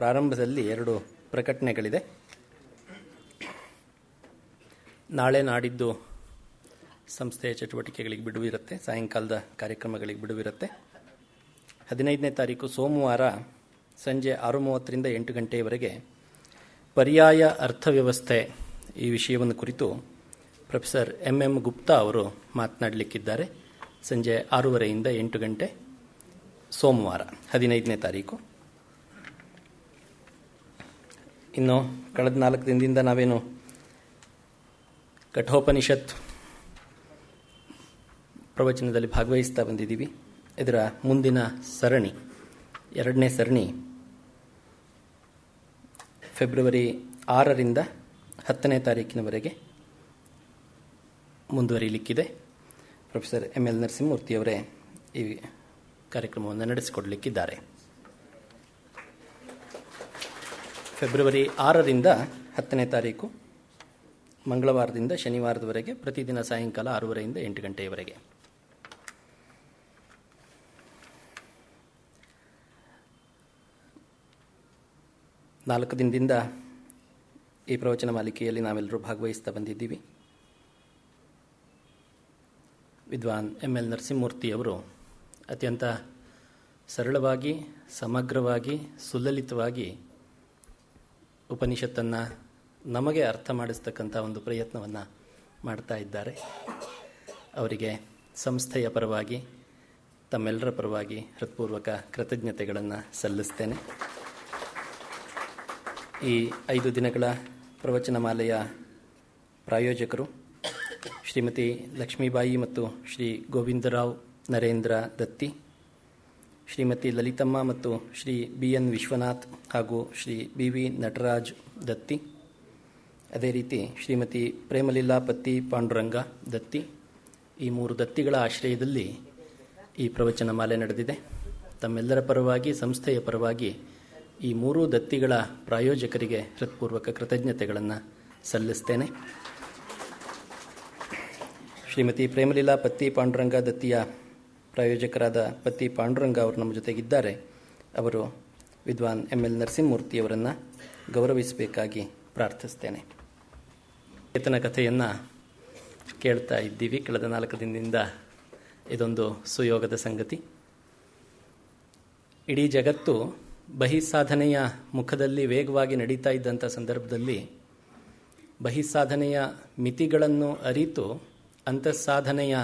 ಪ್ರಾರಂಭದಲ್ಲಿ ಎರಡು ಪ್ರಕಟಣೆಗಳಿದೆ ನಾಳೆ ನಾಡಿದ್ದು ಸಂಸ್ಥೆಯ ಚಟುವಟಿಕೆಗಳಿಗೆ ಬಿಡುವಿರುತ್ತೆ ಸಾಯಂಕಾಲದ ಕಾರ್ಯಕ್ರಮಗಳಿಗೆ ಬಿಡುವಿರುತ್ತೆ ಹದಿನೈದನೇ ತಾರೀಕು ಸೋಮವಾರ ಸಂಜೆ ಆರು ಮೂವತ್ತರಿಂದ ಎಂಟು ಗಂಟೆಯವರೆಗೆ ಪರ್ಯಾಯ ಅರ್ಥವ್ಯವಸ್ಥೆ ಈ ವಿಷಯವನ್ನು ಕುರಿತು ಪ್ರೊಫೆಸರ್ ಎಂ ಎಂ ಗುಪ್ತಾ ಅವರು ಮಾತನಾಡಲಿಕ್ಕಿದ್ದಾರೆ ಸಂಜೆ ಆರೂವರೆಯಿಂದ ಎಂಟು ಗಂಟೆ ಸೋಮವಾರ ಹದಿನೈದನೇ ತಾರೀಕು ಇನ್ನು ಕಳೆದ ನಾಲ್ಕು ದಿನದಿಂದ ನಾವೇನು ಕಠೋಪನಿಷತ್ ಪ್ರವಚನದಲ್ಲಿ ಭಾಗವಹಿಸ್ತಾ ಬಂದಿದ್ದೀವಿ ಇದರ ಮುಂದಿನ ಸರಣಿ ಎರಡನೇ ಸರಣಿ ಫೆಬ್ರವರಿ ಆರರಿಂದ ಹತ್ತನೇ ತಾರೀಕಿನವರೆಗೆ ಮುಂದುವರಿಲಿಕ್ಕಿದೆ ಪ್ರೊಫೆಸರ್ ಎಂ ಎಲ್ ನರಸಿಂಹಮೂರ್ತಿಯವರೇ ಈ ಕಾರ್ಯಕ್ರಮವನ್ನು ನಡೆಸಿಕೊಡಲಿಕ್ಕಿದ್ದಾರೆ ಫೆಬ್ರವರಿ ಆರರಿಂದ ಹತ್ತನೇ ತಾರೀಕು ಮಂಗಳವಾರದಿಂದ ಶನಿವಾರದವರೆಗೆ ಪ್ರತಿದಿನ ಸಾಯಂಕಾಲ ಆರೂವರೆಯಿಂದ ಎಂಟು ಗಂಟೆಯವರೆಗೆ ನಾಲ್ಕು ದಿನದಿಂದ ಈ ಪ್ರವಚನ ಮಾಲಿಕೆಯಲ್ಲಿ ನಾವೆಲ್ಲರೂ ಭಾಗವಹಿಸ್ತಾ ಬಂದಿದ್ದೀವಿ ವಿದ್ವಾನ್ ಎಂ ಎಲ್ ಅವರು ಅತ್ಯಂತ ಸರಳವಾಗಿ ಸಮಗ್ರವಾಗಿ ಸುಲಲಿತವಾಗಿ ಉಪನಿಷತ್ತನ್ನು ನಮಗೆ ಅರ್ಥ ಮಾಡಿಸ್ತಕ್ಕಂಥ ಒಂದು ಪ್ರಯತ್ನವನ್ನು ಮಾಡ್ತಾ ಇದ್ದಾರೆ ಅವರಿಗೆ ಸಂಸ್ಥೆಯ ಪರವಾಗಿ ತಮ್ಮೆಲ್ಲರ ಪರವಾಗಿ ಹೃತ್ಪೂರ್ವಕ ಕೃತಜ್ಞತೆಗಳನ್ನು ಸಲ್ಲಿಸ್ತೇನೆ ಈ ಐದು ದಿನಗಳ ಪ್ರವಚನ ಮಾಲೆಯ ಪ್ರಾಯೋಜಕರು ಶ್ರೀಮತಿ ಲಕ್ಷ್ಮೀಬಾಯಿ ಮತ್ತು ಶ್ರೀ ಗೋವಿಂದರಾವ್ ನರೇಂದ್ರ ದತ್ತಿ ಶ್ರೀಮತಿ ಲಲಿತಮ್ಮ ಮತ್ತು ಶ್ರೀ ಬಿ ಎನ್ ವಿಶ್ವನಾಥ್ ಹಾಗೂ ಶ್ರೀ ಬಿ ವಿ ನಟರಾಜ್ ದತ್ತಿ ಅದೇ ರೀತಿ ಶ್ರೀಮತಿ ಪ್ರೇಮಲೀಲಾ ಪತ್ತಿ ಪಾಂಡುರಂಗ ದತ್ತಿ ಈ ಮೂರು ದತ್ತಿಗಳ ಆಶ್ರಯದಲ್ಲಿ ಈ ಪ್ರವಚನ ಮಾಲೆ ನಡೆದಿದೆ ತಮ್ಮೆಲ್ಲರ ಪರವಾಗಿ ಸಂಸ್ಥೆಯ ಪರವಾಗಿ ಈ ಮೂರು ದತ್ತಿಗಳ ಪ್ರಾಯೋಜಕರಿಗೆ ಹೃತ್ಪೂರ್ವಕ ಕೃತಜ್ಞತೆಗಳನ್ನು ಸಲ್ಲಿಸ್ತೇನೆ ಶ್ರೀಮತಿ ಪ್ರೇಮಲೀಲಾ ಪತ್ತಿ ಪಾಂಡುರಂಗ ದತ್ತಿಯ ಪ್ರಾಯೋಜಕರಾದ ಪತಿ ಪಾಂಡುರಂಗ ಅವರು ನಮ್ಮ ಜೊತೆಗಿದ್ದಾರೆ ಅವರು ವಿದ್ವಾನ್ ಎಂ ಎಲ್ ಅವರನ್ನು ಗೌರವಿಸಬೇಕಾಗಿ ಪ್ರಾರ್ಥಿಸ್ತೇನೆ ಚೇತನ ಕಥೆಯನ್ನು ಕೇಳ್ತಾ ಇದ್ದೀವಿ ಕಳೆದ ನಾಲ್ಕು ದಿನದಿಂದ ಇದೊಂದು ಸುಯೋಗದ ಸಂಗತಿ ಇಡೀ ಜಗತ್ತು ಬಹಿಸಾಧನೆಯ ಮುಖದಲ್ಲಿ ವೇಗವಾಗಿ ನಡೀತಾ ಇದ್ದಂಥ ಸಂದರ್ಭದಲ್ಲಿ ಬಹಿಸಾಧನೆಯ ಮಿತಿಗಳನ್ನು ಅರಿತು ಅಂತಃಸಾಧನೆಯ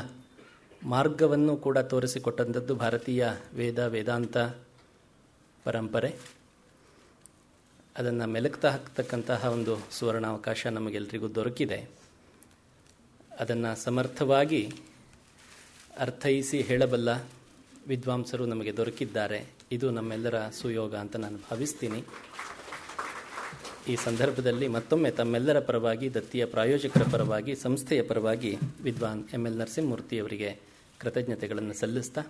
ಮಾರ್ಗವನ್ನು ಕೂಡ ತೋರಿಸಿಕೊಟ್ಟಂಥದ್ದು ಭಾರತೀಯ ವೇದ ವೇದಾಂತ ಪರಂಪರೆ ಅದನ್ನು ಮೆಲುಕ್ತಾ ಹಾಕ್ತಕ್ಕಂತಹ ಒಂದು ಸುವರ್ಣಾವಕಾಶ ನಮಗೆಲ್ಲರಿಗೂ ದೊರಕಿದೆ ಅದನ್ನು ಸಮರ್ಥವಾಗಿ ಅರ್ಥೈಸಿ ಹೇಳಬಲ್ಲ ವಿದ್ವಾಂಸರು ನಮಗೆ ದೊರಕಿದ್ದಾರೆ ಇದು ನಮ್ಮೆಲ್ಲರ ಸುಯೋಗ ಅಂತ ನಾನು ಭಾವಿಸ್ತೀನಿ ಈ ಸಂದರ್ಭದಲ್ಲಿ ಮತ್ತೊಮ್ಮೆ ತಮ್ಮೆಲ್ಲರ ಪರವಾಗಿ ದತ್ತಿಯ ಪ್ರಾಯೋಜಕರ ಪರವಾಗಿ ಸಂಸ್ಥೆಯ ಪರವಾಗಿ ವಿದ್ವಾನ್ ಎಂ ಎಲ್ ನರಸಿಂಹಮೂರ್ತಿಯವರಿಗೆ ಕೃತಜ್ಞತೆಗಳನ್ನು ಸಲ್ಲಿಸ್ತಾ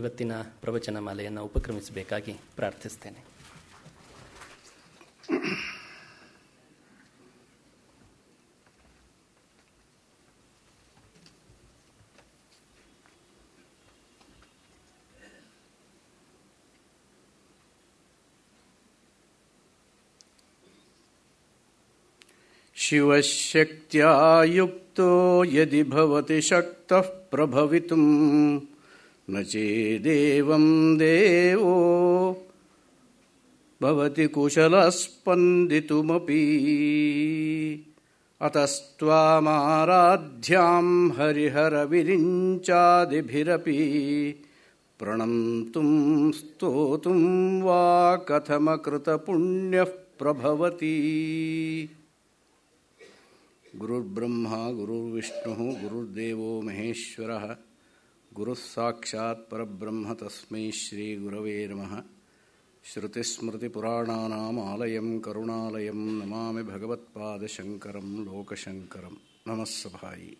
ಇವತ್ತಿನ ಪ್ರವಚನ ಮಾಲೆಯನ್ನು ಉಪಕ್ರಮಿಸಬೇಕಾಗಿ ಪ್ರಾರ್ಥಿಸ್ತೇನೆ शिवशक्त्या यदि भवति शक्तः प्रभवितुम् न चेदेवम् देवो भवति कुशलस्पन्दितुमपि अतस्त्वामाराध्याम् हरिहरविरिञ्चादिभिरपि प्रणन्तुं स्तोतुं वा कथमकृतपुण्यः प्रभवति गुरुर्ब्रह्मा गुरुर्विष्णुः गुरुर्देवो महेश्वरः गुरुस्साक्षात् परब्रह्म तस्मै श्रीगुरवे नमः श्रुतिस्मृतिपुराणानाम् आलयं करुणालयं नमामि भगवत्पादशङ्करं लोकशङ्करं नमः सभायि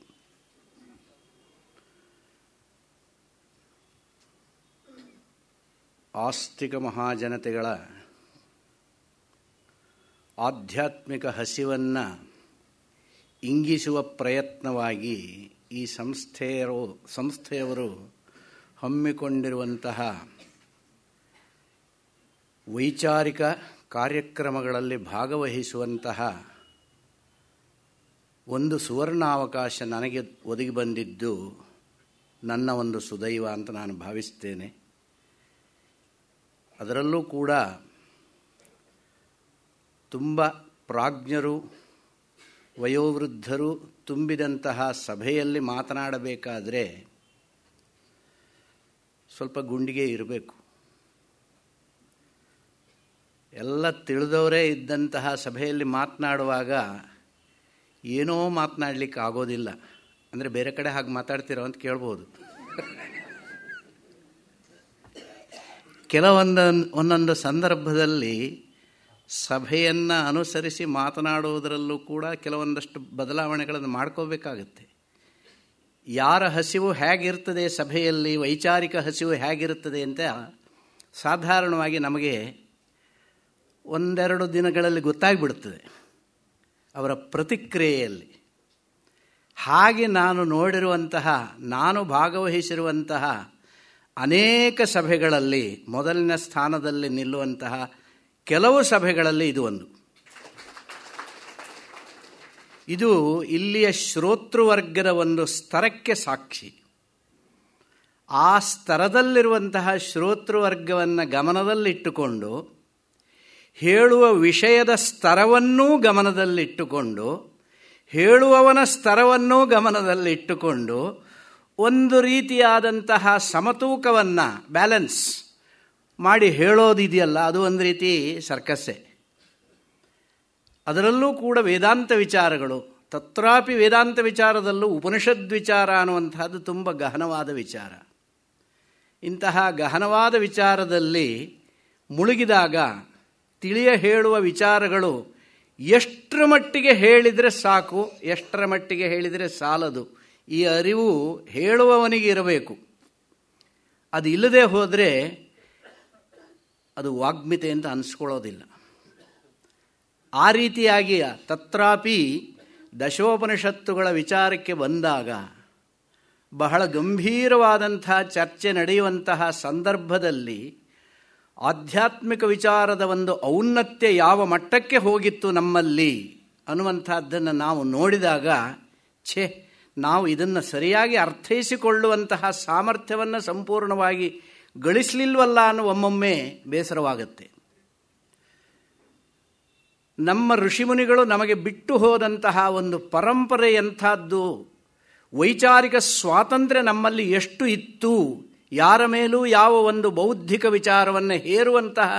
ಆಸ್ತಿಕ ಮಹಾಜನತೆಗಳ ಆಧ್ಯಾತ್ಮಿಕ ಹಸಿವನ್ನು ಇಂಗಿಸುವ ಪ್ರಯತ್ನವಾಗಿ ಈ ಸಂಸ್ಥೆಯರು ಸಂಸ್ಥೆಯವರು ಹಮ್ಮಿಕೊಂಡಿರುವಂತಹ ವೈಚಾರಿಕ ಕಾರ್ಯಕ್ರಮಗಳಲ್ಲಿ ಭಾಗವಹಿಸುವಂತಹ ಒಂದು ಸುವರ್ಣಾವಕಾಶ ನನಗೆ ಒದಗಿ ಬಂದಿದ್ದು ನನ್ನ ಒಂದು ಸುದೈವ ಅಂತ ನಾನು ಭಾವಿಸ್ತೇನೆ ಅದರಲ್ಲೂ ಕೂಡ ತುಂಬ ಪ್ರಾಜ್ಞರು ವಯೋವೃದ್ಧರು ತುಂಬಿದಂತಹ ಸಭೆಯಲ್ಲಿ ಮಾತನಾಡಬೇಕಾದರೆ ಸ್ವಲ್ಪ ಗುಂಡಿಗೆ ಇರಬೇಕು ಎಲ್ಲ ತಿಳಿದವರೇ ಇದ್ದಂತಹ ಸಭೆಯಲ್ಲಿ ಮಾತನಾಡುವಾಗ ಏನೋ ಮಾತನಾಡಲಿಕ್ಕೆ ಆಗೋದಿಲ್ಲ ಅಂದರೆ ಬೇರೆ ಕಡೆ ಹಾಗೆ ಮಾತಾಡ್ತಿರೋ ಅಂತ ಕೇಳ್ಬೋದು ಕೆಲವೊಂದ ಒಂದೊಂದು ಸಂದರ್ಭದಲ್ಲಿ ಸಭೆಯನ್ನು ಅನುಸರಿಸಿ ಮಾತನಾಡುವುದರಲ್ಲೂ ಕೂಡ ಕೆಲವೊಂದಷ್ಟು ಬದಲಾವಣೆಗಳನ್ನು ಮಾಡ್ಕೋಬೇಕಾಗತ್ತೆ ಯಾರ ಹಸಿವು ಹೇಗಿರ್ತದೆ ಸಭೆಯಲ್ಲಿ ವೈಚಾರಿಕ ಹಸಿವು ಹೇಗಿರುತ್ತದೆ ಅಂತ ಸಾಧಾರಣವಾಗಿ ನಮಗೆ ಒಂದೆರಡು ದಿನಗಳಲ್ಲಿ ಗೊತ್ತಾಗಿಬಿಡುತ್ತದೆ ಅವರ ಪ್ರತಿಕ್ರಿಯೆಯಲ್ಲಿ ಹಾಗೆ ನಾನು ನೋಡಿರುವಂತಹ ನಾನು ಭಾಗವಹಿಸಿರುವಂತಹ ಅನೇಕ ಸಭೆಗಳಲ್ಲಿ ಮೊದಲಿನ ಸ್ಥಾನದಲ್ಲಿ ನಿಲ್ಲುವಂತಹ ಕೆಲವು ಸಭೆಗಳಲ್ಲಿ ಇದು ಒಂದು ಇದು ಇಲ್ಲಿಯ ಶ್ರೋತೃವರ್ಗದ ಒಂದು ಸ್ತರಕ್ಕೆ ಸಾಕ್ಷಿ ಆ ಸ್ತರದಲ್ಲಿರುವಂತಹ ಶ್ರೋತೃವರ್ಗವನ್ನು ಗಮನದಲ್ಲಿಟ್ಟುಕೊಂಡು ಹೇಳುವ ವಿಷಯದ ಸ್ತರವನ್ನೂ ಗಮನದಲ್ಲಿಟ್ಟುಕೊಂಡು ಹೇಳುವವನ ಸ್ತರವನ್ನೂ ಗಮನದಲ್ಲಿಟ್ಟುಕೊಂಡು ಒಂದು ರೀತಿಯಾದಂತಹ ಸಮತೂಕವನ್ನು ಬ್ಯಾಲೆನ್ಸ್ ಮಾಡಿ ಹೇಳೋದಿದೆಯಲ್ಲ ಅದು ಒಂದು ರೀತಿ ಸರ್ಕಸ್ಸೆ ಅದರಲ್ಲೂ ಕೂಡ ವೇದಾಂತ ವಿಚಾರಗಳು ತತ್ರಾಪಿ ವೇದಾಂತ ವಿಚಾರದಲ್ಲೂ ಉಪನಿಷದ್ ವಿಚಾರ ಅನ್ನುವಂಥದ್ದು ತುಂಬ ಗಹನವಾದ ವಿಚಾರ ಇಂತಹ ಗಹನವಾದ ವಿಚಾರದಲ್ಲಿ ಮುಳುಗಿದಾಗ ತಿಳಿಯ ಹೇಳುವ ವಿಚಾರಗಳು ಎಷ್ಟರ ಮಟ್ಟಿಗೆ ಹೇಳಿದರೆ ಸಾಕು ಎಷ್ಟರ ಮಟ್ಟಿಗೆ ಹೇಳಿದರೆ ಸಾಲದು ಈ ಅರಿವು ಹೇಳುವವನಿಗೆ ಇರಬೇಕು ಅದು ಇಲ್ಲದೆ ಹೋದರೆ ಅದು ವಾಗ್ಮಿತೆ ಅಂತ ಅನಿಸ್ಕೊಳ್ಳೋದಿಲ್ಲ ಆ ರೀತಿಯಾಗಿ ತತ್ರಾಪಿ ದಶೋಪನಿಷತ್ತುಗಳ ವಿಚಾರಕ್ಕೆ ಬಂದಾಗ ಬಹಳ ಗಂಭೀರವಾದಂಥ ಚರ್ಚೆ ನಡೆಯುವಂತಹ ಸಂದರ್ಭದಲ್ಲಿ ಆಧ್ಯಾತ್ಮಿಕ ವಿಚಾರದ ಒಂದು ಔನ್ನತ್ಯ ಯಾವ ಮಟ್ಟಕ್ಕೆ ಹೋಗಿತ್ತು ನಮ್ಮಲ್ಲಿ ಅನ್ನುವಂಥದ್ದನ್ನು ನಾವು ನೋಡಿದಾಗ ಛೇ ನಾವು ಇದನ್ನು ಸರಿಯಾಗಿ ಅರ್ಥೈಸಿಕೊಳ್ಳುವಂತಹ ಸಾಮರ್ಥ್ಯವನ್ನು ಸಂಪೂರ್ಣವಾಗಿ ಗಳಿಸಲಿಲ್ವಲ್ಲ ಅನ್ನೋ ಒಮ್ಮೊಮ್ಮೆ ಬೇಸರವಾಗುತ್ತೆ ನಮ್ಮ ಋಷಿಮುನಿಗಳು ನಮಗೆ ಬಿಟ್ಟು ಹೋದಂತಹ ಒಂದು ಪರಂಪರೆ ಎಂಥದ್ದು ವೈಚಾರಿಕ ಸ್ವಾತಂತ್ರ್ಯ ನಮ್ಮಲ್ಲಿ ಎಷ್ಟು ಇತ್ತು ಯಾರ ಮೇಲೂ ಯಾವ ಒಂದು ಬೌದ್ಧಿಕ ವಿಚಾರವನ್ನು ಹೇರುವಂತಹ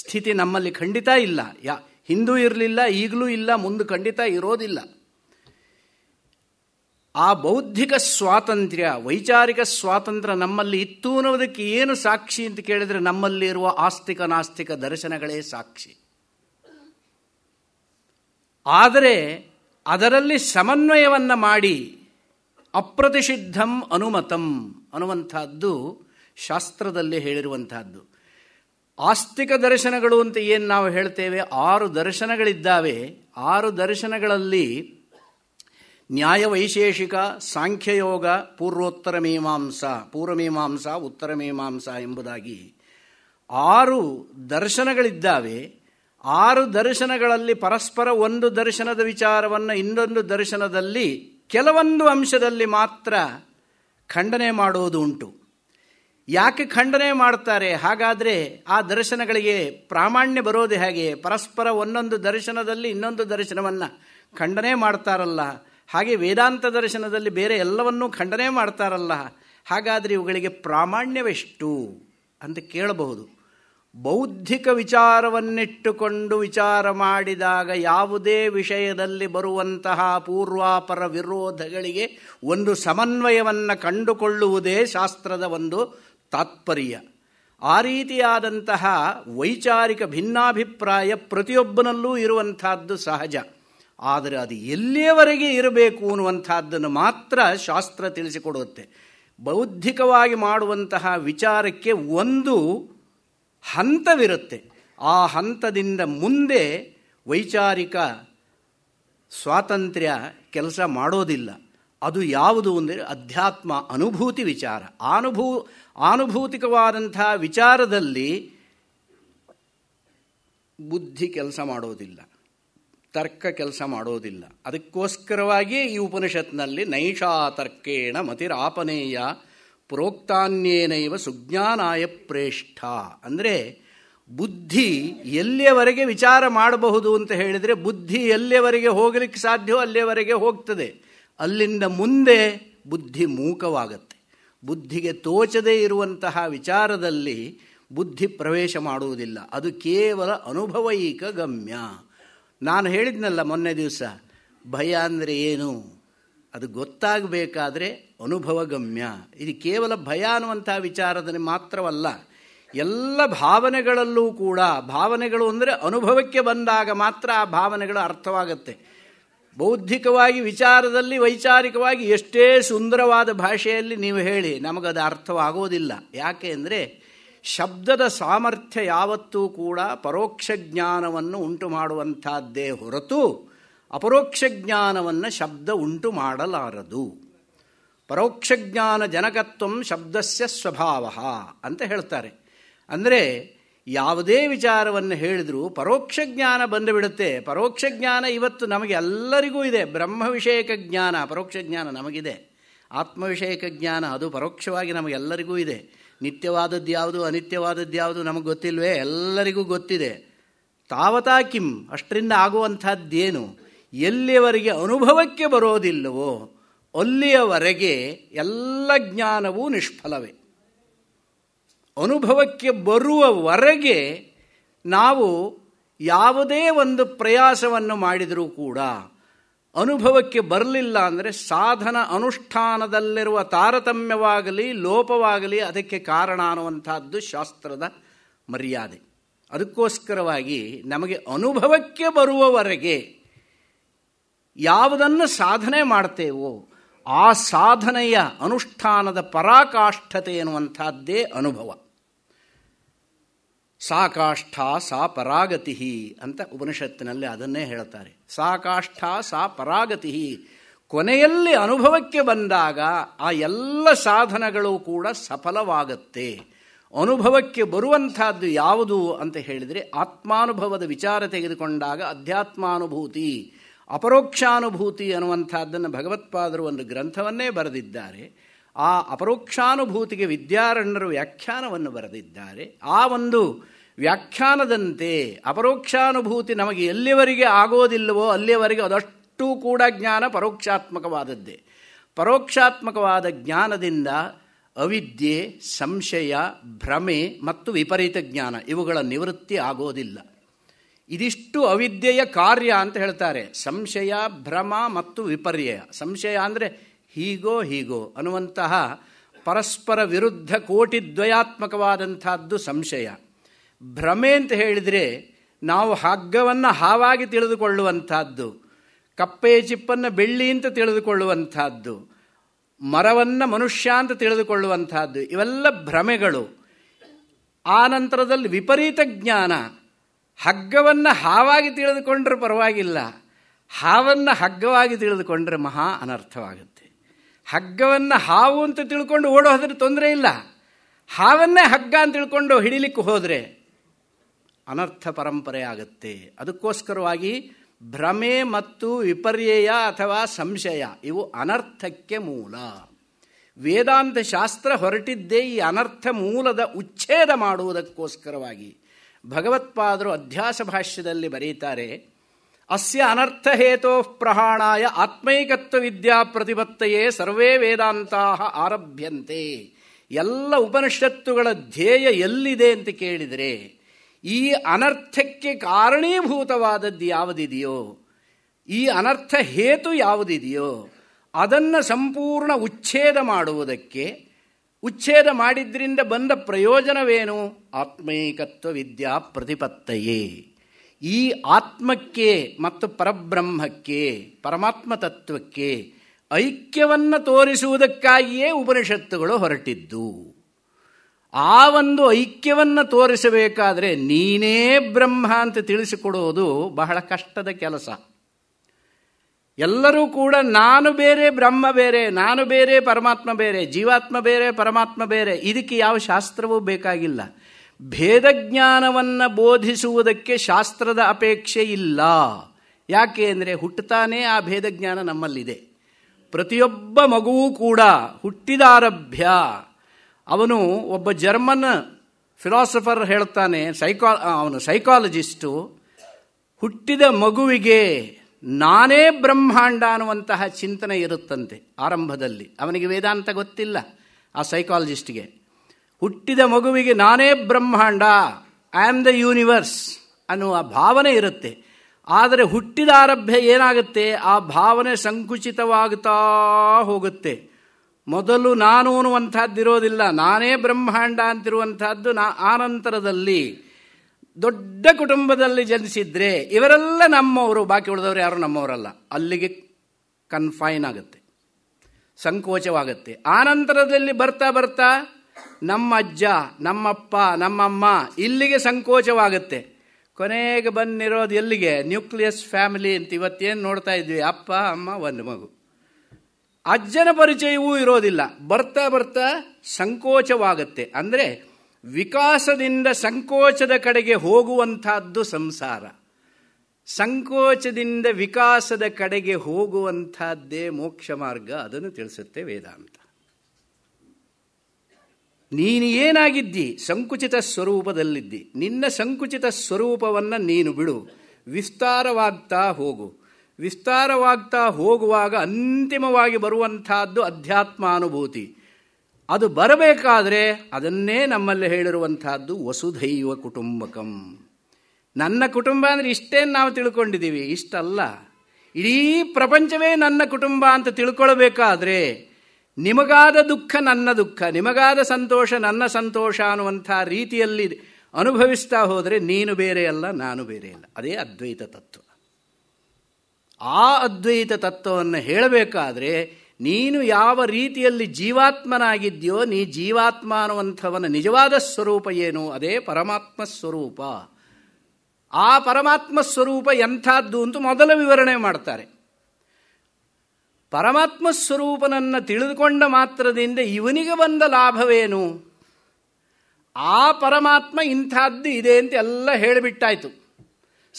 ಸ್ಥಿತಿ ನಮ್ಮಲ್ಲಿ ಖಂಡಿತ ಇಲ್ಲ ಯಾ ಹಿಂದೂ ಇರಲಿಲ್ಲ ಈಗಲೂ ಇಲ್ಲ ಮುಂದೆ ಖಂಡಿತ ಇರೋದಿಲ್ಲ ಆ ಬೌದ್ಧಿಕ ಸ್ವಾತಂತ್ರ್ಯ ವೈಚಾರಿಕ ಸ್ವಾತಂತ್ರ್ಯ ನಮ್ಮಲ್ಲಿ ಇತ್ತು ಅನ್ನೋದಕ್ಕೆ ಏನು ಸಾಕ್ಷಿ ಅಂತ ಕೇಳಿದರೆ ನಮ್ಮಲ್ಲಿರುವ ಆಸ್ತಿಕ ನಾಸ್ತಿಕ ದರ್ಶನಗಳೇ ಸಾಕ್ಷಿ ಆದರೆ ಅದರಲ್ಲಿ ಸಮನ್ವಯವನ್ನು ಮಾಡಿ ಅಪ್ರತಿಷಿದ್ಧಂ ಅನುಮತಂ ಅನ್ನುವಂಥದ್ದು ಶಾಸ್ತ್ರದಲ್ಲಿ ಹೇಳಿರುವಂತಹದ್ದು ಆಸ್ತಿಕ ದರ್ಶನಗಳು ಅಂತ ಏನು ನಾವು ಹೇಳ್ತೇವೆ ಆರು ದರ್ಶನಗಳಿದ್ದಾವೆ ಆರು ದರ್ಶನಗಳಲ್ಲಿ ನ್ಯಾಯವೈಶೇಷಿಕ ಸಾಂಖ್ಯಯೋಗ ಪೂರ್ವೋತ್ತರ ಮೀಮಾಂಸಾ ಪೂರ್ವಮೀಮಾಂಸ ಉತ್ತರ ಮೀಮಾಂಸ ಎಂಬುದಾಗಿ ಆರು ದರ್ಶನಗಳಿದ್ದಾವೆ ಆರು ದರ್ಶನಗಳಲ್ಲಿ ಪರಸ್ಪರ ಒಂದು ದರ್ಶನದ ವಿಚಾರವನ್ನು ಇನ್ನೊಂದು ದರ್ಶನದಲ್ಲಿ ಕೆಲವೊಂದು ಅಂಶದಲ್ಲಿ ಮಾತ್ರ ಖಂಡನೆ ಮಾಡುವುದು ಉಂಟು ಯಾಕೆ ಖಂಡನೆ ಮಾಡ್ತಾರೆ ಹಾಗಾದರೆ ಆ ದರ್ಶನಗಳಿಗೆ ಪ್ರಾಮಾಣ್ಯ ಬರೋದು ಹೇಗೆ ಪರಸ್ಪರ ಒಂದೊಂದು ದರ್ಶನದಲ್ಲಿ ಇನ್ನೊಂದು ದರ್ಶನವನ್ನು ಖಂಡನೆ ಮಾಡ್ತಾರಲ್ಲ ಹಾಗೆ ವೇದಾಂತ ದರ್ಶನದಲ್ಲಿ ಬೇರೆ ಎಲ್ಲವನ್ನೂ ಖಂಡನೆ ಮಾಡ್ತಾರಲ್ಲ ಹಾಗಾದರೆ ಇವುಗಳಿಗೆ ಪ್ರಾಮಾಣ್ಯವೆಷ್ಟು ಅಂತ ಕೇಳಬಹುದು ಬೌದ್ಧಿಕ ವಿಚಾರವನ್ನಿಟ್ಟುಕೊಂಡು ವಿಚಾರ ಮಾಡಿದಾಗ ಯಾವುದೇ ವಿಷಯದಲ್ಲಿ ಬರುವಂತಹ ಪೂರ್ವಾಪರ ವಿರೋಧಗಳಿಗೆ ಒಂದು ಸಮನ್ವಯವನ್ನು ಕಂಡುಕೊಳ್ಳುವುದೇ ಶಾಸ್ತ್ರದ ಒಂದು ತಾತ್ಪರ್ಯ ಆ ರೀತಿಯಾದಂತಹ ವೈಚಾರಿಕ ಭಿನ್ನಾಭಿಪ್ರಾಯ ಪ್ರತಿಯೊಬ್ಬನಲ್ಲೂ ಇರುವಂತಹದ್ದು ಸಹಜ ಆದರೆ ಅದು ಎಲ್ಲಿಯವರೆಗೆ ಇರಬೇಕು ಅನ್ನುವಂಥದ್ದನ್ನು ಮಾತ್ರ ಶಾಸ್ತ್ರ ತಿಳಿಸಿಕೊಡುತ್ತೆ ಬೌದ್ಧಿಕವಾಗಿ ಮಾಡುವಂತಹ ವಿಚಾರಕ್ಕೆ ಒಂದು ಹಂತವಿರುತ್ತೆ ಆ ಹಂತದಿಂದ ಮುಂದೆ ವೈಚಾರಿಕ ಸ್ವಾತಂತ್ರ್ಯ ಕೆಲಸ ಮಾಡೋದಿಲ್ಲ ಅದು ಯಾವುದು ಅಂದರೆ ಅಧ್ಯಾತ್ಮ ಅನುಭೂತಿ ವಿಚಾರ ಅನುಭೂ ಆನುಭೂತಿಕವಾದಂತಹ ವಿಚಾರದಲ್ಲಿ ಬುದ್ಧಿ ಕೆಲಸ ಮಾಡೋದಿಲ್ಲ ತರ್ಕ ಕೆಲಸ ಮಾಡೋದಿಲ್ಲ ಅದಕ್ಕೋಸ್ಕರವಾಗಿ ಈ ಉಪನಿಷತ್ನಲ್ಲಿ ನೈಷಾ ತರ್ಕೇಣ ಮತಿರಾಪನೇಯ ಪ್ರೋಕ್ತಾನ್ಯೇನೈವ ಸುಜ್ಞಾನಾಯ ಪ್ರೇಷ್ಠ ಅಂದರೆ ಬುದ್ಧಿ ಎಲ್ಲಿಯವರೆಗೆ ವಿಚಾರ ಮಾಡಬಹುದು ಅಂತ ಹೇಳಿದರೆ ಬುದ್ಧಿ ಎಲ್ಲಿಯವರೆಗೆ ಹೋಗಲಿಕ್ಕೆ ಸಾಧ್ಯವೋ ಅಲ್ಲಿಯವರೆಗೆ ಹೋಗ್ತದೆ ಅಲ್ಲಿಂದ ಮುಂದೆ ಬುದ್ಧಿ ಮೂಕವಾಗತ್ತೆ ಬುದ್ಧಿಗೆ ತೋಚದೇ ಇರುವಂತಹ ವಿಚಾರದಲ್ಲಿ ಬುದ್ಧಿ ಪ್ರವೇಶ ಮಾಡುವುದಿಲ್ಲ ಅದು ಕೇವಲ ಅನುಭವೈಕ ಗಮ್ಯ ನಾನು ಹೇಳಿದ್ನಲ್ಲ ಮೊನ್ನೆ ದಿವಸ ಭಯ ಅಂದರೆ ಏನು ಅದು ಗೊತ್ತಾಗಬೇಕಾದ್ರೆ ಅನುಭವಗಮ್ಯ ಇದು ಕೇವಲ ಭಯ ಅನ್ನುವಂಥ ವಿಚಾರದಲ್ಲಿ ಮಾತ್ರವಲ್ಲ ಎಲ್ಲ ಭಾವನೆಗಳಲ್ಲೂ ಕೂಡ ಭಾವನೆಗಳು ಅಂದರೆ ಅನುಭವಕ್ಕೆ ಬಂದಾಗ ಮಾತ್ರ ಆ ಭಾವನೆಗಳು ಅರ್ಥವಾಗತ್ತೆ ಬೌದ್ಧಿಕವಾಗಿ ವಿಚಾರದಲ್ಲಿ ವೈಚಾರಿಕವಾಗಿ ಎಷ್ಟೇ ಸುಂದರವಾದ ಭಾಷೆಯಲ್ಲಿ ನೀವು ಹೇಳಿ ನಮಗದು ಅರ್ಥವಾಗೋದಿಲ್ಲ ಯಾಕೆ ಅಂದರೆ ಶಬ್ದದ ಸಾಮರ್ಥ್ಯ ಯಾವತ್ತೂ ಕೂಡ ಪರೋಕ್ಷ ಜ್ಞಾನವನ್ನು ಉಂಟು ಮಾಡುವಂಥದ್ದೇ ಹೊರತು ಅಪರೋಕ್ಷ ಜ್ಞಾನವನ್ನು ಶಬ್ದ ಉಂಟು ಮಾಡಲಾರದು ಪರೋಕ್ಷ ಜ್ಞಾನ ಜನಕತ್ವ ಶಬ್ದಸ್ಯ ಸ್ವಭಾವ ಅಂತ ಹೇಳ್ತಾರೆ ಅಂದರೆ ಯಾವುದೇ ವಿಚಾರವನ್ನು ಹೇಳಿದರೂ ಪರೋಕ್ಷ ಜ್ಞಾನ ಬಂದುಬಿಡುತ್ತೆ ಪರೋಕ್ಷ ಜ್ಞಾನ ಇವತ್ತು ನಮಗೆ ಎಲ್ಲರಿಗೂ ಇದೆ ಬ್ರಹ್ಮ ವಿಷಯಕ ಜ್ಞಾನ ಪರೋಕ್ಷ ಜ್ಞಾನ ನಮಗಿದೆ ಆತ್ಮವಿಷಯಕ ಜ್ಞಾನ ಅದು ಪರೋಕ್ಷವಾಗಿ ನಮಗೆಲ್ಲರಿಗೂ ಇದೆ ನಿತ್ಯವಾದದ್ದು ಯಾವುದು ಅನಿತ್ಯವಾದದ್ದು ಯಾವುದು ನಮಗೆ ಗೊತ್ತಿಲ್ವೇ ಎಲ್ಲರಿಗೂ ಗೊತ್ತಿದೆ ತಾವತಾ ಕಿಂ ಅಷ್ಟರಿಂದ ಆಗುವಂಥದ್ದೇನು ಎಲ್ಲಿಯವರೆಗೆ ಅನುಭವಕ್ಕೆ ಬರೋದಿಲ್ಲವೋ ಅಲ್ಲಿಯವರೆಗೆ ಎಲ್ಲ ಜ್ಞಾನವೂ ನಿಷ್ಫಲವೇ ಅನುಭವಕ್ಕೆ ಬರುವವರೆಗೆ ನಾವು ಯಾವುದೇ ಒಂದು ಪ್ರಯಾಸವನ್ನು ಮಾಡಿದರೂ ಕೂಡ ಅನುಭವಕ್ಕೆ ಬರಲಿಲ್ಲ ಅಂದರೆ ಸಾಧನ ಅನುಷ್ಠಾನದಲ್ಲಿರುವ ತಾರತಮ್ಯವಾಗಲಿ ಲೋಪವಾಗಲಿ ಅದಕ್ಕೆ ಕಾರಣ ಅನ್ನುವಂಥದ್ದು ಶಾಸ್ತ್ರದ ಮರ್ಯಾದೆ ಅದಕ್ಕೋಸ್ಕರವಾಗಿ ನಮಗೆ ಅನುಭವಕ್ಕೆ ಬರುವವರೆಗೆ ಯಾವುದನ್ನು ಸಾಧನೆ ಮಾಡ್ತೇವೋ ಆ ಸಾಧನೆಯ ಅನುಷ್ಠಾನದ ಪರಾಕಾಷ್ಠತೆ ಎನ್ನುವಂಥದ್ದೇ ಅನುಭವ ಸಾ ಸಾ ಪರಾಗತಿ ಅಂತ ಉಪನಿಷತ್ತಿನಲ್ಲಿ ಅದನ್ನೇ ಹೇಳ್ತಾರೆ ಸಾಕಾಷ್ಠ ಸಾ ಪರಾಗತಿ ಕೊನೆಯಲ್ಲಿ ಅನುಭವಕ್ಕೆ ಬಂದಾಗ ಆ ಎಲ್ಲ ಸಾಧನಗಳು ಕೂಡ ಸಫಲವಾಗತ್ತೆ ಅನುಭವಕ್ಕೆ ಬರುವಂಥದ್ದು ಯಾವುದು ಅಂತ ಹೇಳಿದರೆ ಆತ್ಮಾನುಭವದ ವಿಚಾರ ತೆಗೆದುಕೊಂಡಾಗ ಅಧ್ಯಾತ್ಮಾನುಭೂತಿ ಅಪರೋಕ್ಷಾನುಭೂತಿ ಅನ್ನುವಂಥದ್ದನ್ನು ಭಗವತ್ಪಾದರು ಒಂದು ಗ್ರಂಥವನ್ನೇ ಬರೆದಿದ್ದಾರೆ ಆ ಅಪರೋಕ್ಷಾನುಭೂತಿಗೆ ವಿದ್ಯಾರಣ್ಯರು ವ್ಯಾಖ್ಯಾನವನ್ನು ಬರೆದಿದ್ದಾರೆ ಆ ಒಂದು ವ್ಯಾಖ್ಯಾನದಂತೆ ಅಪರೋಕ್ಷಾನುಭೂತಿ ನಮಗೆ ಎಲ್ಲಿವರೆಗೆ ಆಗೋದಿಲ್ಲವೋ ಅಲ್ಲಿಯವರೆಗೆ ಅದಷ್ಟು ಕೂಡ ಜ್ಞಾನ ಪರೋಕ್ಷಾತ್ಮಕವಾದದ್ದೇ ಪರೋಕ್ಷಾತ್ಮಕವಾದ ಜ್ಞಾನದಿಂದ ಅವಿದ್ಯೆ ಸಂಶಯ ಭ್ರಮೆ ಮತ್ತು ವಿಪರೀತ ಜ್ಞಾನ ಇವುಗಳ ನಿವೃತ್ತಿ ಆಗೋದಿಲ್ಲ ಇದಿಷ್ಟು ಅವಿದ್ಯೆಯ ಕಾರ್ಯ ಅಂತ ಹೇಳ್ತಾರೆ ಸಂಶಯ ಭ್ರಮ ಮತ್ತು ವಿಪರ್ಯಯ ಸಂಶಯ ಅಂದರೆ ಹೀಗೋ ಹೀಗೋ ಅನ್ನುವಂತಹ ಪರಸ್ಪರ ವಿರುದ್ಧ ದ್ವಯಾತ್ಮಕವಾದಂಥದ್ದು ಸಂಶಯ ಭ್ರಮೆ ಅಂತ ಹೇಳಿದರೆ ನಾವು ಹಗ್ಗವನ್ನು ಹಾವಾಗಿ ತಿಳಿದುಕೊಳ್ಳುವಂಥದ್ದು ಕಪ್ಪೆಯ ಚಿಪ್ಪನ್ನು ಬೆಳ್ಳಿ ಅಂತ ತಿಳಿದುಕೊಳ್ಳುವಂಥದ್ದು ಮರವನ್ನು ಮನುಷ್ಯ ಅಂತ ತಿಳಿದುಕೊಳ್ಳುವಂಥದ್ದು ಇವೆಲ್ಲ ಭ್ರಮೆಗಳು ಆ ನಂತರದಲ್ಲಿ ವಿಪರೀತ ಜ್ಞಾನ ಹಗ್ಗವನ್ನು ಹಾವಾಗಿ ತಿಳಿದುಕೊಂಡ್ರೆ ಪರವಾಗಿಲ್ಲ ಹಾವನ್ನು ಹಗ್ಗವಾಗಿ ತಿಳಿದುಕೊಂಡ್ರೆ ಮಹಾ ಅನರ್ಥವಾಗುತ್ತೆ ಹಗ್ಗವನ್ನು ಹಾವು ಅಂತ ತಿಳ್ಕೊಂಡು ಓಡೋ ಹೋದರೆ ತೊಂದರೆ ಇಲ್ಲ ಹಾವನ್ನೇ ಹಗ್ಗ ಅಂತ ತಿಳ್ಕೊಂಡು ಹಿಡಿಲಿಕ್ಕೆ ಹೋದರೆ ಅನರ್ಥ ಪರಂಪರೆ ಆಗುತ್ತೆ ಅದಕ್ಕೋಸ್ಕರವಾಗಿ ಭ್ರಮೆ ಮತ್ತು ವಿಪರ್ಯಯ ಅಥವಾ ಸಂಶಯ ಇವು ಅನರ್ಥಕ್ಕೆ ಮೂಲ ವೇದಾಂತ ಶಾಸ್ತ್ರ ಹೊರಟಿದ್ದೇ ಈ ಅನರ್ಥ ಮೂಲದ ಉಚ್ಛೇದ ಮಾಡುವುದಕ್ಕೋಸ್ಕರವಾಗಿ ಭಗವತ್ಪಾದರು ಅಧ್ಯಾಸ ಭಾಷ್ಯದಲ್ಲಿ ಬರೀತಾರೆ ಅಸ್ಯ ಅನರ್ಥ ಹೇತೋ ಪ್ರಹಾಣಾಯ ಆತ್ಮೈಕತ್ವ ವಿದ್ಯಾ ಪ್ರತಿಪತ್ತೆಯೇ ಸರ್ವೇ ವೇದಾಂತ ಆರಭ್ಯಂತೆ ಎಲ್ಲ ಉಪನಿಷತ್ತುಗಳ ಧ್ಯೇಯ ಎಲ್ಲಿದೆ ಅಂತ ಕೇಳಿದರೆ ಈ ಅನರ್ಥಕ್ಕೆ ಕಾರಣೀಭೂತವಾದದ್ದು ಯಾವುದಿದೆಯೋ ಈ ಅನರ್ಥ ಹೇತು ಯಾವುದಿದೆಯೋ ಅದನ್ನು ಸಂಪೂರ್ಣ ಉಚ್ಛೇದ ಮಾಡುವುದಕ್ಕೆ ಉಚ್ಛೇದ ಮಾಡಿದ್ರಿಂದ ಬಂದ ಪ್ರಯೋಜನವೇನು ಆತ್ಮೈಕತ್ವ ವಿದ್ಯಾ ಪ್ರತಿಪತ್ತಯೇ ಈ ಆತ್ಮಕ್ಕೆ ಮತ್ತು ಪರಬ್ರಹ್ಮಕ್ಕೆ ಪರಮಾತ್ಮ ತತ್ವಕ್ಕೆ ಐಕ್ಯವನ್ನು ತೋರಿಸುವುದಕ್ಕಾಗಿಯೇ ಉಪನಿಷತ್ತುಗಳು ಹೊರಟಿದ್ದು ಆ ಒಂದು ಐಕ್ಯವನ್ನು ತೋರಿಸಬೇಕಾದರೆ ನೀನೇ ಬ್ರಹ್ಮ ಅಂತ ತಿಳಿಸಿಕೊಡುವುದು ಬಹಳ ಕಷ್ಟದ ಕೆಲಸ ಎಲ್ಲರೂ ಕೂಡ ನಾನು ಬೇರೆ ಬ್ರಹ್ಮ ಬೇರೆ ನಾನು ಬೇರೆ ಪರಮಾತ್ಮ ಬೇರೆ ಜೀವಾತ್ಮ ಬೇರೆ ಪರಮಾತ್ಮ ಬೇರೆ ಇದಕ್ಕೆ ಯಾವ ಶಾಸ್ತ್ರವೂ ಬೇಕಾಗಿಲ್ಲ ಭೇದಜ್ಞಾನವನ್ನು ಬೋಧಿಸುವುದಕ್ಕೆ ಶಾಸ್ತ್ರದ ಅಪೇಕ್ಷೆ ಇಲ್ಲ ಯಾಕೆ ಅಂದರೆ ಹುಟ್ಟುತ್ತಾನೇ ಆ ಭೇದಜ್ಞಾನ ನಮ್ಮಲ್ಲಿದೆ ಪ್ರತಿಯೊಬ್ಬ ಮಗುವೂ ಕೂಡ ಹುಟ್ಟಿದಾರಭ್ಯ ಅವನು ಒಬ್ಬ ಜರ್ಮನ್ ಫಿಲಾಸಫರ್ ಹೇಳ್ತಾನೆ ಸೈಕಾ ಅವನು ಸೈಕಾಲಜಿಸ್ಟು ಹುಟ್ಟಿದ ಮಗುವಿಗೆ ನಾನೇ ಬ್ರಹ್ಮಾಂಡ ಅನ್ನುವಂತಹ ಚಿಂತನೆ ಇರುತ್ತಂತೆ ಆರಂಭದಲ್ಲಿ ಅವನಿಗೆ ವೇದಾಂತ ಗೊತ್ತಿಲ್ಲ ಆ ಸೈಕಾಲಜಿಸ್ಟ್ಗೆ ಹುಟ್ಟಿದ ಮಗುವಿಗೆ ನಾನೇ ಬ್ರಹ್ಮಾಂಡ ಐ ಆಮ್ ದ ಯೂನಿವರ್ಸ್ ಅನ್ನುವ ಭಾವನೆ ಇರುತ್ತೆ ಆದರೆ ಹುಟ್ಟಿದ ಆರಭ್ಯ ಏನಾಗುತ್ತೆ ಆ ಭಾವನೆ ಸಂಕುಚಿತವಾಗುತ್ತಾ ಹೋಗುತ್ತೆ ಮೊದಲು ನಾನು ಅನ್ನುವಂಥದ್ದಿರೋದಿಲ್ಲ ನಾನೇ ಬ್ರಹ್ಮಾಂಡ ಅಂತಿರುವಂಥದ್ದು ನಾ ಆನಂತರದಲ್ಲಿ ದೊಡ್ಡ ಕುಟುಂಬದಲ್ಲಿ ಜನಿಸಿದ್ರೆ ಇವರೆಲ್ಲ ನಮ್ಮವರು ಬಾಕಿ ಉಳಿದವರು ಯಾರು ನಮ್ಮವರಲ್ಲ ಅಲ್ಲಿಗೆ ಕನ್ಫೈನ್ ಆಗುತ್ತೆ ಸಂಕೋಚವಾಗುತ್ತೆ ಆನಂತರದಲ್ಲಿ ಬರ್ತಾ ಬರ್ತಾ ನಮ್ಮ ಅಜ್ಜ ನಮ್ಮಪ್ಪ ನಮ್ಮಮ್ಮ ಇಲ್ಲಿಗೆ ಸಂಕೋಚವಾಗುತ್ತೆ ಕೊನೆಗೆ ಬಂದಿರೋದು ಎಲ್ಲಿಗೆ ನ್ಯೂಕ್ಲಿಯಸ್ ಫ್ಯಾಮಿಲಿ ಅಂತ ಇವತ್ತೇನು ನೋಡ್ತಾ ಇದ್ವಿ ಅಪ್ಪ ಅಮ್ಮ ಒಂದು ಮಗು ಅಜ್ಜನ ಪರಿಚಯವೂ ಇರೋದಿಲ್ಲ ಬರ್ತಾ ಬರ್ತಾ ಸಂಕೋಚವಾಗತ್ತೆ ಅಂದರೆ ವಿಕಾಸದಿಂದ ಸಂಕೋಚದ ಕಡೆಗೆ ಹೋಗುವಂತಹದ್ದು ಸಂಸಾರ ಸಂಕೋಚದಿಂದ ವಿಕಾಸದ ಕಡೆಗೆ ಹೋಗುವಂತಹದ್ದೇ ಮೋಕ್ಷ ಮಾರ್ಗ ಅದನ್ನು ತಿಳಿಸುತ್ತೆ ವೇದಾಂತ ನೀನು ಏನಾಗಿದ್ದಿ ಸಂಕುಚಿತ ಸ್ವರೂಪದಲ್ಲಿದ್ದಿ ನಿನ್ನ ಸಂಕುಚಿತ ಸ್ವರೂಪವನ್ನು ನೀನು ಬಿಡು ವಿಸ್ತಾರವಾಗ್ತಾ ಹೋಗು ವಿಸ್ತಾರವಾಗ್ತಾ ಹೋಗುವಾಗ ಅಂತಿಮವಾಗಿ ಬರುವಂತಹದ್ದು ಅಧ್ಯಾತ್ಮಾನುಭೂತಿ ಅದು ಬರಬೇಕಾದರೆ ಅದನ್ನೇ ನಮ್ಮಲ್ಲಿ ಹೇಳಿರುವಂತಹದ್ದು ವಸುಧೈವ ಕುಟುಂಬಕಂ ನನ್ನ ಕುಟುಂಬ ಅಂದರೆ ಇಷ್ಟೇ ನಾವು ತಿಳ್ಕೊಂಡಿದ್ದೀವಿ ಇಷ್ಟಲ್ಲ ಇಡೀ ಪ್ರಪಂಚವೇ ನನ್ನ ಕುಟುಂಬ ಅಂತ ತಿಳ್ಕೊಳ್ಬೇಕಾದ್ರೆ ನಿಮಗಾದ ದುಃಖ ನನ್ನ ದುಃಖ ನಿಮಗಾದ ಸಂತೋಷ ನನ್ನ ಸಂತೋಷ ಅನ್ನುವಂಥ ರೀತಿಯಲ್ಲಿ ಅನುಭವಿಸ್ತಾ ಹೋದರೆ ನೀನು ಬೇರೆಯಲ್ಲ ನಾನು ಬೇರೆಯಲ್ಲ ಅದೇ ಅದ್ವೈತ ತತ್ವ ಆ ಅದ್ವೈತ ತತ್ವವನ್ನು ಹೇಳಬೇಕಾದ್ರೆ ನೀನು ಯಾವ ರೀತಿಯಲ್ಲಿ ಜೀವಾತ್ಮನಾಗಿದ್ಯೋ ನೀ ಜೀವಾತ್ಮ ಅನ್ನುವಂಥವನ ನಿಜವಾದ ಸ್ವರೂಪ ಏನು ಅದೇ ಪರಮಾತ್ಮ ಸ್ವರೂಪ ಆ ಪರಮಾತ್ಮ ಸ್ವರೂಪ ಎಂಥದ್ದು ಅಂತೂ ಮೊದಲ ವಿವರಣೆ ಮಾಡ್ತಾರೆ ಪರಮಾತ್ಮ ಸ್ವರೂಪನನ್ನು ತಿಳಿದುಕೊಂಡ ಮಾತ್ರದಿಂದ ಇವನಿಗೆ ಬಂದ ಲಾಭವೇನು ಆ ಪರಮಾತ್ಮ ಇಂಥದ್ದು ಇದೆ ಅಂತ ಎಲ್ಲ ಹೇಳಿಬಿಟ್ಟಾಯಿತು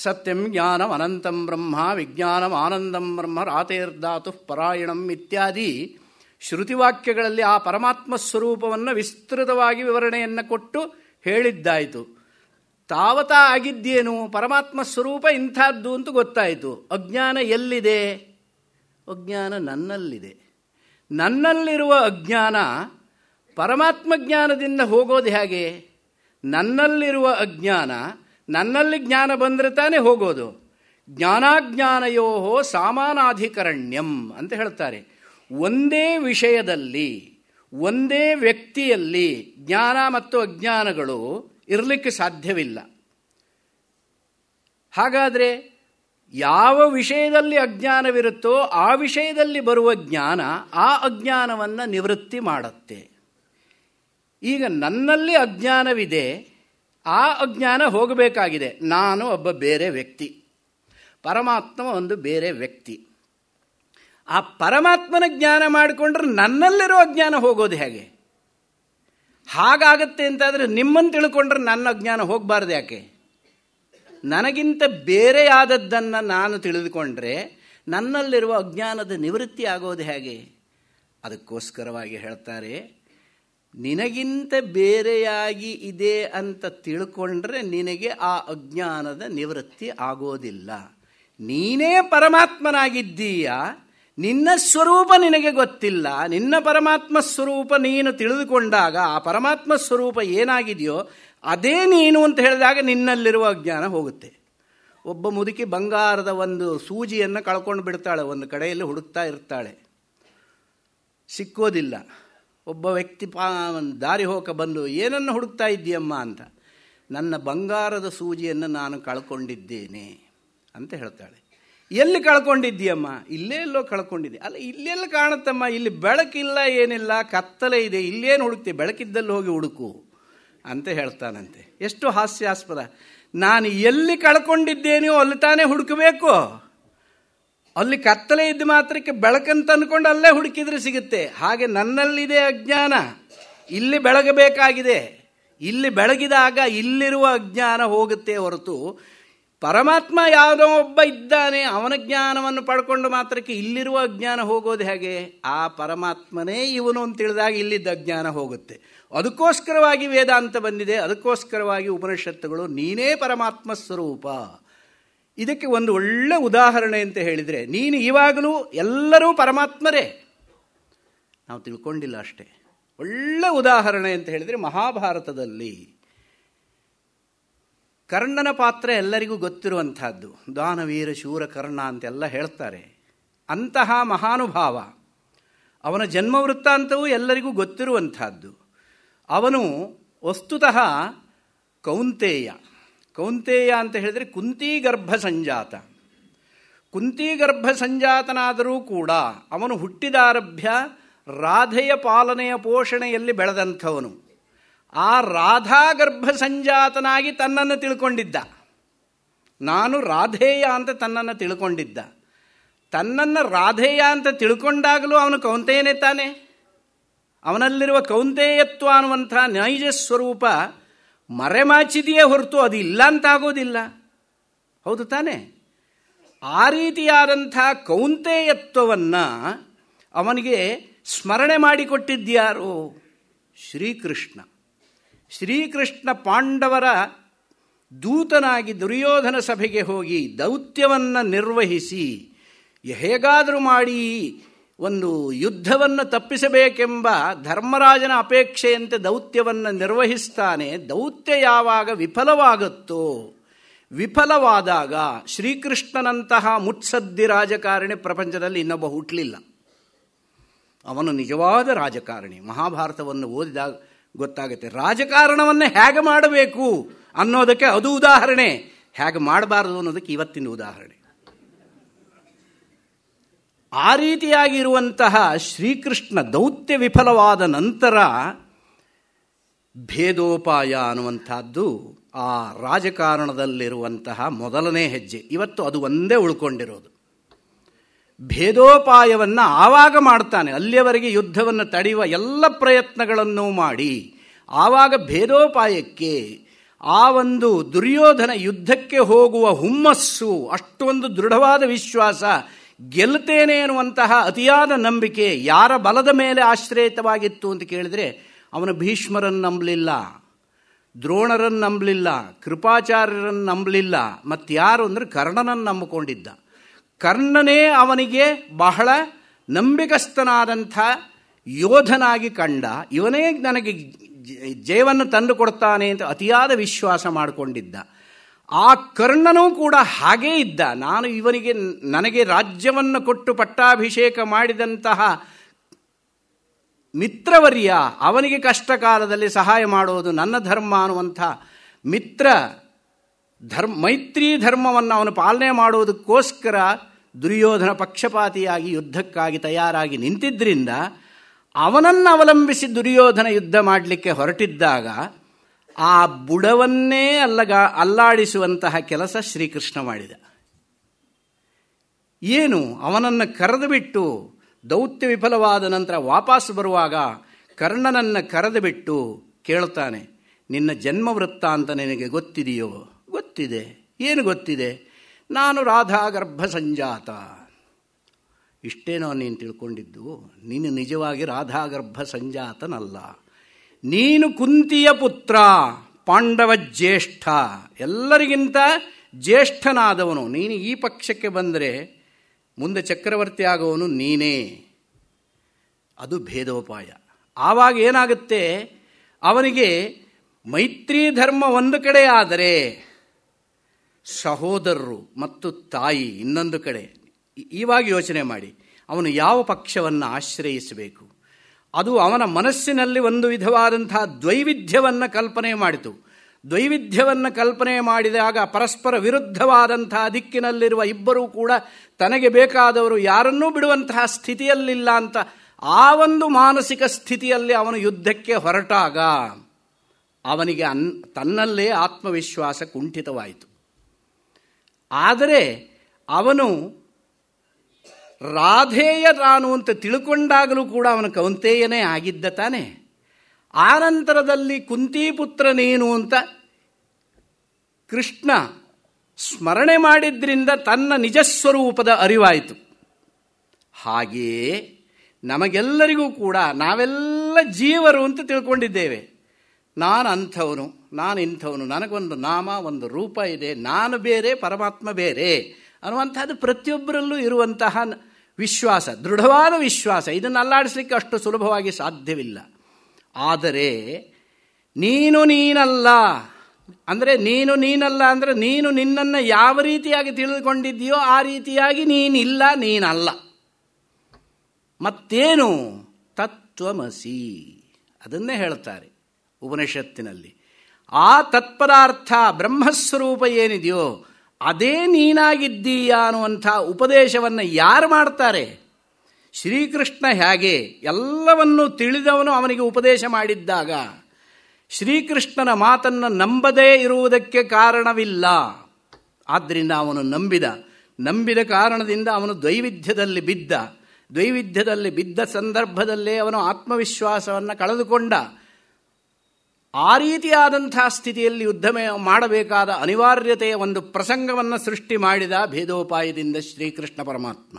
ಸತ್ಯಂ ಜ್ಞಾನಂ ಅನಂತಂ ಬ್ರಹ್ಮ ವಿಜ್ಞಾನಂ ಆನಂದಂ ಬ್ರಹ್ಮ ರಾತೇರ್ಧಾತು ಪರಾಯಣಂ ಇತ್ಯಾದಿ ಶ್ರುತಿವಾಕ್ಯಗಳಲ್ಲಿ ಆ ಪರಮಾತ್ಮ ಸ್ವರೂಪವನ್ನು ವಿಸ್ತೃತವಾಗಿ ವಿವರಣೆಯನ್ನು ಕೊಟ್ಟು ಹೇಳಿದ್ದಾಯಿತು ತಾವತ ಆಗಿದ್ದೇನು ಪರಮಾತ್ಮ ಸ್ವರೂಪ ಇಂಥದ್ದು ಅಂತೂ ಗೊತ್ತಾಯಿತು ಅಜ್ಞಾನ ಎಲ್ಲಿದೆ ಅಜ್ಞಾನ ನನ್ನಲ್ಲಿದೆ ನನ್ನಲ್ಲಿರುವ ಅಜ್ಞಾನ ಪರಮಾತ್ಮ ಜ್ಞಾನದಿಂದ ಹೋಗೋದು ಹೇಗೆ ನನ್ನಲ್ಲಿರುವ ಅಜ್ಞಾನ ನನ್ನಲ್ಲಿ ಜ್ಞಾನ ಬಂದರೆ ತಾನೇ ಹೋಗೋದು ಜ್ಞಾನಾಜ್ಞಾನಯೋಹೋ ಸಾಮಾನಾಧಿಕರಣ್ಯಂ ಅಂತ ಹೇಳ್ತಾರೆ ಒಂದೇ ವಿಷಯದಲ್ಲಿ ಒಂದೇ ವ್ಯಕ್ತಿಯಲ್ಲಿ ಜ್ಞಾನ ಮತ್ತು ಅಜ್ಞಾನಗಳು ಇರಲಿಕ್ಕೆ ಸಾಧ್ಯವಿಲ್ಲ ಹಾಗಾದರೆ ಯಾವ ವಿಷಯದಲ್ಲಿ ಅಜ್ಞಾನವಿರುತ್ತೋ ಆ ವಿಷಯದಲ್ಲಿ ಬರುವ ಜ್ಞಾನ ಆ ಅಜ್ಞಾನವನ್ನು ನಿವೃತ್ತಿ ಮಾಡುತ್ತೆ ಈಗ ನನ್ನಲ್ಲಿ ಅಜ್ಞಾನವಿದೆ ಆ ಅಜ್ಞಾನ ಹೋಗಬೇಕಾಗಿದೆ ನಾನು ಒಬ್ಬ ಬೇರೆ ವ್ಯಕ್ತಿ ಪರಮಾತ್ಮ ಒಂದು ಬೇರೆ ವ್ಯಕ್ತಿ ಆ ಪರಮಾತ್ಮನ ಜ್ಞಾನ ಮಾಡಿಕೊಂಡ್ರೆ ನನ್ನಲ್ಲಿರೋ ಅಜ್ಞಾನ ಹೋಗೋದು ಹೇಗೆ ಹಾಗಾಗತ್ತೆ ಅಂತಾದರೆ ನಿಮ್ಮನ್ನು ತಿಳ್ಕೊಂಡ್ರೆ ನನ್ನ ಅಜ್ಞಾನ ಹೋಗಬಾರ್ದು ಯಾಕೆ ನನಗಿಂತ ಬೇರೆಯಾದದ್ದನ್ನು ನಾನು ತಿಳಿದುಕೊಂಡ್ರೆ ನನ್ನಲ್ಲಿರುವ ಅಜ್ಞಾನದ ನಿವೃತ್ತಿ ಆಗೋದು ಹೇಗೆ ಅದಕ್ಕೋಸ್ಕರವಾಗಿ ಹೇಳ್ತಾರೆ ನಿನಗಿಂತ ಬೇರೆಯಾಗಿ ಇದೆ ಅಂತ ತಿಳ್ಕೊಂಡ್ರೆ ನಿನಗೆ ಆ ಅಜ್ಞಾನದ ನಿವೃತ್ತಿ ಆಗೋದಿಲ್ಲ ನೀನೇ ಪರಮಾತ್ಮನಾಗಿದ್ದೀಯ ನಿನ್ನ ಸ್ವರೂಪ ನಿನಗೆ ಗೊತ್ತಿಲ್ಲ ನಿನ್ನ ಪರಮಾತ್ಮ ಸ್ವರೂಪ ನೀನು ತಿಳಿದುಕೊಂಡಾಗ ಆ ಪರಮಾತ್ಮ ಸ್ವರೂಪ ಏನಾಗಿದೆಯೋ ಅದೇ ನೀನು ಅಂತ ಹೇಳಿದಾಗ ನಿನ್ನಲ್ಲಿರುವ ಅಜ್ಞಾನ ಹೋಗುತ್ತೆ ಒಬ್ಬ ಮುದುಕಿ ಬಂಗಾರದ ಒಂದು ಸೂಜಿಯನ್ನು ಕಳ್ಕೊಂಡು ಬಿಡ್ತಾಳೆ ಒಂದು ಕಡೆಯಲ್ಲಿ ಹುಡುಕ್ತಾ ಇರ್ತಾಳೆ ಸಿಕ್ಕೋದಿಲ್ಲ ಒಬ್ಬ ವ್ಯಕ್ತಿ ಪಾ ದಾರಿ ಹೋಗಕ ಬಂದು ಏನನ್ನು ಹುಡುಕ್ತಾ ಇದ್ದೀಯಮ್ಮ ಅಂತ ನನ್ನ ಬಂಗಾರದ ಸೂಜಿಯನ್ನು ನಾನು ಕಳ್ಕೊಂಡಿದ್ದೇನೆ ಅಂತ ಹೇಳ್ತಾಳೆ ಎಲ್ಲಿ ಕಳ್ಕೊಂಡಿದ್ದೀಯಮ್ಮ ಇಲ್ಲೇ ಎಲ್ಲೋ ಕಳ್ಕೊಂಡಿದ್ದೆ ಅಲ್ಲ ಇಲ್ಲೆಲ್ಲ ಕಾಣುತ್ತಮ್ಮ ಇಲ್ಲಿ ಬೆಳಕಿಲ್ಲ ಏನಿಲ್ಲ ಕತ್ತಲೆ ಇದೆ ಇಲ್ಲೇನು ಹುಡುಕ್ತಿ ಬೆಳಕಿದ್ದಲ್ಲಿ ಹೋಗಿ ಹುಡುಕು ಅಂತ ಹೇಳ್ತಾನಂತೆ ಎಷ್ಟು ಹಾಸ್ಯಾಸ್ಪದ ನಾನು ಎಲ್ಲಿ ಕಳ್ಕೊಂಡಿದ್ದೇನೆಯೋ ಅಲ್ಲಿ ತಾನೇ ಹುಡುಕಬೇಕು ಅಲ್ಲಿ ಕತ್ತಲೆ ಇದ್ದ ಮಾತ್ರಕ್ಕೆ ಬೆಳಕಂತ ಅಂದ್ಕೊಂಡು ಅಲ್ಲೇ ಹುಡುಕಿದ್ರೆ ಸಿಗುತ್ತೆ ಹಾಗೆ ನನ್ನಲ್ಲಿದೆ ಅಜ್ಞಾನ ಇಲ್ಲಿ ಬೆಳಗಬೇಕಾಗಿದೆ ಇಲ್ಲಿ ಬೆಳಗಿದಾಗ ಇಲ್ಲಿರುವ ಅಜ್ಞಾನ ಹೋಗುತ್ತೆ ಹೊರತು ಪರಮಾತ್ಮ ಯಾವುದೋ ಒಬ್ಬ ಇದ್ದಾನೆ ಅವನ ಜ್ಞಾನವನ್ನು ಪಡ್ಕೊಂಡು ಮಾತ್ರಕ್ಕೆ ಇಲ್ಲಿರುವ ಅಜ್ಞಾನ ಹೋಗೋದು ಹೇಗೆ ಆ ಪರಮಾತ್ಮನೇ ಇವನು ಅಂತ ತಿಳಿದಾಗ ಇಲ್ಲಿದ್ದ ಅಜ್ಞಾನ ಹೋಗುತ್ತೆ ಅದಕ್ಕೋಸ್ಕರವಾಗಿ ವೇದಾಂತ ಬಂದಿದೆ ಅದಕ್ಕೋಸ್ಕರವಾಗಿ ಉಪನಿಷತ್ತುಗಳು ನೀನೇ ಪರಮಾತ್ಮ ಸ್ವರೂಪ ಇದಕ್ಕೆ ಒಂದು ಒಳ್ಳೆ ಉದಾಹರಣೆ ಅಂತ ಹೇಳಿದರೆ ನೀನು ಇವಾಗಲೂ ಎಲ್ಲರೂ ಪರಮಾತ್ಮರೇ ನಾವು ತಿಳ್ಕೊಂಡಿಲ್ಲ ಅಷ್ಟೇ ಒಳ್ಳೆ ಉದಾಹರಣೆ ಅಂತ ಹೇಳಿದರೆ ಮಹಾಭಾರತದಲ್ಲಿ ಕರ್ಣನ ಪಾತ್ರ ಎಲ್ಲರಿಗೂ ಗೊತ್ತಿರುವಂಥದ್ದು ದಾನವೀರ ಶೂರ ಕರ್ಣ ಅಂತೆಲ್ಲ ಹೇಳ್ತಾರೆ ಅಂತಹ ಮಹಾನುಭಾವ ಅವನ ಜನ್ಮ ವೃತ್ತಾಂತವೂ ಎಲ್ಲರಿಗೂ ಗೊತ್ತಿರುವಂಥದ್ದು ಅವನು ವಸ್ತುತಃ ಕೌಂತೇಯ ಕೌಂತೇಯ ಅಂತ ಹೇಳಿದರೆ ಕುಂತಿ ಗರ್ಭ ಸಂಜಾತ ಕುಂತಿ ಗರ್ಭ ಸಂಜಾತನಾದರೂ ಕೂಡ ಅವನು ಹುಟ್ಟಿದಾರಭ್ಯ ರಾಧೆಯ ಪಾಲನೆಯ ಪೋಷಣೆಯಲ್ಲಿ ಬೆಳೆದಂಥವನು ಆ ರಾಧಾ ಗರ್ಭ ಸಂಜಾತನಾಗಿ ತನ್ನನ್ನು ತಿಳ್ಕೊಂಡಿದ್ದ ನಾನು ರಾಧೇಯ ಅಂತ ತನ್ನನ್ನು ತಿಳ್ಕೊಂಡಿದ್ದ ತನ್ನನ್ನು ರಾಧೇಯ ಅಂತ ತಿಳ್ಕೊಂಡಾಗಲೂ ಅವನು ಕೌಂತೆಯನೇ ತಾನೆ ಅವನಲ್ಲಿರುವ ಕೌಂತೆಯತ್ವ ಅನ್ನುವಂಥ ನೈಜ ಸ್ವರೂಪ ಮರೆಮಾಚಿದೆಯೇ ಹೊರತು ಅದು ಇಲ್ಲ ಅಂತಾಗೋದಿಲ್ಲ ಹೌದು ತಾನೆ ಆ ರೀತಿಯಾದಂಥ ಕೌಂತೆಯತ್ವವನ್ನು ಅವನಿಗೆ ಸ್ಮರಣೆ ಮಾಡಿಕೊಟ್ಟಿದ್ಯಾರು ಶ್ರೀಕೃಷ್ಣ ಶ್ರೀಕೃಷ್ಣ ಪಾಂಡವರ ದೂತನಾಗಿ ದುರ್ಯೋಧನ ಸಭೆಗೆ ಹೋಗಿ ದೌತ್ಯವನ್ನು ನಿರ್ವಹಿಸಿ ಹೇಗಾದರೂ ಮಾಡಿ ಒಂದು ಯುದ್ಧವನ್ನು ತಪ್ಪಿಸಬೇಕೆಂಬ ಧರ್ಮರಾಜನ ಅಪೇಕ್ಷೆಯಂತೆ ದೌತ್ಯವನ್ನು ನಿರ್ವಹಿಸ್ತಾನೆ ದೌತ್ಯ ಯಾವಾಗ ವಿಫಲವಾಗುತ್ತೋ ವಿಫಲವಾದಾಗ ಶ್ರೀಕೃಷ್ಣನಂತಹ ಮುತ್ಸದ್ದಿ ರಾಜಕಾರಣಿ ಪ್ರಪಂಚದಲ್ಲಿ ಇನ್ನೊಬ್ಬ ಹುಟ್ಟಲಿಲ್ಲ ಅವನು ನಿಜವಾದ ರಾಜಕಾರಣಿ ಮಹಾಭಾರತವನ್ನು ಓದಿದಾಗ ಗೊತ್ತಾಗುತ್ತೆ ರಾಜಕಾರಣವನ್ನು ಹೇಗೆ ಮಾಡಬೇಕು ಅನ್ನೋದಕ್ಕೆ ಅದು ಉದಾಹರಣೆ ಹೇಗೆ ಮಾಡಬಾರದು ಅನ್ನೋದಕ್ಕೆ ಇವತ್ತಿನ ಉದಾಹರಣೆ ಆ ರೀತಿಯಾಗಿರುವಂತಹ ಶ್ರೀಕೃಷ್ಣ ದೌತ್ಯ ವಿಫಲವಾದ ನಂತರ ಭೇದೋಪಾಯ ಅನ್ನುವಂಥದ್ದು ಆ ರಾಜಕಾರಣದಲ್ಲಿರುವಂತಹ ಮೊದಲನೇ ಹೆಜ್ಜೆ ಇವತ್ತು ಅದು ಒಂದೇ ಉಳ್ಕೊಂಡಿರೋದು ಭೇದೋಪಾಯವನ್ನು ಆವಾಗ ಮಾಡ್ತಾನೆ ಅಲ್ಲಿಯವರೆಗೆ ಯುದ್ಧವನ್ನು ತಡೆಯುವ ಎಲ್ಲ ಪ್ರಯತ್ನಗಳನ್ನು ಮಾಡಿ ಆವಾಗ ಭೇದೋಪಾಯಕ್ಕೆ ಆ ಒಂದು ದುರ್ಯೋಧನ ಯುದ್ಧಕ್ಕೆ ಹೋಗುವ ಹುಮ್ಮಸ್ಸು ಅಷ್ಟೊಂದು ದೃಢವಾದ ವಿಶ್ವಾಸ ಗೆಲ್ಲುತ್ತೇನೆ ಎನ್ನುವಂತಹ ಅತಿಯಾದ ನಂಬಿಕೆ ಯಾರ ಬಲದ ಮೇಲೆ ಆಶ್ರಯಿತವಾಗಿತ್ತು ಅಂತ ಕೇಳಿದರೆ ಅವನು ಭೀಷ್ಮರನ್ನು ನಂಬಲಿಲ್ಲ ದ್ರೋಣರನ್ನು ನಂಬಲಿಲ್ಲ ಕೃಪಾಚಾರ್ಯರನ್ನು ನಂಬಲಿಲ್ಲ ಮತ್ತು ಯಾರು ಅಂದರೆ ಕರ್ಣನನ್ನು ನಂಬಿಕೊಂಡಿದ್ದ ಕರ್ಣನೇ ಅವನಿಗೆ ಬಹಳ ನಂಬಿಕಸ್ಥನಾದಂಥ ಯೋಧನಾಗಿ ಕಂಡ ಇವನೇ ನನಗೆ ಜಯವನ್ನು ಕೊಡ್ತಾನೆ ಅಂತ ಅತಿಯಾದ ವಿಶ್ವಾಸ ಮಾಡಿಕೊಂಡಿದ್ದ ಆ ಕರ್ಣನೂ ಕೂಡ ಹಾಗೇ ಇದ್ದ ನಾನು ಇವನಿಗೆ ನನಗೆ ರಾಜ್ಯವನ್ನು ಕೊಟ್ಟು ಪಟ್ಟಾಭಿಷೇಕ ಮಾಡಿದಂತಹ ಮಿತ್ರವರ್ಯ ಅವನಿಗೆ ಕಷ್ಟ ಕಾಲದಲ್ಲಿ ಸಹಾಯ ಮಾಡುವುದು ನನ್ನ ಧರ್ಮ ಅನ್ನುವಂಥ ಮಿತ್ರ ಧರ್ಮ ಮೈತ್ರಿ ಧರ್ಮವನ್ನು ಅವನು ಪಾಲನೆ ಮಾಡುವುದಕ್ಕೋಸ್ಕರ ದುರ್ಯೋಧನ ಪಕ್ಷಪಾತಿಯಾಗಿ ಯುದ್ಧಕ್ಕಾಗಿ ತಯಾರಾಗಿ ನಿಂತಿದ್ದರಿಂದ ಅವನನ್ನು ಅವಲಂಬಿಸಿ ದುರ್ಯೋಧನ ಯುದ್ಧ ಮಾಡಲಿಕ್ಕೆ ಹೊರಟಿದ್ದಾಗ ಆ ಬುಡವನ್ನೇ ಅಲ್ಲಗ ಅಲ್ಲಾಡಿಸುವಂತಹ ಕೆಲಸ ಶ್ರೀಕೃಷ್ಣ ಮಾಡಿದ ಏನು ಅವನನ್ನು ಕರೆದು ಬಿಟ್ಟು ದೌತ್ಯ ವಿಫಲವಾದ ನಂತರ ವಾಪಸ್ ಬರುವಾಗ ಕರ್ಣನನ್ನು ಕರೆದು ಬಿಟ್ಟು ಕೇಳ್ತಾನೆ ನಿನ್ನ ಜನ್ಮ ವೃತ್ತ ಅಂತ ನಿನಗೆ ಗೊತ್ತಿದೆಯೋ ಗೊತ್ತಿದೆ ಏನು ಗೊತ್ತಿದೆ ನಾನು ರಾಧಾ ಗರ್ಭ ಸಂಜಾತ ಇಷ್ಟೇನೋ ನೀನು ತಿಳ್ಕೊಂಡಿದ್ದು ನೀನು ನಿಜವಾಗಿ ರಾಧಾಗರ್ಭ ಸಂಜಾತನಲ್ಲ ನೀನು ಕುಂತಿಯ ಪುತ್ರ ಪಾಂಡವ ಜ್ಯೇಷ್ಠ ಎಲ್ಲರಿಗಿಂತ ಜ್ಯೇಷ್ಠನಾದವನು ನೀನು ಈ ಪಕ್ಷಕ್ಕೆ ಬಂದರೆ ಮುಂದೆ ಚಕ್ರವರ್ತಿ ಆಗೋನು ನೀನೇ ಅದು ಭೇದೋಪಾಯ ಆವಾಗ ಏನಾಗುತ್ತೆ ಅವನಿಗೆ ಮೈತ್ರಿ ಧರ್ಮ ಒಂದು ಕಡೆ ಆದರೆ ಸಹೋದರರು ಮತ್ತು ತಾಯಿ ಇನ್ನೊಂದು ಕಡೆ ಇವಾಗ ಯೋಚನೆ ಮಾಡಿ ಅವನು ಯಾವ ಪಕ್ಷವನ್ನು ಆಶ್ರಯಿಸಬೇಕು ಅದು ಅವನ ಮನಸ್ಸಿನಲ್ಲಿ ಒಂದು ವಿಧವಾದಂತಹ ದ್ವೈವಿಧ್ಯವನ್ನು ಕಲ್ಪನೆ ಮಾಡಿತು ದ್ವೈವಿಧ್ಯವನ್ನು ಕಲ್ಪನೆ ಮಾಡಿದಾಗ ಪರಸ್ಪರ ವಿರುದ್ಧವಾದಂತಹ ದಿಕ್ಕಿನಲ್ಲಿರುವ ಇಬ್ಬರೂ ಕೂಡ ತನಗೆ ಬೇಕಾದವರು ಯಾರನ್ನೂ ಬಿಡುವಂತಹ ಸ್ಥಿತಿಯಲ್ಲಿಲ್ಲ ಅಂತ ಆ ಒಂದು ಮಾನಸಿಕ ಸ್ಥಿತಿಯಲ್ಲಿ ಅವನು ಯುದ್ಧಕ್ಕೆ ಹೊರಟಾಗ ಅವನಿಗೆ ಅನ್ ತನ್ನಲ್ಲೇ ಆತ್ಮವಿಶ್ವಾಸ ಕುಂಠಿತವಾಯಿತು ಆದರೆ ಅವನು ರಾಧೇಯ ತಾನು ಅಂತ ತಿಳ್ಕೊಂಡಾಗಲೂ ಕೂಡ ಅವನ ಕೌಂತೆಯನೇ ಆಗಿದ್ದ ತಾನೆ ಆನಂತರದಲ್ಲಿ ಕುಂತಿಪುತ್ರನೇನು ಅಂತ ಕೃಷ್ಣ ಸ್ಮರಣೆ ಮಾಡಿದ್ರಿಂದ ತನ್ನ ನಿಜಸ್ವರೂಪದ ಅರಿವಾಯಿತು ಹಾಗೆಯೇ ನಮಗೆಲ್ಲರಿಗೂ ಕೂಡ ನಾವೆಲ್ಲ ಜೀವರು ಅಂತ ತಿಳ್ಕೊಂಡಿದ್ದೇವೆ ನಾನು ಅಂಥವನು ನಾನು ಇಂಥವನು ನನಗೊಂದು ನಾಮ ಒಂದು ರೂಪ ಇದೆ ನಾನು ಬೇರೆ ಪರಮಾತ್ಮ ಬೇರೆ ಅನ್ನುವಂಥದ್ದು ಪ್ರತಿಯೊಬ್ಬರಲ್ಲೂ ಇರುವಂತಹ ವಿಶ್ವಾಸ ದೃಢವಾದ ವಿಶ್ವಾಸ ಇದನ್ನು ಅಲ್ಲಾಡಿಸಲಿಕ್ಕೆ ಅಷ್ಟು ಸುಲಭವಾಗಿ ಸಾಧ್ಯವಿಲ್ಲ ಆದರೆ ನೀನು ನೀನಲ್ಲ ಅಂದರೆ ನೀನು ನೀನಲ್ಲ ಅಂದರೆ ನೀನು ನಿನ್ನನ್ನು ಯಾವ ರೀತಿಯಾಗಿ ತಿಳಿದುಕೊಂಡಿದ್ದೀಯೋ ಆ ರೀತಿಯಾಗಿ ನೀನಿಲ್ಲ ನೀನಲ್ಲ ಮತ್ತೇನು ತತ್ವಮಸಿ ಅದನ್ನೇ ಹೇಳ್ತಾರೆ ಉಪನಿಷತ್ತಿನಲ್ಲಿ ಆ ತತ್ಪದಾರ್ಥ ಬ್ರಹ್ಮಸ್ವರೂಪ ಏನಿದೆಯೋ ಅದೇ ನೀನಾಗಿದ್ದೀಯಾ ಅನ್ನುವಂಥ ಉಪದೇಶವನ್ನು ಯಾರು ಮಾಡ್ತಾರೆ ಶ್ರೀಕೃಷ್ಣ ಹೇಗೆ ಎಲ್ಲವನ್ನು ತಿಳಿದವನು ಅವನಿಗೆ ಉಪದೇಶ ಮಾಡಿದ್ದಾಗ ಶ್ರೀಕೃಷ್ಣನ ಮಾತನ್ನು ನಂಬದೇ ಇರುವುದಕ್ಕೆ ಕಾರಣವಿಲ್ಲ ಆದ್ದರಿಂದ ಅವನು ನಂಬಿದ ನಂಬಿದ ಕಾರಣದಿಂದ ಅವನು ದ್ವೈವಿಧ್ಯದಲ್ಲಿ ಬಿದ್ದ ದ್ವೈವಿಧ್ಯದಲ್ಲಿ ಬಿದ್ದ ಸಂದರ್ಭದಲ್ಲೇ ಅವನು ಆತ್ಮವಿಶ್ವಾಸವನ್ನು ಕಳೆದುಕೊಂಡ ಆ ರೀತಿಯಾದಂಥ ಸ್ಥಿತಿಯಲ್ಲಿ ಯುದ್ಧ ಮಾಡಬೇಕಾದ ಅನಿವಾರ್ಯತೆಯ ಒಂದು ಪ್ರಸಂಗವನ್ನು ಸೃಷ್ಟಿ ಮಾಡಿದ ಭೇದೋಪಾಯದಿಂದ ಶ್ರೀಕೃಷ್ಣ ಪರಮಾತ್ಮ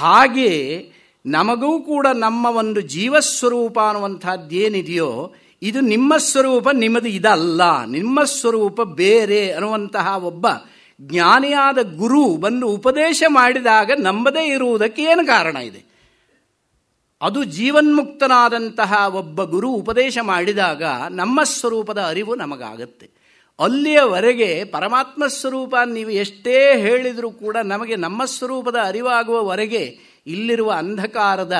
ಹಾಗೆ ನಮಗೂ ಕೂಡ ನಮ್ಮ ಒಂದು ಜೀವಸ್ವರೂಪ ಅನ್ನುವಂಥದ್ದೇನಿದೆಯೋ ಇದು ನಿಮ್ಮ ಸ್ವರೂಪ ನಿಮ್ಮದು ಇದಲ್ಲ ನಿಮ್ಮ ಸ್ವರೂಪ ಬೇರೆ ಅನ್ನುವಂತಹ ಒಬ್ಬ ಜ್ಞಾನಿಯಾದ ಗುರು ಬಂದು ಉಪದೇಶ ಮಾಡಿದಾಗ ನಂಬದೇ ಇರುವುದಕ್ಕೆ ಏನು ಕಾರಣ ಇದೆ ಅದು ಜೀವನ್ಮುಕ್ತನಾದಂತಹ ಒಬ್ಬ ಗುರು ಉಪದೇಶ ಮಾಡಿದಾಗ ನಮ್ಮ ಸ್ವರೂಪದ ಅರಿವು ನಮಗಾಗತ್ತೆ ಅಲ್ಲಿಯವರೆಗೆ ಪರಮಾತ್ಮ ಸ್ವರೂಪ ನೀವು ಎಷ್ಟೇ ಹೇಳಿದರೂ ಕೂಡ ನಮಗೆ ನಮ್ಮ ಸ್ವರೂಪದ ಅರಿವಾಗುವವರೆಗೆ ಇಲ್ಲಿರುವ ಅಂಧಕಾರದ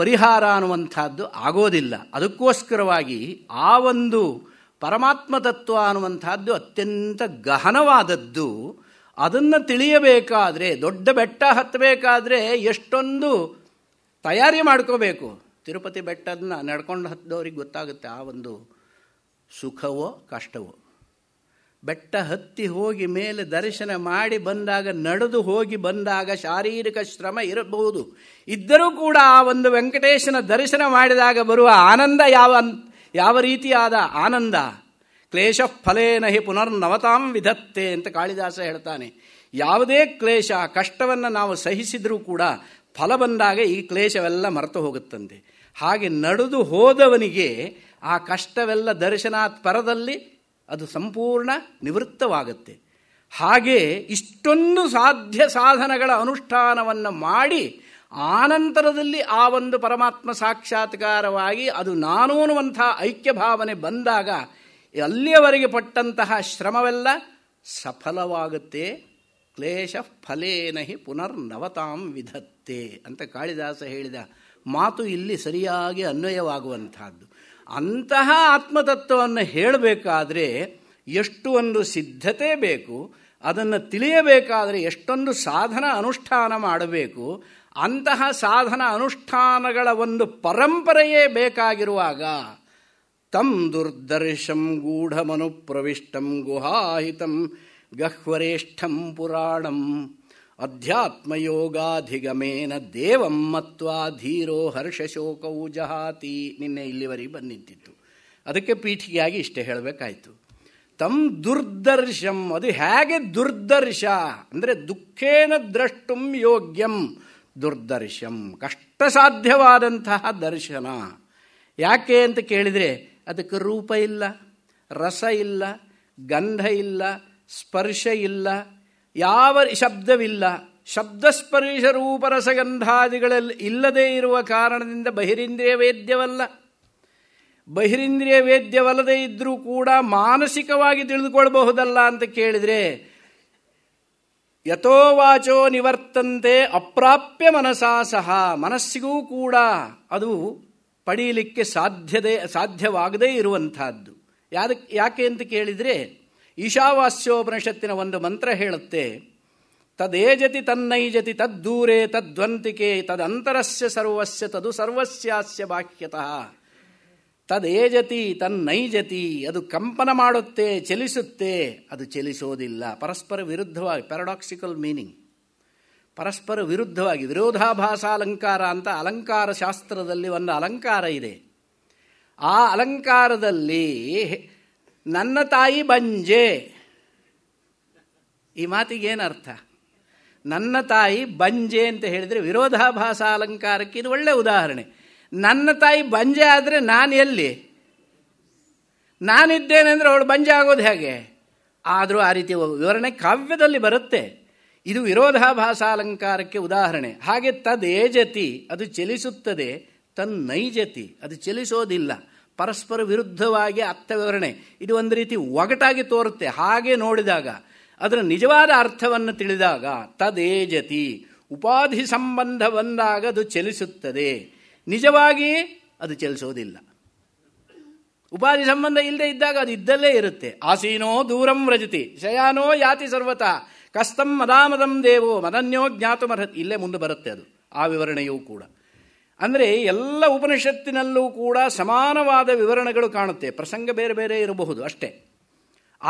ಪರಿಹಾರ ಅನ್ನುವಂಥದ್ದು ಆಗೋದಿಲ್ಲ ಅದಕ್ಕೋಸ್ಕರವಾಗಿ ಆ ಒಂದು ಪರಮಾತ್ಮ ತತ್ವ ಅನ್ನುವಂಥದ್ದು ಅತ್ಯಂತ ಗಹನವಾದದ್ದು ಅದನ್ನು ತಿಳಿಯಬೇಕಾದರೆ ದೊಡ್ಡ ಬೆಟ್ಟ ಹತ್ತಬೇಕಾದ್ರೆ ಎಷ್ಟೊಂದು ತಯಾರಿ ಮಾಡ್ಕೋಬೇಕು ತಿರುಪತಿ ಬೆಟ್ಟದನ್ನ ನಡ್ಕೊಂಡು ಹತ್ತಿದವ್ರಿಗೆ ಗೊತ್ತಾಗುತ್ತೆ ಆ ಒಂದು ಸುಖವೋ ಕಷ್ಟವೋ ಬೆಟ್ಟ ಹತ್ತಿ ಹೋಗಿ ಮೇಲೆ ದರ್ಶನ ಮಾಡಿ ಬಂದಾಗ ನಡೆದು ಹೋಗಿ ಬಂದಾಗ ಶಾರೀರಿಕ ಶ್ರಮ ಇರಬಹುದು ಇದ್ದರೂ ಕೂಡ ಆ ಒಂದು ವೆಂಕಟೇಶನ ದರ್ಶನ ಮಾಡಿದಾಗ ಬರುವ ಆನಂದ ಯಾವ ಯಾವ ರೀತಿಯಾದ ಆನಂದ ಕ್ಲೇಶ ಫಲೇನ ಹಿ ಪುನರ್ನವತಾಂ ವಿಧತ್ತೆ ಅಂತ ಕಾಳಿದಾಸ ಹೇಳ್ತಾನೆ ಯಾವುದೇ ಕ್ಲೇಶ ಕಷ್ಟವನ್ನು ನಾವು ಸಹಿಸಿದರೂ ಕೂಡ ಫಲ ಬಂದಾಗ ಈ ಕ್ಲೇಶವೆಲ್ಲ ಮರೆತು ಹೋಗುತ್ತಂತೆ ಹಾಗೆ ನಡೆದು ಹೋದವನಿಗೆ ಆ ಕಷ್ಟವೆಲ್ಲ ದರ್ಶನಾತ್ ಪರದಲ್ಲಿ ಅದು ಸಂಪೂರ್ಣ ನಿವೃತ್ತವಾಗುತ್ತೆ ಹಾಗೆ ಇಷ್ಟೊಂದು ಸಾಧ್ಯ ಸಾಧನಗಳ ಅನುಷ್ಠಾನವನ್ನು ಮಾಡಿ ಆನಂತರದಲ್ಲಿ ಆ ಒಂದು ಪರಮಾತ್ಮ ಸಾಕ್ಷಾತ್ಕಾರವಾಗಿ ಅದು ನಾನು ಅನ್ನುವಂಥ ಐಕ್ಯ ಭಾವನೆ ಬಂದಾಗ ಅಲ್ಲಿಯವರೆಗೆ ಪಟ್ಟಂತಹ ಶ್ರಮವೆಲ್ಲ ಸಫಲವಾಗುತ್ತೆ ಕ್ಲೇಶ ಫಲೇನ ಹಿ ಪುನರ್ನವತಾಂ ವಿಧತ್ತೆ ಅಂತ ಕಾಳಿದಾಸ ಹೇಳಿದ ಮಾತು ಇಲ್ಲಿ ಸರಿಯಾಗಿ ಅನ್ವಯವಾಗುವಂತಹದ್ದು ಅಂತಹ ಆತ್ಮತತ್ವವನ್ನು ಹೇಳಬೇಕಾದ್ರೆ ಎಷ್ಟು ಒಂದು ಸಿದ್ಧತೆ ಬೇಕು ಅದನ್ನು ತಿಳಿಯಬೇಕಾದರೆ ಎಷ್ಟೊಂದು ಸಾಧನ ಅನುಷ್ಠಾನ ಮಾಡಬೇಕು ಅಂತಹ ಸಾಧನ ಅನುಷ್ಠಾನಗಳ ಒಂದು ಪರಂಪರೆಯೇ ಬೇಕಾಗಿರುವಾಗ ತಂ ದುರ್ದರ್ಶಂ ಗೂಢಮನುಪ್ರವಿಷ್ಟಂ ಗುಹಾಹಿತಂ ಗಹ್ವರೆಷ್ಠಂ ಪುರಾಣಂ ಅಧ್ಯಾತ್ಮಯೋಗಾಧಿಗಮೇನ ದೇವಂ ಮತ್ವಾ ಧೀರೋ ಹರ್ಷಶೋಕವು ಜಹಾತಿ ನಿನ್ನೆ ಇಲ್ಲಿವರೆಗೆ ಬಂದಿದ್ದಿತ್ತು ನಿಂತಿತ್ತು ಅದಕ್ಕೆ ಪೀಠಿಗೆಯಾಗಿ ಇಷ್ಟೇ ಹೇಳಬೇಕಾಯಿತು ತಮ್ ದುರ್ದರ್ಶಂ ಅದು ಹೇಗೆ ದುರ್ದರ್ಶ ಅಂದರೆ ದುಃಖೇನ ದ್ರಷ್ಟುಂ ಯೋಗ್ಯಂ ದುರ್ದರ್ಶಂ ಕಷ್ಟ ಸಾಧ್ಯವಾದಂತಹ ದರ್ಶನ ಯಾಕೆ ಅಂತ ಕೇಳಿದರೆ ಅದಕ್ಕೆ ರೂಪ ಇಲ್ಲ ರಸ ಇಲ್ಲ ಗಂಧ ಇಲ್ಲ ಸ್ಪರ್ಶ ಇಲ್ಲ ಯಾವ ಶಬ್ದವಿಲ್ಲ ಶಬ್ದಸ್ಪರ್ಶ ರೂಪರಸಗಂಧಾದಿಗಳಲ್ಲಿ ಇಲ್ಲದೇ ಇರುವ ಕಾರಣದಿಂದ ಬಹಿರೇಂದ್ರಿಯ ವೇದ್ಯವಲ್ಲ ಬಹಿರೇಂದ್ರಿಯ ವೇದ್ಯವಲ್ಲದೇ ಇದ್ದರೂ ಕೂಡ ಮಾನಸಿಕವಾಗಿ ತಿಳಿದುಕೊಳ್ಬಹುದಲ್ಲ ಅಂತ ಕೇಳಿದರೆ ಯಥೋವಾಚೋ ನಿವರ್ತಂತೆ ಅಪ್ರಾಪ್ಯ ಮನಸಾ ಸಹ ಮನಸ್ಸಿಗೂ ಕೂಡ ಅದು ಪಡೆಯಲಿಕ್ಕೆ ಸಾಧ್ಯದೇ ಸಾಧ್ಯವಾಗದೇ ಇರುವಂತಹದ್ದು ಯಾಕೆ ಅಂತ ಕೇಳಿದರೆ ಈಶಾವಾಸ್ಯೋಪನಿಷತ್ತಿನ ಒಂದು ಮಂತ್ರ ಹೇಳುತ್ತೆ ತದೇಜತಿ ತನ್ನೈಜತಿ ತದ್ದೂರೆ ತದ್ವಂತಿಕೆ ತದಂತರಸ್ಯ ಸರ್ವಸ್ಯ ತದು ಸರ್ವಸ್ಯಾಸ್ಯ ಬಾಹ್ಯತಃ ತದೇಜತಿ ತನ್ನೈಜತಿ ಅದು ಕಂಪನ ಮಾಡುತ್ತೆ ಚಲಿಸುತ್ತೆ ಅದು ಚಲಿಸೋದಿಲ್ಲ ಪರಸ್ಪರ ವಿರುದ್ಧವಾಗಿ ಪ್ಯಾರಾಡಾಕ್ಸಿಕಲ್ ಮೀನಿಂಗ್ ಪರಸ್ಪರ ವಿರುದ್ಧವಾಗಿ ವಿರೋಧಾಭಾಸ ಅಲಂಕಾರ ಅಂತ ಅಲಂಕಾರ ಶಾಸ್ತ್ರದಲ್ಲಿ ಒಂದು ಅಲಂಕಾರ ಇದೆ ಆ ಅಲಂಕಾರದಲ್ಲಿ ನನ್ನ ತಾಯಿ ಬಂಜೆ ಈ ಮಾತಿಗೇನು ಅರ್ಥ ನನ್ನ ತಾಯಿ ಬಂಜೆ ಅಂತ ಹೇಳಿದರೆ ವಿರೋಧಾಭಾಸ ಅಲಂಕಾರಕ್ಕೆ ಇದು ಒಳ್ಳೆ ಉದಾಹರಣೆ ನನ್ನ ತಾಯಿ ಬಂಜೆ ಆದರೆ ನಾನು ಎಲ್ಲಿ ನಾನಿದ್ದೇನೆ ಅಂದರೆ ಅವಳು ಬಂಜೆ ಆಗೋದು ಹೇಗೆ ಆದರೂ ಆ ರೀತಿ ವಿವರಣೆ ಕಾವ್ಯದಲ್ಲಿ ಬರುತ್ತೆ ಇದು ವಿರೋಧಾಭಾಸ ಅಲಂಕಾರಕ್ಕೆ ಉದಾಹರಣೆ ಹಾಗೆ ತದೇಜತಿ ಅದು ಚಲಿಸುತ್ತದೆ ತನ್ನೈಜತಿ ಅದು ಚಲಿಸೋದಿಲ್ಲ ಪರಸ್ಪರ ವಿರುದ್ಧವಾಗಿ ಅರ್ಥ ವಿವರಣೆ ಇದು ಒಂದು ರೀತಿ ಒಗಟಾಗಿ ತೋರುತ್ತೆ ಹಾಗೆ ನೋಡಿದಾಗ ಅದರ ನಿಜವಾದ ಅರ್ಥವನ್ನು ತಿಳಿದಾಗ ತದೇಜತಿ ಉಪಾಧಿ ಸಂಬಂಧ ಬಂದಾಗ ಅದು ಚಲಿಸುತ್ತದೆ ನಿಜವಾಗಿ ಅದು ಚಲಿಸೋದಿಲ್ಲ ಉಪಾಧಿ ಸಂಬಂಧ ಇಲ್ಲದೆ ಇದ್ದಾಗ ಅದು ಇದ್ದಲ್ಲೇ ಇರುತ್ತೆ ಆಸೀನೋ ದೂರಂ ರಜತಿ ಶಯಾನೋ ಯಾತಿ ಸರ್ವತ ಕಸ್ತಂ ಮದಾಮದಂ ದೇವೋ ಮದನ್ಯೋ ಜ್ಞಾತುಮರ್ಹತ್ ಇಲ್ಲೇ ಮುಂದೆ ಬರುತ್ತೆ ಅದು ಆ ವಿವರಣೆಯೂ ಕೂಡ ಅಂದರೆ ಎಲ್ಲ ಉಪನಿಷತ್ತಿನಲ್ಲೂ ಕೂಡ ಸಮಾನವಾದ ವಿವರಣೆಗಳು ಕಾಣುತ್ತೆ ಪ್ರಸಂಗ ಬೇರೆ ಬೇರೆ ಇರಬಹುದು ಅಷ್ಟೇ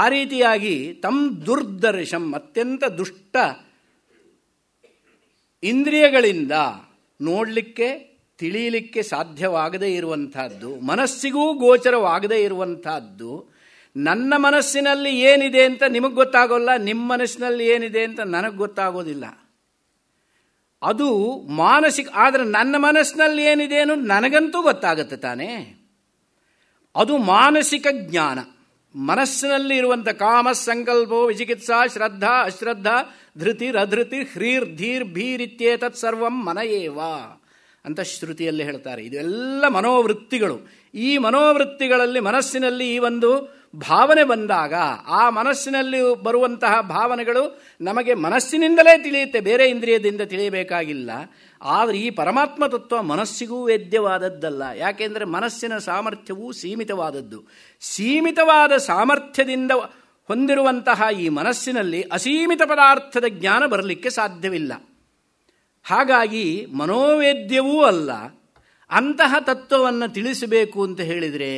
ಆ ರೀತಿಯಾಗಿ ತಮ್ ದುರ್ದರ್ಶಂ ಅತ್ಯಂತ ದುಷ್ಟ ಇಂದ್ರಿಯಗಳಿಂದ ನೋಡಲಿಕ್ಕೆ ತಿಳಿಯಲಿಕ್ಕೆ ಸಾಧ್ಯವಾಗದೇ ಇರುವಂತಹದ್ದು ಮನಸ್ಸಿಗೂ ಗೋಚರವಾಗದೇ ಇರುವಂತಹದ್ದು ನನ್ನ ಮನಸ್ಸಿನಲ್ಲಿ ಏನಿದೆ ಅಂತ ನಿಮಗೆ ಗೊತ್ತಾಗೋಲ್ಲ ನಿಮ್ಮ ಮನಸ್ಸಿನಲ್ಲಿ ಏನಿದೆ ಅಂತ ನನಗೆ ಗೊತ್ತಾಗೋದಿಲ್ಲ ಅದು ಮಾನಸಿಕ ಆದರೆ ನನ್ನ ಮನಸ್ಸಿನಲ್ಲಿ ಏನಿದೆ ನನಗಂತೂ ಗೊತ್ತಾಗುತ್ತೆ ತಾನೇ ಅದು ಮಾನಸಿಕ ಜ್ಞಾನ ಮನಸ್ಸಿನಲ್ಲಿ ಇರುವಂಥ ಕಾಮ ಸಂಕಲ್ಪ ವಿಚಿಕಿತ್ಸಾ ಶ್ರದ್ಧಾ ಅಶ್ರದ್ಧಾ ಧೃತಿರ್ ಅಧೃತಿ ಹ್ರೀರ್ ಧೀರ್ ಭೀರ್ ಇತ್ಯೇತತ್ ಸರ್ವಂ ಮನಯೇವ ಅಂತ ಶ್ರುತಿಯಲ್ಲಿ ಹೇಳ್ತಾರೆ ಇದೆಲ್ಲ ಮನೋವೃತ್ತಿಗಳು ಈ ಮನೋವೃತ್ತಿಗಳಲ್ಲಿ ಮನಸ್ಸಿನಲ್ಲಿ ಈ ಒಂದು ಭಾವನೆ ಬಂದಾಗ ಆ ಮನಸ್ಸಿನಲ್ಲಿ ಬರುವಂತಹ ಭಾವನೆಗಳು ನಮಗೆ ಮನಸ್ಸಿನಿಂದಲೇ ತಿಳಿಯುತ್ತೆ ಬೇರೆ ಇಂದ್ರಿಯದಿಂದ ತಿಳಿಯಬೇಕಾಗಿಲ್ಲ ಆದರೆ ಈ ಪರಮಾತ್ಮ ತತ್ವ ಮನಸ್ಸಿಗೂ ವೇದ್ಯವಾದದ್ದಲ್ಲ ಯಾಕೆಂದರೆ ಮನಸ್ಸಿನ ಸಾಮರ್ಥ್ಯವೂ ಸೀಮಿತವಾದದ್ದು ಸೀಮಿತವಾದ ಸಾಮರ್ಥ್ಯದಿಂದ ಹೊಂದಿರುವಂತಹ ಈ ಮನಸ್ಸಿನಲ್ಲಿ ಅಸೀಮಿತ ಪದಾರ್ಥದ ಜ್ಞಾನ ಬರಲಿಕ್ಕೆ ಸಾಧ್ಯವಿಲ್ಲ ಹಾಗಾಗಿ ಮನೋವೇದ್ಯವೂ ಅಲ್ಲ ಅಂತಹ ತತ್ವವನ್ನು ತಿಳಿಸಬೇಕು ಅಂತ ಹೇಳಿದರೆ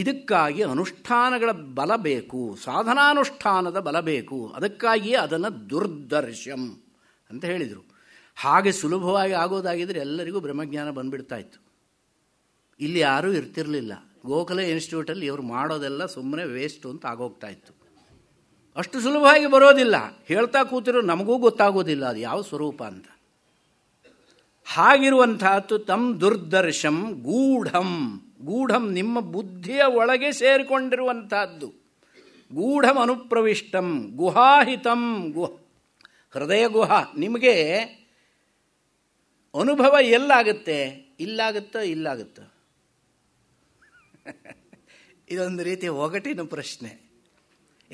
ಇದಕ್ಕಾಗಿ ಅನುಷ್ಠಾನಗಳ ಬಲ ಬೇಕು ಸಾಧನಾನುಷ್ಠಾನದ ಬಲ ಬೇಕು ಅದಕ್ಕಾಗಿಯೇ ಅದನ್ನು ದುರ್ದರ್ಶಂ ಅಂತ ಹೇಳಿದರು ಹಾಗೆ ಸುಲಭವಾಗಿ ಆಗೋದಾಗಿದ್ದರೆ ಎಲ್ಲರಿಗೂ ಬ್ರಹ್ಮಜ್ಞಾನ ಬಂದುಬಿಡ್ತಾ ಇತ್ತು ಇಲ್ಲಿ ಯಾರೂ ಇರ್ತಿರಲಿಲ್ಲ ಗೋಖಲೆ ಇನ್ಸ್ಟಿಟ್ಯೂಟಲ್ಲಿ ಇವರು ಮಾಡೋದೆಲ್ಲ ಸುಮ್ಮನೆ ವೇಸ್ಟು ಅಂತ ಆಗೋಗ್ತಾ ಇತ್ತು ಅಷ್ಟು ಸುಲಭವಾಗಿ ಬರೋದಿಲ್ಲ ಹೇಳ್ತಾ ಕೂತಿರೋ ನಮಗೂ ಗೊತ್ತಾಗೋದಿಲ್ಲ ಅದು ಯಾವ ಸ್ವರೂಪ ಅಂತ ಹಾಗಿರುವಂತಹದ್ದು ತಮ್ ದುರ್ದರ್ಶಂ ಗೂಢಂ ಗೂಢಂ ನಿಮ್ಮ ಬುದ್ಧಿಯ ಒಳಗೆ ಸೇರಿಕೊಂಡಿರುವಂತಹದ್ದು ಗೂಢಂ ಅನುಪ್ರವಿಷ್ಟಂ ಗುಹಾಹಿತಂ ಗುಹ ಹೃದಯ ಗುಹ ನಿಮಗೆ ಅನುಭವ ಎಲ್ಲಾಗುತ್ತೆ ಇಲ್ಲಾಗುತ್ತೋ ಇಲ್ಲಾಗುತ್ತೋ ಇದೊಂದು ರೀತಿ ಒಗಟಿನ ಪ್ರಶ್ನೆ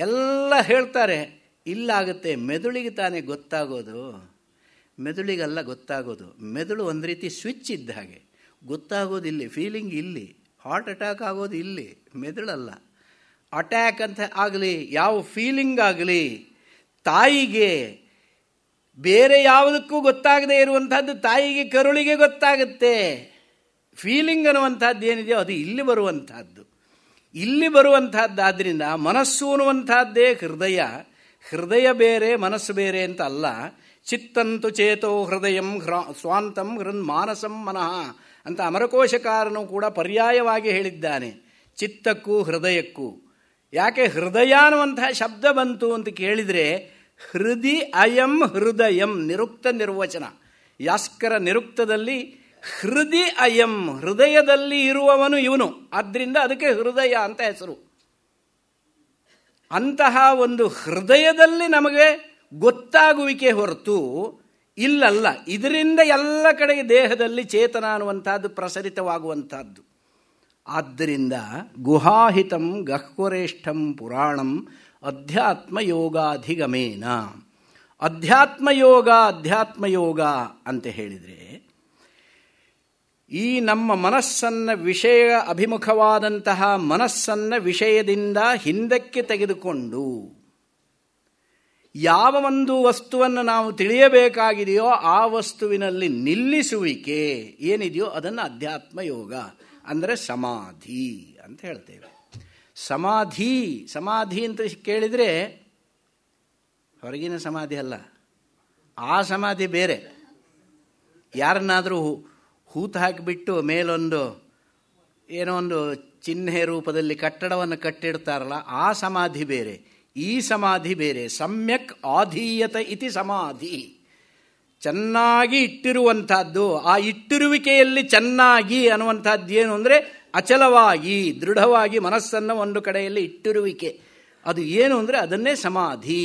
ಎಲ್ಲ ಹೇಳ್ತಾರೆ ಇಲ್ಲಾಗುತ್ತೆ ಮೆದುಳಿಗೆ ತಾನೇ ಗೊತ್ತಾಗೋದು ಮೆದುಳಿಗೆಲ್ಲ ಗೊತ್ತಾಗೋದು ಮೆದುಳು ಒಂದು ರೀತಿ ಸ್ವಿಚ್ ಇದ್ದ ಹಾಗೆ ಗೊತ್ತಾಗೋದು ಇಲ್ಲಿ ಫೀಲಿಂಗ್ ಇಲ್ಲಿ ಹಾರ್ಟ್ ಅಟ್ಯಾಕ್ ಆಗೋದು ಇಲ್ಲಿ ಮೆದುಳಲ್ಲ ಅಟ್ಯಾಕ್ ಅಂತ ಆಗಲಿ ಯಾವ ಫೀಲಿಂಗ್ ಆಗಲಿ ತಾಯಿಗೆ ಬೇರೆ ಯಾವುದಕ್ಕೂ ಗೊತ್ತಾಗದೇ ಇರುವಂಥದ್ದು ತಾಯಿಗೆ ಕರುಳಿಗೆ ಗೊತ್ತಾಗುತ್ತೆ ಫೀಲಿಂಗ್ ಅನ್ನುವಂಥದ್ದು ಏನಿದೆಯೋ ಅದು ಇಲ್ಲಿ ಬರುವಂಥದ್ದು ಇಲ್ಲಿ ಬರುವಂಥದ್ದು ಆದ್ದರಿಂದ ಮನಸ್ಸು ಅನ್ನುವಂಥದ್ದೇ ಹೃದಯ ಹೃದಯ ಬೇರೆ ಮನಸ್ಸು ಬೇರೆ ಅಂತ ಅಲ್ಲ ಚಿತ್ತಂತು ಚೇತೋ ಹೃದಯಂ ಹೃ ಸ್ವಾಂತಂ ಹೃನ್ ಮಾನಸಂ ಮನಃ ಅಂತ ಅಮರಕೋಶಕಾರನು ಕೂಡ ಪರ್ಯಾಯವಾಗಿ ಹೇಳಿದ್ದಾನೆ ಚಿತ್ತಕ್ಕೂ ಹೃದಯಕ್ಕೂ ಯಾಕೆ ಹೃದಯ ಅನ್ನುವಂತಹ ಶಬ್ದ ಬಂತು ಅಂತ ಕೇಳಿದರೆ ಹೃದಿ ಅಯಂ ಹೃದಯಂ ನಿರುಕ್ತ ನಿರ್ವಚನ ಯಾಸ್ಕರ ನಿರುಕ್ತದಲ್ಲಿ ಹೃದಿ ಅಯಂ ಹೃದಯದಲ್ಲಿ ಇರುವವನು ಇವನು ಆದ್ದರಿಂದ ಅದಕ್ಕೆ ಹೃದಯ ಅಂತ ಹೆಸರು ಅಂತಹ ಒಂದು ಹೃದಯದಲ್ಲಿ ನಮಗೆ ಗೊತ್ತಾಗುವಿಕೆ ಹೊರತು ಇಲ್ಲಲ್ಲ ಇದರಿಂದ ಎಲ್ಲ ಕಡೆ ದೇಹದಲ್ಲಿ ಚೇತನ ಅನ್ನುವಂಥದ್ದು ಪ್ರಸರಿತವಾಗುವಂಥದ್ದು ಆದ್ದರಿಂದ ಗುಹಾಹಿತಂ ಗಹ್ವರೇಷ್ಠಂ ಪುರಾಣಂ ಅಧ್ಯಾತ್ಮ ಯೋಗಾಧಿಗಮೇನ ಅಧ್ಯಾತ್ಮ ಯೋಗ ಅಧ್ಯಾತ್ಮ ಯೋಗ ಅಂತ ಹೇಳಿದರೆ ಈ ನಮ್ಮ ಮನಸ್ಸನ್ನು ವಿಷಯ ಅಭಿಮುಖವಾದಂತಹ ಮನಸ್ಸನ್ನು ವಿಷಯದಿಂದ ಹಿಂದಕ್ಕೆ ತೆಗೆದುಕೊಂಡು ಯಾವ ಒಂದು ವಸ್ತುವನ್ನು ನಾವು ತಿಳಿಯಬೇಕಾಗಿದೆಯೋ ಆ ವಸ್ತುವಿನಲ್ಲಿ ನಿಲ್ಲಿಸುವಿಕೆ ಏನಿದೆಯೋ ಅದನ್ನು ಅಧ್ಯಾತ್ಮ ಯೋಗ ಅಂದರೆ ಸಮಾಧಿ ಅಂತ ಹೇಳ್ತೇವೆ ಸಮಾಧಿ ಸಮಾಧಿ ಅಂತ ಕೇಳಿದರೆ ಹೊರಗಿನ ಸಮಾಧಿ ಅಲ್ಲ ಆ ಸಮಾಧಿ ಬೇರೆ ಯಾರನ್ನಾದರೂ ಹೂತು ಹಾಕಿಬಿಟ್ಟು ಮೇಲೊಂದು ಏನೋ ಒಂದು ಚಿಹ್ನೆ ರೂಪದಲ್ಲಿ ಕಟ್ಟಡವನ್ನು ಕಟ್ಟಿಡ್ತಾರಲ್ಲ ಆ ಸಮಾಧಿ ಬೇರೆ ಈ ಸಮಾಧಿ ಬೇರೆ ಸಮ್ಯಕ್ ಆಧೀಯತ ಇತಿ ಸಮಾಧಿ ಚೆನ್ನಾಗಿ ಇಟ್ಟಿರುವಂತಹದ್ದು ಆ ಇಟ್ಟಿರುವಿಕೆಯಲ್ಲಿ ಚೆನ್ನಾಗಿ ಅನ್ನುವಂಥದ್ದು ಏನು ಅಂದರೆ ಅಚಲವಾಗಿ ದೃಢವಾಗಿ ಮನಸ್ಸನ್ನು ಒಂದು ಕಡೆಯಲ್ಲಿ ಇಟ್ಟಿರುವಿಕೆ ಅದು ಏನು ಅಂದರೆ ಅದನ್ನೇ ಸಮಾಧಿ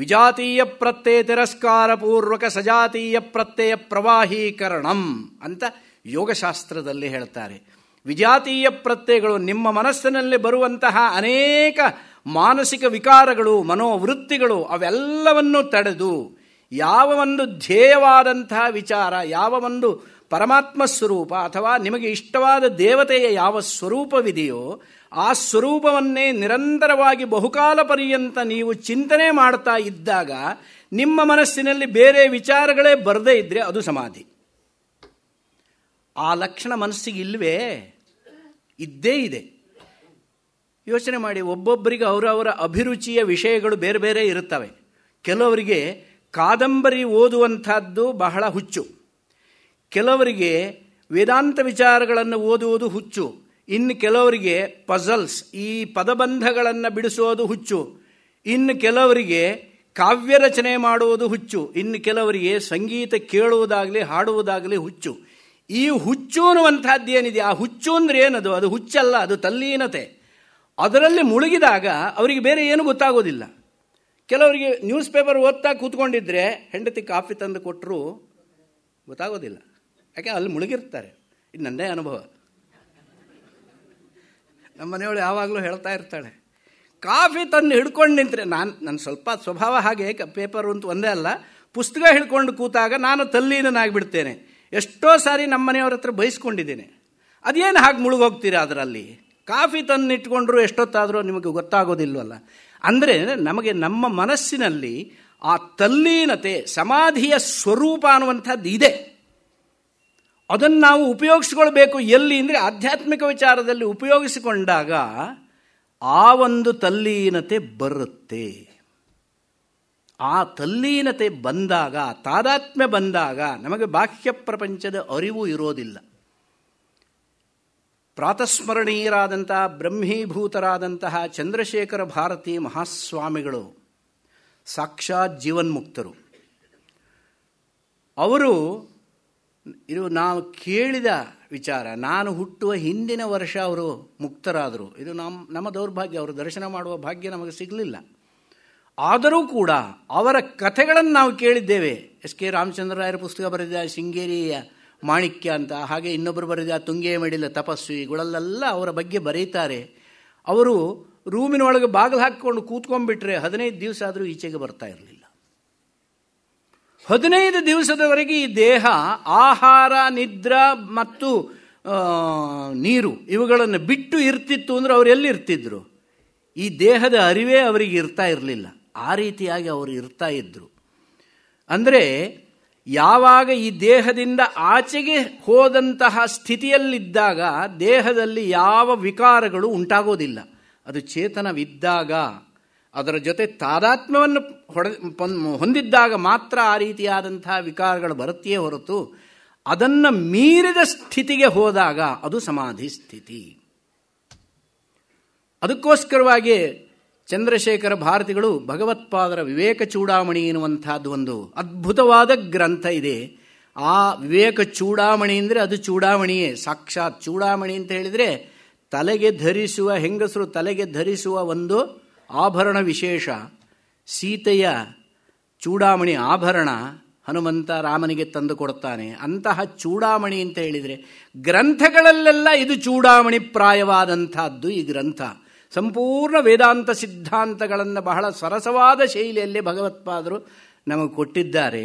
ವಿಜಾತೀಯ ಪ್ರತ್ಯಯ ತಿರಸ್ಕಾರ ಪೂರ್ವಕ ಸಜಾತೀಯ ಪ್ರತ್ಯಯ ಪ್ರವಾಹೀಕರಣಂ ಅಂತ ಯೋಗಶಾಸ್ತ್ರದಲ್ಲಿ ಹೇಳ್ತಾರೆ ವಿಜಾತೀಯ ಪ್ರತ್ಯಯಗಳು ನಿಮ್ಮ ಮನಸ್ಸಿನಲ್ಲಿ ಬರುವಂತಹ ಅನೇಕ ಮಾನಸಿಕ ವಿಕಾರಗಳು ಮನೋವೃತ್ತಿಗಳು ಅವೆಲ್ಲವನ್ನು ತಡೆದು ಯಾವ ಒಂದು ಧ್ಯೇಯವಾದಂತಹ ವಿಚಾರ ಯಾವ ಒಂದು ಪರಮಾತ್ಮ ಸ್ವರೂಪ ಅಥವಾ ನಿಮಗೆ ಇಷ್ಟವಾದ ದೇವತೆಯ ಯಾವ ಸ್ವರೂಪವಿದೆಯೋ ಆ ಸ್ವರೂಪವನ್ನೇ ನಿರಂತರವಾಗಿ ಬಹುಕಾಲ ಪರ್ಯಂತ ನೀವು ಚಿಂತನೆ ಮಾಡ್ತಾ ಇದ್ದಾಗ ನಿಮ್ಮ ಮನಸ್ಸಿನಲ್ಲಿ ಬೇರೆ ವಿಚಾರಗಳೇ ಬರದೇ ಇದ್ದರೆ ಅದು ಸಮಾಧಿ ಆ ಲಕ್ಷಣ ಮನಸ್ಸಿಗೆ ಇಲ್ವೇ ಇದ್ದೇ ಇದೆ ಯೋಚನೆ ಮಾಡಿ ಒಬ್ಬೊಬ್ಬರಿಗೆ ಅವರವರ ಅಭಿರುಚಿಯ ವಿಷಯಗಳು ಬೇರೆ ಬೇರೆ ಇರುತ್ತವೆ ಕೆಲವರಿಗೆ ಕಾದಂಬರಿ ಓದುವಂಥದ್ದು ಬಹಳ ಹುಚ್ಚು ಕೆಲವರಿಗೆ ವೇದಾಂತ ವಿಚಾರಗಳನ್ನು ಓದುವುದು ಹುಚ್ಚು ಇನ್ನು ಕೆಲವರಿಗೆ ಪಜಲ್ಸ್ ಈ ಪದಬಂಧಗಳನ್ನು ಬಿಡಿಸುವುದು ಹುಚ್ಚು ಇನ್ನು ಕೆಲವರಿಗೆ ಕಾವ್ಯ ರಚನೆ ಮಾಡುವುದು ಹುಚ್ಚು ಇನ್ನು ಕೆಲವರಿಗೆ ಸಂಗೀತ ಕೇಳುವುದಾಗಲಿ ಹಾಡುವುದಾಗಲಿ ಹುಚ್ಚು ಈ ಹುಚ್ಚು ಅನ್ನುವಂಥದ್ದೇನಿದೆ ಆ ಹುಚ್ಚು ಅಂದರೆ ಏನದು ಅದು ಹುಚ್ಚಲ್ಲ ಅದು ತಲ್ಲೀನತೆ ಅದರಲ್ಲಿ ಮುಳುಗಿದಾಗ ಅವರಿಗೆ ಬೇರೆ ಏನು ಗೊತ್ತಾಗೋದಿಲ್ಲ ಕೆಲವರಿಗೆ ನ್ಯೂಸ್ ಪೇಪರ್ ಓದ್ತಾ ಕೂತ್ಕೊಂಡಿದ್ರೆ ಹೆಂಡತಿ ಕಾಫಿ ತಂದು ಕೊಟ್ಟರು ಗೊತ್ತಾಗೋದಿಲ್ಲ ಯಾಕೆ ಅಲ್ಲಿ ಮುಳುಗಿರ್ತಾರೆ ಇದು ನನ್ನದೇ ಅನುಭವ ನಮ್ಮ ಮನೆಯವಳು ಯಾವಾಗಲೂ ಹೇಳ್ತಾ ಇರ್ತಾಳೆ ಕಾಫಿ ತಂದು ಹಿಡ್ಕೊಂಡು ನಿಂತರೆ ನಾನು ನನ್ನ ಸ್ವಲ್ಪ ಸ್ವಭಾವ ಹಾಗೆ ಪೇಪರ್ ಅಂತ ಒಂದೇ ಅಲ್ಲ ಪುಸ್ತಕ ಹಿಡ್ಕೊಂಡು ಕೂತಾಗ ನಾನು ತಲ್ಲೀನಾಗ್ಬಿಡ್ತೇನೆ ಎಷ್ಟೋ ಸಾರಿ ನಮ್ಮ ಮನೆಯವ್ರ ಹತ್ರ ಬಯಸ್ಕೊಂಡಿದ್ದೇನೆ ಅದೇನು ಹಾಗೆ ಮುಳುಗೋಗ್ತೀರಾ ಅದರಲ್ಲಿ ಕಾಫಿ ತನ್ನಿಟ್ಕೊಂಡ್ರು ಎಷ್ಟೊತ್ತಾದರೂ ನಿಮಗೆ ಗೊತ್ತಾಗೋದಿಲ್ವಲ್ಲ ಅಂದರೆ ನಮಗೆ ನಮ್ಮ ಮನಸ್ಸಿನಲ್ಲಿ ಆ ತಲ್ಲೀನತೆ ಸಮಾಧಿಯ ಸ್ವರೂಪ ಅನ್ನುವಂಥದ್ದು ಇದೆ ಅದನ್ನು ನಾವು ಉಪಯೋಗಿಸ್ಕೊಳ್ಬೇಕು ಎಲ್ಲಿ ಅಂದರೆ ಆಧ್ಯಾತ್ಮಿಕ ವಿಚಾರದಲ್ಲಿ ಉಪಯೋಗಿಸಿಕೊಂಡಾಗ ಆ ಒಂದು ತಲ್ಲೀನತೆ ಬರುತ್ತೆ ಆ ತಲ್ಲೀನತೆ ಬಂದಾಗ ತಾದಾತ್ಮ್ಯ ಬಂದಾಗ ನಮಗೆ ಬಾಹ್ಯ ಪ್ರಪಂಚದ ಅರಿವು ಇರೋದಿಲ್ಲ ಪ್ರಾತಸ್ಮರಣೀಯರಾದಂತಹ ಬ್ರಹ್ಮೀಭೂತರಾದಂತಹ ಚಂದ್ರಶೇಖರ ಭಾರತಿ ಮಹಾಸ್ವಾಮಿಗಳು ಸಾಕ್ಷಾತ್ ಜೀವನ್ಮುಕ್ತರು ಅವರು ಇದು ನಾವು ಕೇಳಿದ ವಿಚಾರ ನಾನು ಹುಟ್ಟುವ ಹಿಂದಿನ ವರ್ಷ ಅವರು ಮುಕ್ತರಾದರು ಇದು ನಮ್ಮ ನಮ್ಮ ದೌರ್ಭಾಗ್ಯ ಅವರು ದರ್ಶನ ಮಾಡುವ ಭಾಗ್ಯ ನಮಗೆ ಸಿಗಲಿಲ್ಲ ಆದರೂ ಕೂಡ ಅವರ ಕಥೆಗಳನ್ನು ನಾವು ಕೇಳಿದ್ದೇವೆ ಎಸ್ ಕೆ ರಾಮಚಂದ್ರ ರಾಯರ ಪುಸ್ತಕ ಬರೆದಿದ್ದ ಶೃಂಗೇರಿಯ ಮಾಣಿಕ್ಯ ಅಂತ ಹಾಗೆ ಇನ್ನೊಬ್ಬರು ಬರೆದ ತುಂಗೆ ಮಡಿಲ ಇವುಗಳಲ್ಲೆಲ್ಲ ಅವರ ಬಗ್ಗೆ ಬರೀತಾರೆ ಅವರು ರೂಮಿನೊಳಗೆ ಬಾಗಿಲು ಹಾಕಿಕೊಂಡು ಕೂತ್ಕೊಂಡ್ಬಿಟ್ರೆ ಹದಿನೈದು ದಿವಸ ಆದರೂ ಈಚೆಗೆ ಬರ್ತಾ ಇರಲಿಲ್ಲ ಹದಿನೈದು ದಿವಸದವರೆಗೆ ಈ ದೇಹ ಆಹಾರ ನಿದ್ರಾ ಮತ್ತು ನೀರು ಇವುಗಳನ್ನು ಬಿಟ್ಟು ಇರ್ತಿತ್ತು ಅಂದರೆ ಅವರು ಇರ್ತಿದ್ರು ಈ ದೇಹದ ಅರಿವೇ ಅವರಿಗೆ ಇರ್ತಾ ಇರಲಿಲ್ಲ ಆ ರೀತಿಯಾಗಿ ಅವರು ಇರ್ತಾ ಇದ್ದರು ಅಂದರೆ ಯಾವಾಗ ಈ ದೇಹದಿಂದ ಆಚೆಗೆ ಹೋದಂತಹ ಸ್ಥಿತಿಯಲ್ಲಿದ್ದಾಗ ದೇಹದಲ್ಲಿ ಯಾವ ವಿಕಾರಗಳು ಉಂಟಾಗೋದಿಲ್ಲ ಅದು ಚೇತನವಿದ್ದಾಗ ಅದರ ಜೊತೆ ತಾದಾತ್ಮ್ಯವನ್ನು ಹೊಡೆ ಹೊಂದಿದ್ದಾಗ ಮಾತ್ರ ಆ ರೀತಿಯಾದಂತಹ ವಿಕಾರಗಳು ಬರುತ್ತೆಯೇ ಹೊರತು ಅದನ್ನು ಮೀರಿದ ಸ್ಥಿತಿಗೆ ಹೋದಾಗ ಅದು ಸಮಾಧಿ ಸ್ಥಿತಿ ಅದಕ್ಕೋಸ್ಕರವಾಗಿ ಚಂದ್ರಶೇಖರ ಭಾರತಿಗಳು ಭಗವತ್ಪಾದರ ವಿವೇಕ ಚೂಡಾಮಣಿ ಎನ್ನುವಂಥದ್ದು ಒಂದು ಅದ್ಭುತವಾದ ಗ್ರಂಥ ಇದೆ ಆ ವಿವೇಕ ಚೂಡಾಮಣಿ ಅಂದರೆ ಅದು ಚೂಡಾಮಣಿಯೇ ಸಾಕ್ಷಾತ್ ಚೂಡಾಮಣಿ ಅಂತ ಹೇಳಿದರೆ ತಲೆಗೆ ಧರಿಸುವ ಹೆಂಗಸರು ತಲೆಗೆ ಧರಿಸುವ ಒಂದು ಆಭರಣ ವಿಶೇಷ ಸೀತೆಯ ಚೂಡಾಮಣಿ ಆಭರಣ ಹನುಮಂತ ರಾಮನಿಗೆ ತಂದು ಕೊಡ್ತಾನೆ ಅಂತಹ ಚೂಡಾಮಣಿ ಅಂತ ಹೇಳಿದರೆ ಗ್ರಂಥಗಳಲ್ಲೆಲ್ಲ ಇದು ಚೂಡಾಮಣಿ ಪ್ರಾಯವಾದಂಥದ್ದು ಈ ಗ್ರಂಥ ಸಂಪೂರ್ಣ ವೇದಾಂತ ಸಿದ್ಧಾಂತಗಳನ್ನು ಬಹಳ ಸರಸವಾದ ಶೈಲಿಯಲ್ಲಿ ಭಗವತ್ಪಾದರು ನಮಗೆ ಕೊಟ್ಟಿದ್ದಾರೆ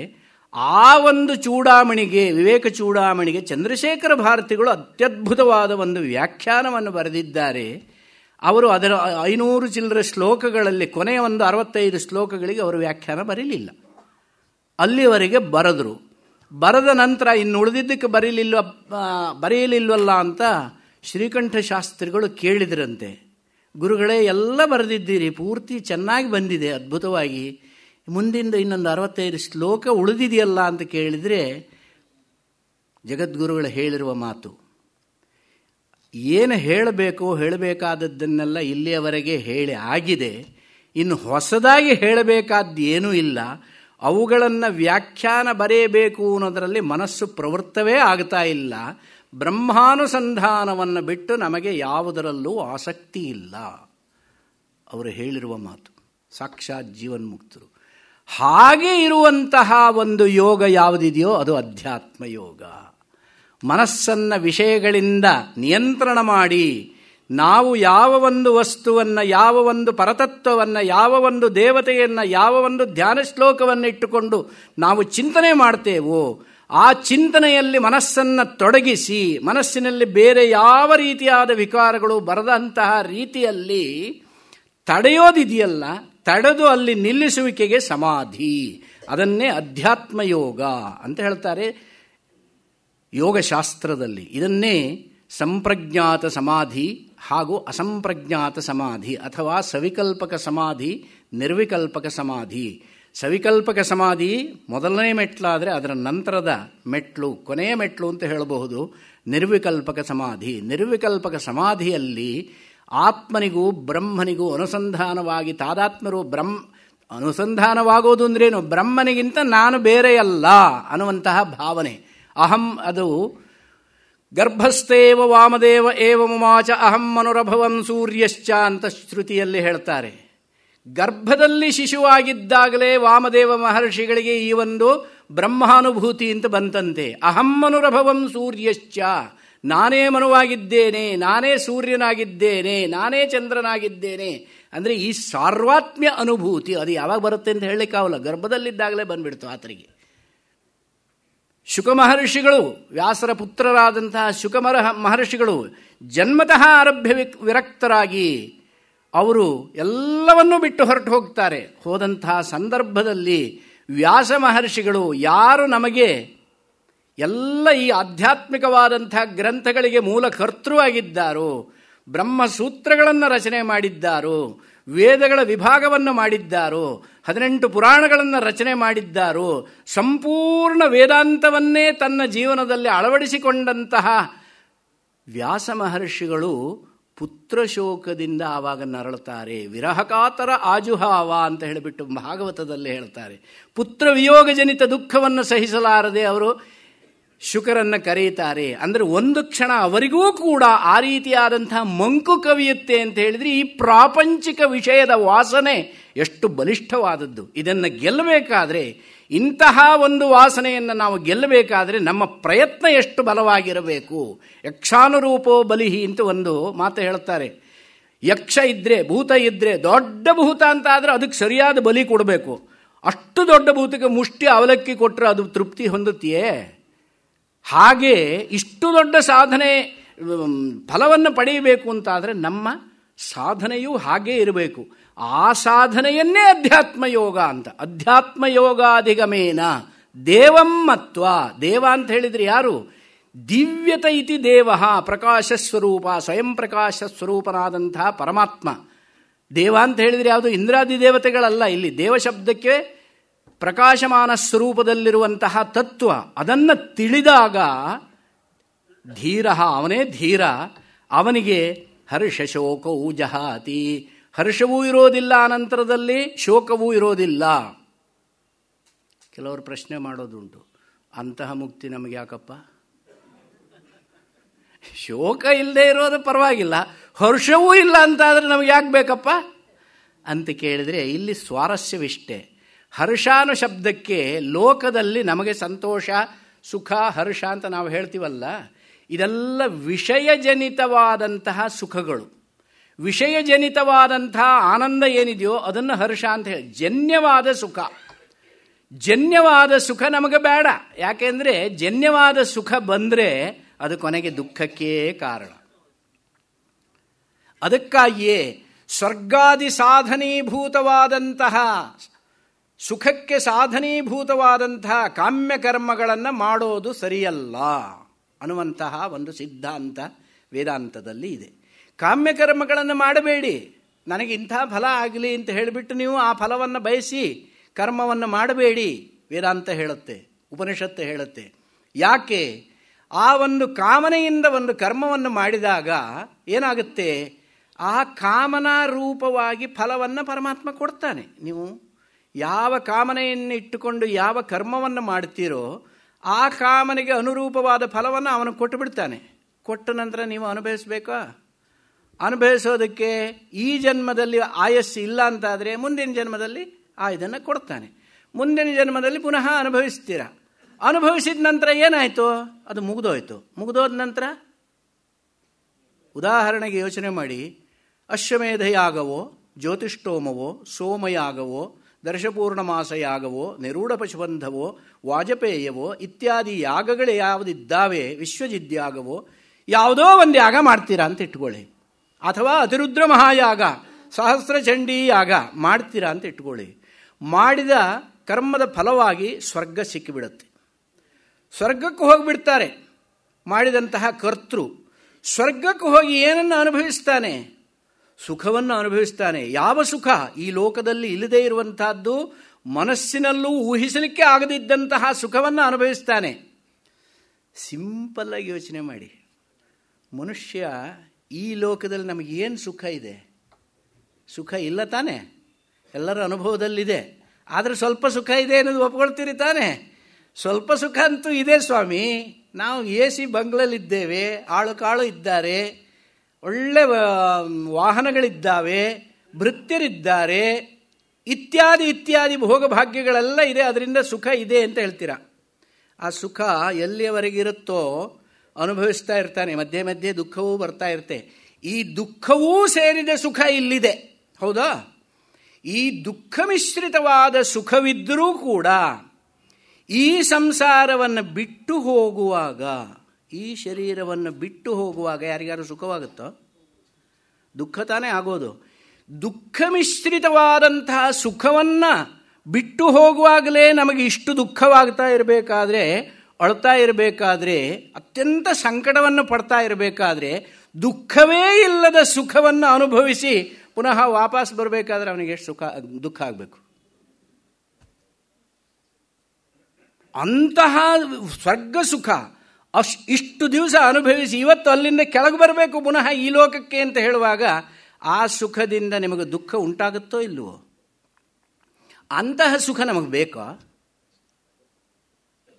ಆ ಒಂದು ಚೂಡಾಮಣಿಗೆ ವಿವೇಕ ಚೂಡಾಮಣಿಗೆ ಚಂದ್ರಶೇಖರ ಭಾರತಿಗಳು ಅತ್ಯದ್ಭುತವಾದ ಒಂದು ವ್ಯಾಖ್ಯಾನವನ್ನು ಬರೆದಿದ್ದಾರೆ ಅವರು ಅದರ ಐನೂರು ಚಿಲ್ಲರ ಶ್ಲೋಕಗಳಲ್ಲಿ ಕೊನೆಯ ಒಂದು ಅರವತ್ತೈದು ಶ್ಲೋಕಗಳಿಗೆ ಅವರು ವ್ಯಾಖ್ಯಾನ ಬರೀಲಿಲ್ಲ ಅಲ್ಲಿವರೆಗೆ ಬರೆದರು ಬರೆದ ನಂತರ ಇನ್ನು ಉಳಿದಿದ್ದಕ್ಕೆ ಬರೀಲಿಲ್ವ ಬರೆಯಲಿಲ್ವಲ್ಲ ಅಂತ ಶ್ರೀಕಂಠ ಶಾಸ್ತ್ರಿಗಳು ಕೇಳಿದ್ರಂತೆ ಗುರುಗಳೇ ಎಲ್ಲ ಬರೆದಿದ್ದೀರಿ ಪೂರ್ತಿ ಚೆನ್ನಾಗಿ ಬಂದಿದೆ ಅದ್ಭುತವಾಗಿ ಮುಂದಿಂದ ಇನ್ನೊಂದು ಅರವತ್ತೈದು ಶ್ಲೋಕ ಉಳಿದಿದೆಯಲ್ಲ ಅಂತ ಕೇಳಿದರೆ ಜಗದ್ಗುರುಗಳು ಹೇಳಿರುವ ಮಾತು ಏನು ಹೇಳಬೇಕೋ ಹೇಳಬೇಕಾದದ್ದನ್ನೆಲ್ಲ ಇಲ್ಲಿಯವರೆಗೆ ಹೇಳಿ ಆಗಿದೆ ಇನ್ನು ಹೊಸದಾಗಿ ಹೇಳಬೇಕಾದ್ದೇನೂ ಇಲ್ಲ ಅವುಗಳನ್ನು ವ್ಯಾಖ್ಯಾನ ಬರೆಯಬೇಕು ಅನ್ನೋದರಲ್ಲಿ ಮನಸ್ಸು ಪ್ರವೃತ್ತವೇ ಆಗ್ತಾ ಇಲ್ಲ ಬ್ರಹ್ಮಾನುಸಂಧಾನವನ್ನು ಬಿಟ್ಟು ನಮಗೆ ಯಾವುದರಲ್ಲೂ ಆಸಕ್ತಿ ಇಲ್ಲ ಅವರು ಹೇಳಿರುವ ಮಾತು ಸಾಕ್ಷಾತ್ ಜೀವನ್ಮುಕ್ತರು ಹಾಗೆ ಇರುವಂತಹ ಒಂದು ಯೋಗ ಯಾವುದಿದೆಯೋ ಅದು ಅಧ್ಯಾತ್ಮ ಯೋಗ ಮನಸ್ಸನ್ನು ವಿಷಯಗಳಿಂದ ನಿಯಂತ್ರಣ ಮಾಡಿ ನಾವು ಯಾವ ಒಂದು ವಸ್ತುವನ್ನು ಯಾವ ಒಂದು ಪರತತ್ವವನ್ನು ಯಾವ ಒಂದು ದೇವತೆಯನ್ನು ಯಾವ ಒಂದು ಧ್ಯಾನ ಶ್ಲೋಕವನ್ನು ಇಟ್ಟುಕೊಂಡು ನಾವು ಚಿಂತನೆ ಮಾಡ್ತೇವೋ ಆ ಚಿಂತನೆಯಲ್ಲಿ ಮನಸ್ಸನ್ನು ತೊಡಗಿಸಿ ಮನಸ್ಸಿನಲ್ಲಿ ಬೇರೆ ಯಾವ ರೀತಿಯಾದ ವಿಕಾರಗಳು ಬರದಂತಹ ರೀತಿಯಲ್ಲಿ ತಡೆಯೋದಿದೆಯಲ್ಲ ತಡೆದು ಅಲ್ಲಿ ನಿಲ್ಲಿಸುವಿಕೆಗೆ ಸಮಾಧಿ ಅದನ್ನೇ ಅಧ್ಯಾತ್ಮ ಯೋಗ ಅಂತ ಹೇಳ್ತಾರೆ ಯೋಗಶಾಸ್ತ್ರದಲ್ಲಿ ಇದನ್ನೇ ಸಂಪ್ರಜ್ಞಾತ ಸಮಾಧಿ ಹಾಗೂ ಅಸಂಪ್ರಜ್ಞಾತ ಸಮಾಧಿ ಅಥವಾ ಸವಿಕಲ್ಪಕ ಸಮಾಧಿ ನಿರ್ವಿಕಲ್ಪಕ ಸಮಾಧಿ ಸವಿಕಲ್ಪಕ ಸಮಾಧಿ ಮೊದಲನೇ ಮೆಟ್ಲಾದರೆ ಅದರ ನಂತರದ ಮೆಟ್ಲು ಕೊನೆಯ ಮೆಟ್ಲು ಅಂತ ಹೇಳಬಹುದು ನಿರ್ವಿಕಲ್ಪಕ ಸಮಾಧಿ ನಿರ್ವಿಕಲ್ಪಕ ಸಮಾಧಿಯಲ್ಲಿ ಆತ್ಮನಿಗೂ ಬ್ರಹ್ಮನಿಗೂ ಅನುಸಂಧಾನವಾಗಿ ತಾದಾತ್ಮರು ಬ್ರಹ್ಮ ಅನುಸಂಧಾನವಾಗೋದು ಅಂದ್ರೇನು ಬ್ರಹ್ಮನಿಗಿಂತ ನಾನು ಬೇರೆಯಲ್ಲ ಅನ್ನುವಂತಹ ಭಾವನೆ ಅಹಂ ಅದು ಗರ್ಭಸ್ಥೇವ ವಾಮದೇವ ಏವ ಮುಮಾಚ ಅಹಂ ಮನುರಭವಂ ಸೂರ್ಯಶ್ಚ ಅಂತ ಶ್ರುತಿಯಲ್ಲಿ ಹೇಳ್ತಾರೆ ಗರ್ಭದಲ್ಲಿ ಶಿಶುವಾಗಿದ್ದಾಗಲೇ ವಾಮದೇವ ಮಹರ್ಷಿಗಳಿಗೆ ಈ ಒಂದು ಬ್ರಹ್ಮಾನುಭೂತಿ ಅಂತ ಬಂತಂತೆ ಅಹಂ ಮನುರಭವಂ ಸೂರ್ಯಶ್ಚ ನಾನೇ ಮನುವಾಗಿದ್ದೇನೆ ನಾನೇ ಸೂರ್ಯನಾಗಿದ್ದೇನೆ ನಾನೇ ಚಂದ್ರನಾಗಿದ್ದೇನೆ ಅಂದರೆ ಈ ಸಾರ್ವಾತ್ಮ್ಯ ಅನುಭೂತಿ ಅದು ಯಾವಾಗ ಬರುತ್ತೆ ಅಂತ ಹೇಳಲಿಕ್ಕಾಗಲ್ಲ ಗರ್ಭದಲ್ಲಿದ್ದಾಗಲೇ ಬಂದ್ಬಿಡ್ತು ಆತರಿಗೆ ಶುಕ ಮಹರ್ಷಿಗಳು ವ್ಯಾಸರ ಪುತ್ರರಾದಂತಹ ಶುಕಮರ ಮಹರ್ಷಿಗಳು ಜನ್ಮತಃ ಆರಭ್ಯ ವಿರಕ್ತರಾಗಿ ಅವರು ಎಲ್ಲವನ್ನೂ ಬಿಟ್ಟು ಹೊರಟು ಹೋಗ್ತಾರೆ ಹೋದಂತಹ ಸಂದರ್ಭದಲ್ಲಿ ವ್ಯಾಸ ಮಹರ್ಷಿಗಳು ಯಾರು ನಮಗೆ ಎಲ್ಲ ಈ ಆಧ್ಯಾತ್ಮಿಕವಾದಂತಹ ಗ್ರಂಥಗಳಿಗೆ ಮೂಲ ಕರ್ತೃವಾಗಿದ್ದಾರೋ ಬ್ರಹ್ಮಸೂತ್ರಗಳನ್ನು ರಚನೆ ಮಾಡಿದ್ದಾರೋ ವೇದಗಳ ವಿಭಾಗವನ್ನು ಮಾಡಿದ್ದಾರೋ ಹದಿನೆಂಟು ಪುರಾಣಗಳನ್ನು ರಚನೆ ಮಾಡಿದ್ದಾರೋ ಸಂಪೂರ್ಣ ವೇದಾಂತವನ್ನೇ ತನ್ನ ಜೀವನದಲ್ಲಿ ಅಳವಡಿಸಿಕೊಂಡಂತಹ ವ್ಯಾಸ ಮಹರ್ಷಿಗಳು ಪುತ್ರಶೋಕದಿಂದ ಆವಾಗ ನರಳುತ್ತಾರೆ ವಿರಹಕಾತರ ಆಜುಹಾವ ಅಂತ ಹೇಳಿಬಿಟ್ಟು ಭಾಗವತದಲ್ಲಿ ಹೇಳ್ತಾರೆ ಪುತ್ರ ವಿಯೋಗಜನಿತ ದುಃಖವನ್ನು ಸಹಿಸಲಾರದೆ ಅವರು ಶುಕರನ್ನು ಕರೆಯುತ್ತಾರೆ ಅಂದರೆ ಒಂದು ಕ್ಷಣ ಅವರಿಗೂ ಕೂಡ ಆ ರೀತಿಯಾದಂತಹ ಮಂಕು ಕವಿಯುತ್ತೆ ಅಂತ ಹೇಳಿದರೆ ಈ ಪ್ರಾಪಂಚಿಕ ವಿಷಯದ ವಾಸನೆ ಎಷ್ಟು ಬಲಿಷ್ಠವಾದದ್ದು ಇದನ್ನು ಗೆಲ್ಲಬೇಕಾದ್ರೆ ಇಂತಹ ಒಂದು ವಾಸನೆಯನ್ನು ನಾವು ಗೆಲ್ಲಬೇಕಾದರೆ ನಮ್ಮ ಪ್ರಯತ್ನ ಎಷ್ಟು ಬಲವಾಗಿರಬೇಕು ಯಕ್ಷಾನುರೂಪೋ ಬಲಿಹಿ ಅಂತ ಒಂದು ಮಾತು ಹೇಳ್ತಾರೆ ಯಕ್ಷ ಇದ್ರೆ ಭೂತ ಇದ್ದರೆ ದೊಡ್ಡ ಭೂತ ಅಂತ ಆದರೆ ಅದಕ್ಕೆ ಸರಿಯಾದ ಬಲಿ ಕೊಡಬೇಕು ಅಷ್ಟು ದೊಡ್ಡ ಭೂತಕ್ಕೆ ಮುಷ್ಟಿ ಅವಲಕ್ಕಿ ಕೊಟ್ಟರೆ ಅದು ತೃಪ್ತಿ ಹೊಂದುತ್ತೀಯೇ ಹಾಗೆ ಇಷ್ಟು ದೊಡ್ಡ ಸಾಧನೆ ಫಲವನ್ನು ಪಡೆಯಬೇಕು ಅಂತಾದರೆ ನಮ್ಮ ಸಾಧನೆಯೂ ಹಾಗೇ ಇರಬೇಕು ಆ ಸಾಧನೆಯನ್ನೇ ಅಧ್ಯಾತ್ಮ ಯೋಗ ಅಂತ ಅಧ್ಯಾತ್ಮ ಯೋಗಾಧಿಗಮೇನ ಮತ್ವ ದೇವ ಅಂತ ಹೇಳಿದ್ರೆ ಯಾರು ದಿವ್ಯತ ಇತಿ ದೇವ ಪ್ರಕಾಶ ಸ್ವರೂಪ ಸ್ವಯಂ ಪ್ರಕಾಶ ಸ್ವರೂಪನಾದಂತಹ ಪರಮಾತ್ಮ ದೇವ ಅಂತ ಹೇಳಿದರೆ ಯಾವುದು ಇಂದ್ರಾದಿ ದೇವತೆಗಳಲ್ಲ ಇಲ್ಲಿ ದೇವ ಶಬ್ದಕ್ಕೆ ಪ್ರಕಾಶಮಾನ ಸ್ವರೂಪದಲ್ಲಿರುವಂತಹ ತತ್ವ ಅದನ್ನು ತಿಳಿದಾಗ ಧೀರ ಅವನೇ ಧೀರ ಅವನಿಗೆ ಹರ್ಷಶೋಕ ಅತಿ ಹರ್ಷವೂ ಇರೋದಿಲ್ಲ ಅನಂತರದಲ್ಲಿ ಶೋಕವೂ ಇರೋದಿಲ್ಲ ಕೆಲವರು ಪ್ರಶ್ನೆ ಮಾಡೋದುಂಟು ಅಂತಹ ಮುಕ್ತಿ ನಮಗೆ ಯಾಕಪ್ಪ ಶೋಕ ಇಲ್ಲದೆ ಇರೋದು ಪರವಾಗಿಲ್ಲ ಹರ್ಷವೂ ಇಲ್ಲ ಅಂತಾದರೆ ನಮಗೆ ಯಾಕೆ ಬೇಕಪ್ಪ ಅಂತ ಕೇಳಿದರೆ ಇಲ್ಲಿ ಸ್ವಾರಸ್ಯವಿಷ್ಟೇ ಹರ್ಷಾನು ಶಬ್ದಕ್ಕೆ ಲೋಕದಲ್ಲಿ ನಮಗೆ ಸಂತೋಷ ಸುಖ ಹರ್ಷ ಅಂತ ನಾವು ಹೇಳ್ತೀವಲ್ಲ ಇದೆಲ್ಲ ವಿಷಯಜನಿತವಾದಂತಹ ಸುಖಗಳು ವಿಷಯಜನಿತವಾದಂಥ ಆನಂದ ಏನಿದೆಯೋ ಅದನ್ನು ಹರ್ಷ ಅಂತ ಹೇಳಿ ಜನ್ಯವಾದ ಸುಖ ಜನ್ಯವಾದ ಸುಖ ನಮಗೆ ಬೇಡ ಯಾಕೆಂದರೆ ಜನ್ಯವಾದ ಸುಖ ಬಂದರೆ ಅದು ಕೊನೆಗೆ ದುಃಖಕ್ಕೇ ಕಾರಣ ಅದಕ್ಕಾಗಿಯೇ ಸ್ವರ್ಗಾದಿ ಸಾಧನೀಭೂತವಾದಂತಹ ಸುಖಕ್ಕೆ ಸಾಧನೀಭೂತವಾದಂತಹ ಕಾಮ್ಯ ಕರ್ಮಗಳನ್ನು ಮಾಡೋದು ಸರಿಯಲ್ಲ ಅನ್ನುವಂತಹ ಒಂದು ಸಿದ್ಧಾಂತ ವೇದಾಂತದಲ್ಲಿ ಇದೆ ಕಾಮ್ಯ ಕರ್ಮಗಳನ್ನು ಮಾಡಬೇಡಿ ನನಗೆ ಇಂಥ ಫಲ ಆಗಲಿ ಅಂತ ಹೇಳಿಬಿಟ್ಟು ನೀವು ಆ ಫಲವನ್ನು ಬಯಸಿ ಕರ್ಮವನ್ನು ಮಾಡಬೇಡಿ ವೇದಾಂತ ಹೇಳುತ್ತೆ ಉಪನಿಷತ್ತು ಹೇಳುತ್ತೆ ಯಾಕೆ ಆ ಒಂದು ಕಾಮನೆಯಿಂದ ಒಂದು ಕರ್ಮವನ್ನು ಮಾಡಿದಾಗ ಏನಾಗುತ್ತೆ ಆ ಕಾಮನಾ ರೂಪವಾಗಿ ಫಲವನ್ನು ಪರಮಾತ್ಮ ಕೊಡ್ತಾನೆ ನೀವು ಯಾವ ಕಾಮನೆಯನ್ನು ಇಟ್ಟುಕೊಂಡು ಯಾವ ಕರ್ಮವನ್ನು ಮಾಡ್ತೀರೋ ಆ ಕಾಮನೆಗೆ ಅನುರೂಪವಾದ ಫಲವನ್ನು ಅವನು ಕೊಟ್ಟುಬಿಡ್ತಾನೆ ಕೊಟ್ಟ ನಂತರ ನೀವು ಅನುಭವಿಸಬೇಕಾ ಅನುಭವಿಸೋದಕ್ಕೆ ಈ ಜನ್ಮದಲ್ಲಿ ಆಯಸ್ಸು ಇಲ್ಲ ಅಂತಾದರೆ ಮುಂದಿನ ಜನ್ಮದಲ್ಲಿ ಇದನ್ನು ಕೊಡ್ತಾನೆ ಮುಂದಿನ ಜನ್ಮದಲ್ಲಿ ಪುನಃ ಅನುಭವಿಸ್ತೀರ ಅನುಭವಿಸಿದ ನಂತರ ಏನಾಯಿತು ಅದು ಮುಗಿದೋಯ್ತು ಮುಗಿದೋದ ನಂತರ ಉದಾಹರಣೆಗೆ ಯೋಚನೆ ಮಾಡಿ ಅಶ್ವಮೇಧ ಯಾಗವೋ ಜ್ಯೋತಿಷ್ಠೋಮವೋ ಸೋಮಯಾಗವೋ ದರ್ಶಪೂರ್ಣ ಯಾಗವೋ ನಿರೂಢ ಪಶುಬಂಧವೋ ವಾಜಪೇಯವೋ ಇತ್ಯಾದಿ ಯಾಗಗಳು ಯಾವುದಿದ್ದಾವೆ ವಿಶ್ವಜಿದ್ಯಾಗವೋ ಯಾವುದೋ ಒಂದು ಯಾಗ ಮಾಡ್ತೀರಾ ಅಂತ ಇಟ್ಕೊಳ್ಳಿ ಅಥವಾ ಅತಿರುದ್ರ ಮಹಾಯಾಗ ಸಹಸ್ರ ಚಂಡಿ ಯಾಗ ಮಾಡ್ತೀರಾ ಅಂತ ಇಟ್ಕೊಳ್ಳಿ ಮಾಡಿದ ಕರ್ಮದ ಫಲವಾಗಿ ಸ್ವರ್ಗ ಸಿಕ್ಕಿಬಿಡುತ್ತೆ ಸ್ವರ್ಗಕ್ಕೆ ಹೋಗಿಬಿಡ್ತಾರೆ ಮಾಡಿದಂತಹ ಕರ್ತೃ ಸ್ವರ್ಗಕ್ಕೆ ಹೋಗಿ ಏನನ್ನು ಅನುಭವಿಸ್ತಾನೆ ಸುಖವನ್ನು ಅನುಭವಿಸ್ತಾನೆ ಯಾವ ಸುಖ ಈ ಲೋಕದಲ್ಲಿ ಇಲ್ಲದೇ ಇರುವಂತಹದ್ದು ಮನಸ್ಸಿನಲ್ಲೂ ಊಹಿಸಲಿಕ್ಕೆ ಆಗದಿದ್ದಂತಹ ಸುಖವನ್ನು ಅನುಭವಿಸ್ತಾನೆ ಸಿಂಪಲ್ಲಾಗಿ ಯೋಚನೆ ಮಾಡಿ ಮನುಷ್ಯ ಈ ಲೋಕದಲ್ಲಿ ನಮಗೇನು ಸುಖ ಇದೆ ಸುಖ ಇಲ್ಲ ತಾನೇ ಎಲ್ಲರ ಅನುಭವದಲ್ಲಿದೆ ಆದರೆ ಸ್ವಲ್ಪ ಸುಖ ಇದೆ ಅನ್ನೋದು ಒಪ್ಕೊಳ್ತೀರಿ ತಾನೇ ಸ್ವಲ್ಪ ಸುಖ ಅಂತೂ ಇದೆ ಸ್ವಾಮಿ ನಾವು ಎ ಸಿ ಬಂಗ್ಲಲ್ಲಿದ್ದೇವೆ ಆಳು ಕಾಳು ಇದ್ದಾರೆ ಒಳ್ಳೆ ವಾಹನಗಳಿದ್ದಾವೆ ಭೃತ್ಯರಿದ್ದಾರೆ ಇತ್ಯಾದಿ ಇತ್ಯಾದಿ ಭೋಗಭಾಗ್ಯಗಳೆಲ್ಲ ಇದೆ ಅದರಿಂದ ಸುಖ ಇದೆ ಅಂತ ಹೇಳ್ತೀರಾ ಆ ಸುಖ ಎಲ್ಲಿಯವರೆಗಿರುತ್ತೋ ಅನುಭವಿಸ್ತಾ ಇರ್ತಾನೆ ಮಧ್ಯೆ ಮಧ್ಯೆ ದುಃಖವೂ ಬರ್ತಾ ಇರುತ್ತೆ ಈ ದುಃಖವೂ ಸೇರಿದ ಸುಖ ಇಲ್ಲಿದೆ ಹೌದಾ ಈ ದುಃಖ ಮಿಶ್ರಿತವಾದ ಸುಖವಿದ್ದರೂ ಕೂಡ ಈ ಸಂಸಾರವನ್ನು ಬಿಟ್ಟು ಹೋಗುವಾಗ ಈ ಶರೀರವನ್ನು ಬಿಟ್ಟು ಹೋಗುವಾಗ ಯಾರಿಗಾರು ಸುಖವಾಗುತ್ತೋ ದುಃಖ ತಾನೇ ಆಗೋದು ದುಃಖ ಮಿಶ್ರಿತವಾದಂತಹ ಸುಖವನ್ನು ಬಿಟ್ಟು ಹೋಗುವಾಗಲೇ ನಮಗೆ ಇಷ್ಟು ದುಃಖವಾಗ್ತಾ ಇರಬೇಕಾದ್ರೆ ಅಳ್ತಾ ಇರಬೇಕಾದ್ರೆ ಅತ್ಯಂತ ಸಂಕಟವನ್ನು ಪಡ್ತಾ ಇರಬೇಕಾದ್ರೆ ದುಃಖವೇ ಇಲ್ಲದ ಸುಖವನ್ನು ಅನುಭವಿಸಿ ಪುನಃ ವಾಪಸ್ ಬರಬೇಕಾದ್ರೆ ಅವನಿಗೆ ಎಷ್ಟು ಸುಖ ದುಃಖ ಆಗಬೇಕು ಅಂತಹ ಸ್ವರ್ಗ ಸುಖ ಅಶ್ ಇಷ್ಟು ದಿವಸ ಅನುಭವಿಸಿ ಇವತ್ತು ಅಲ್ಲಿಂದ ಕೆಳಗೆ ಬರಬೇಕು ಪುನಃ ಈ ಲೋಕಕ್ಕೆ ಅಂತ ಹೇಳುವಾಗ ಆ ಸುಖದಿಂದ ನಿಮಗೆ ದುಃಖ ಉಂಟಾಗುತ್ತೋ ಇಲ್ಲವೋ ಅಂತಹ ಸುಖ ನಮಗೆ ಬೇಕೋ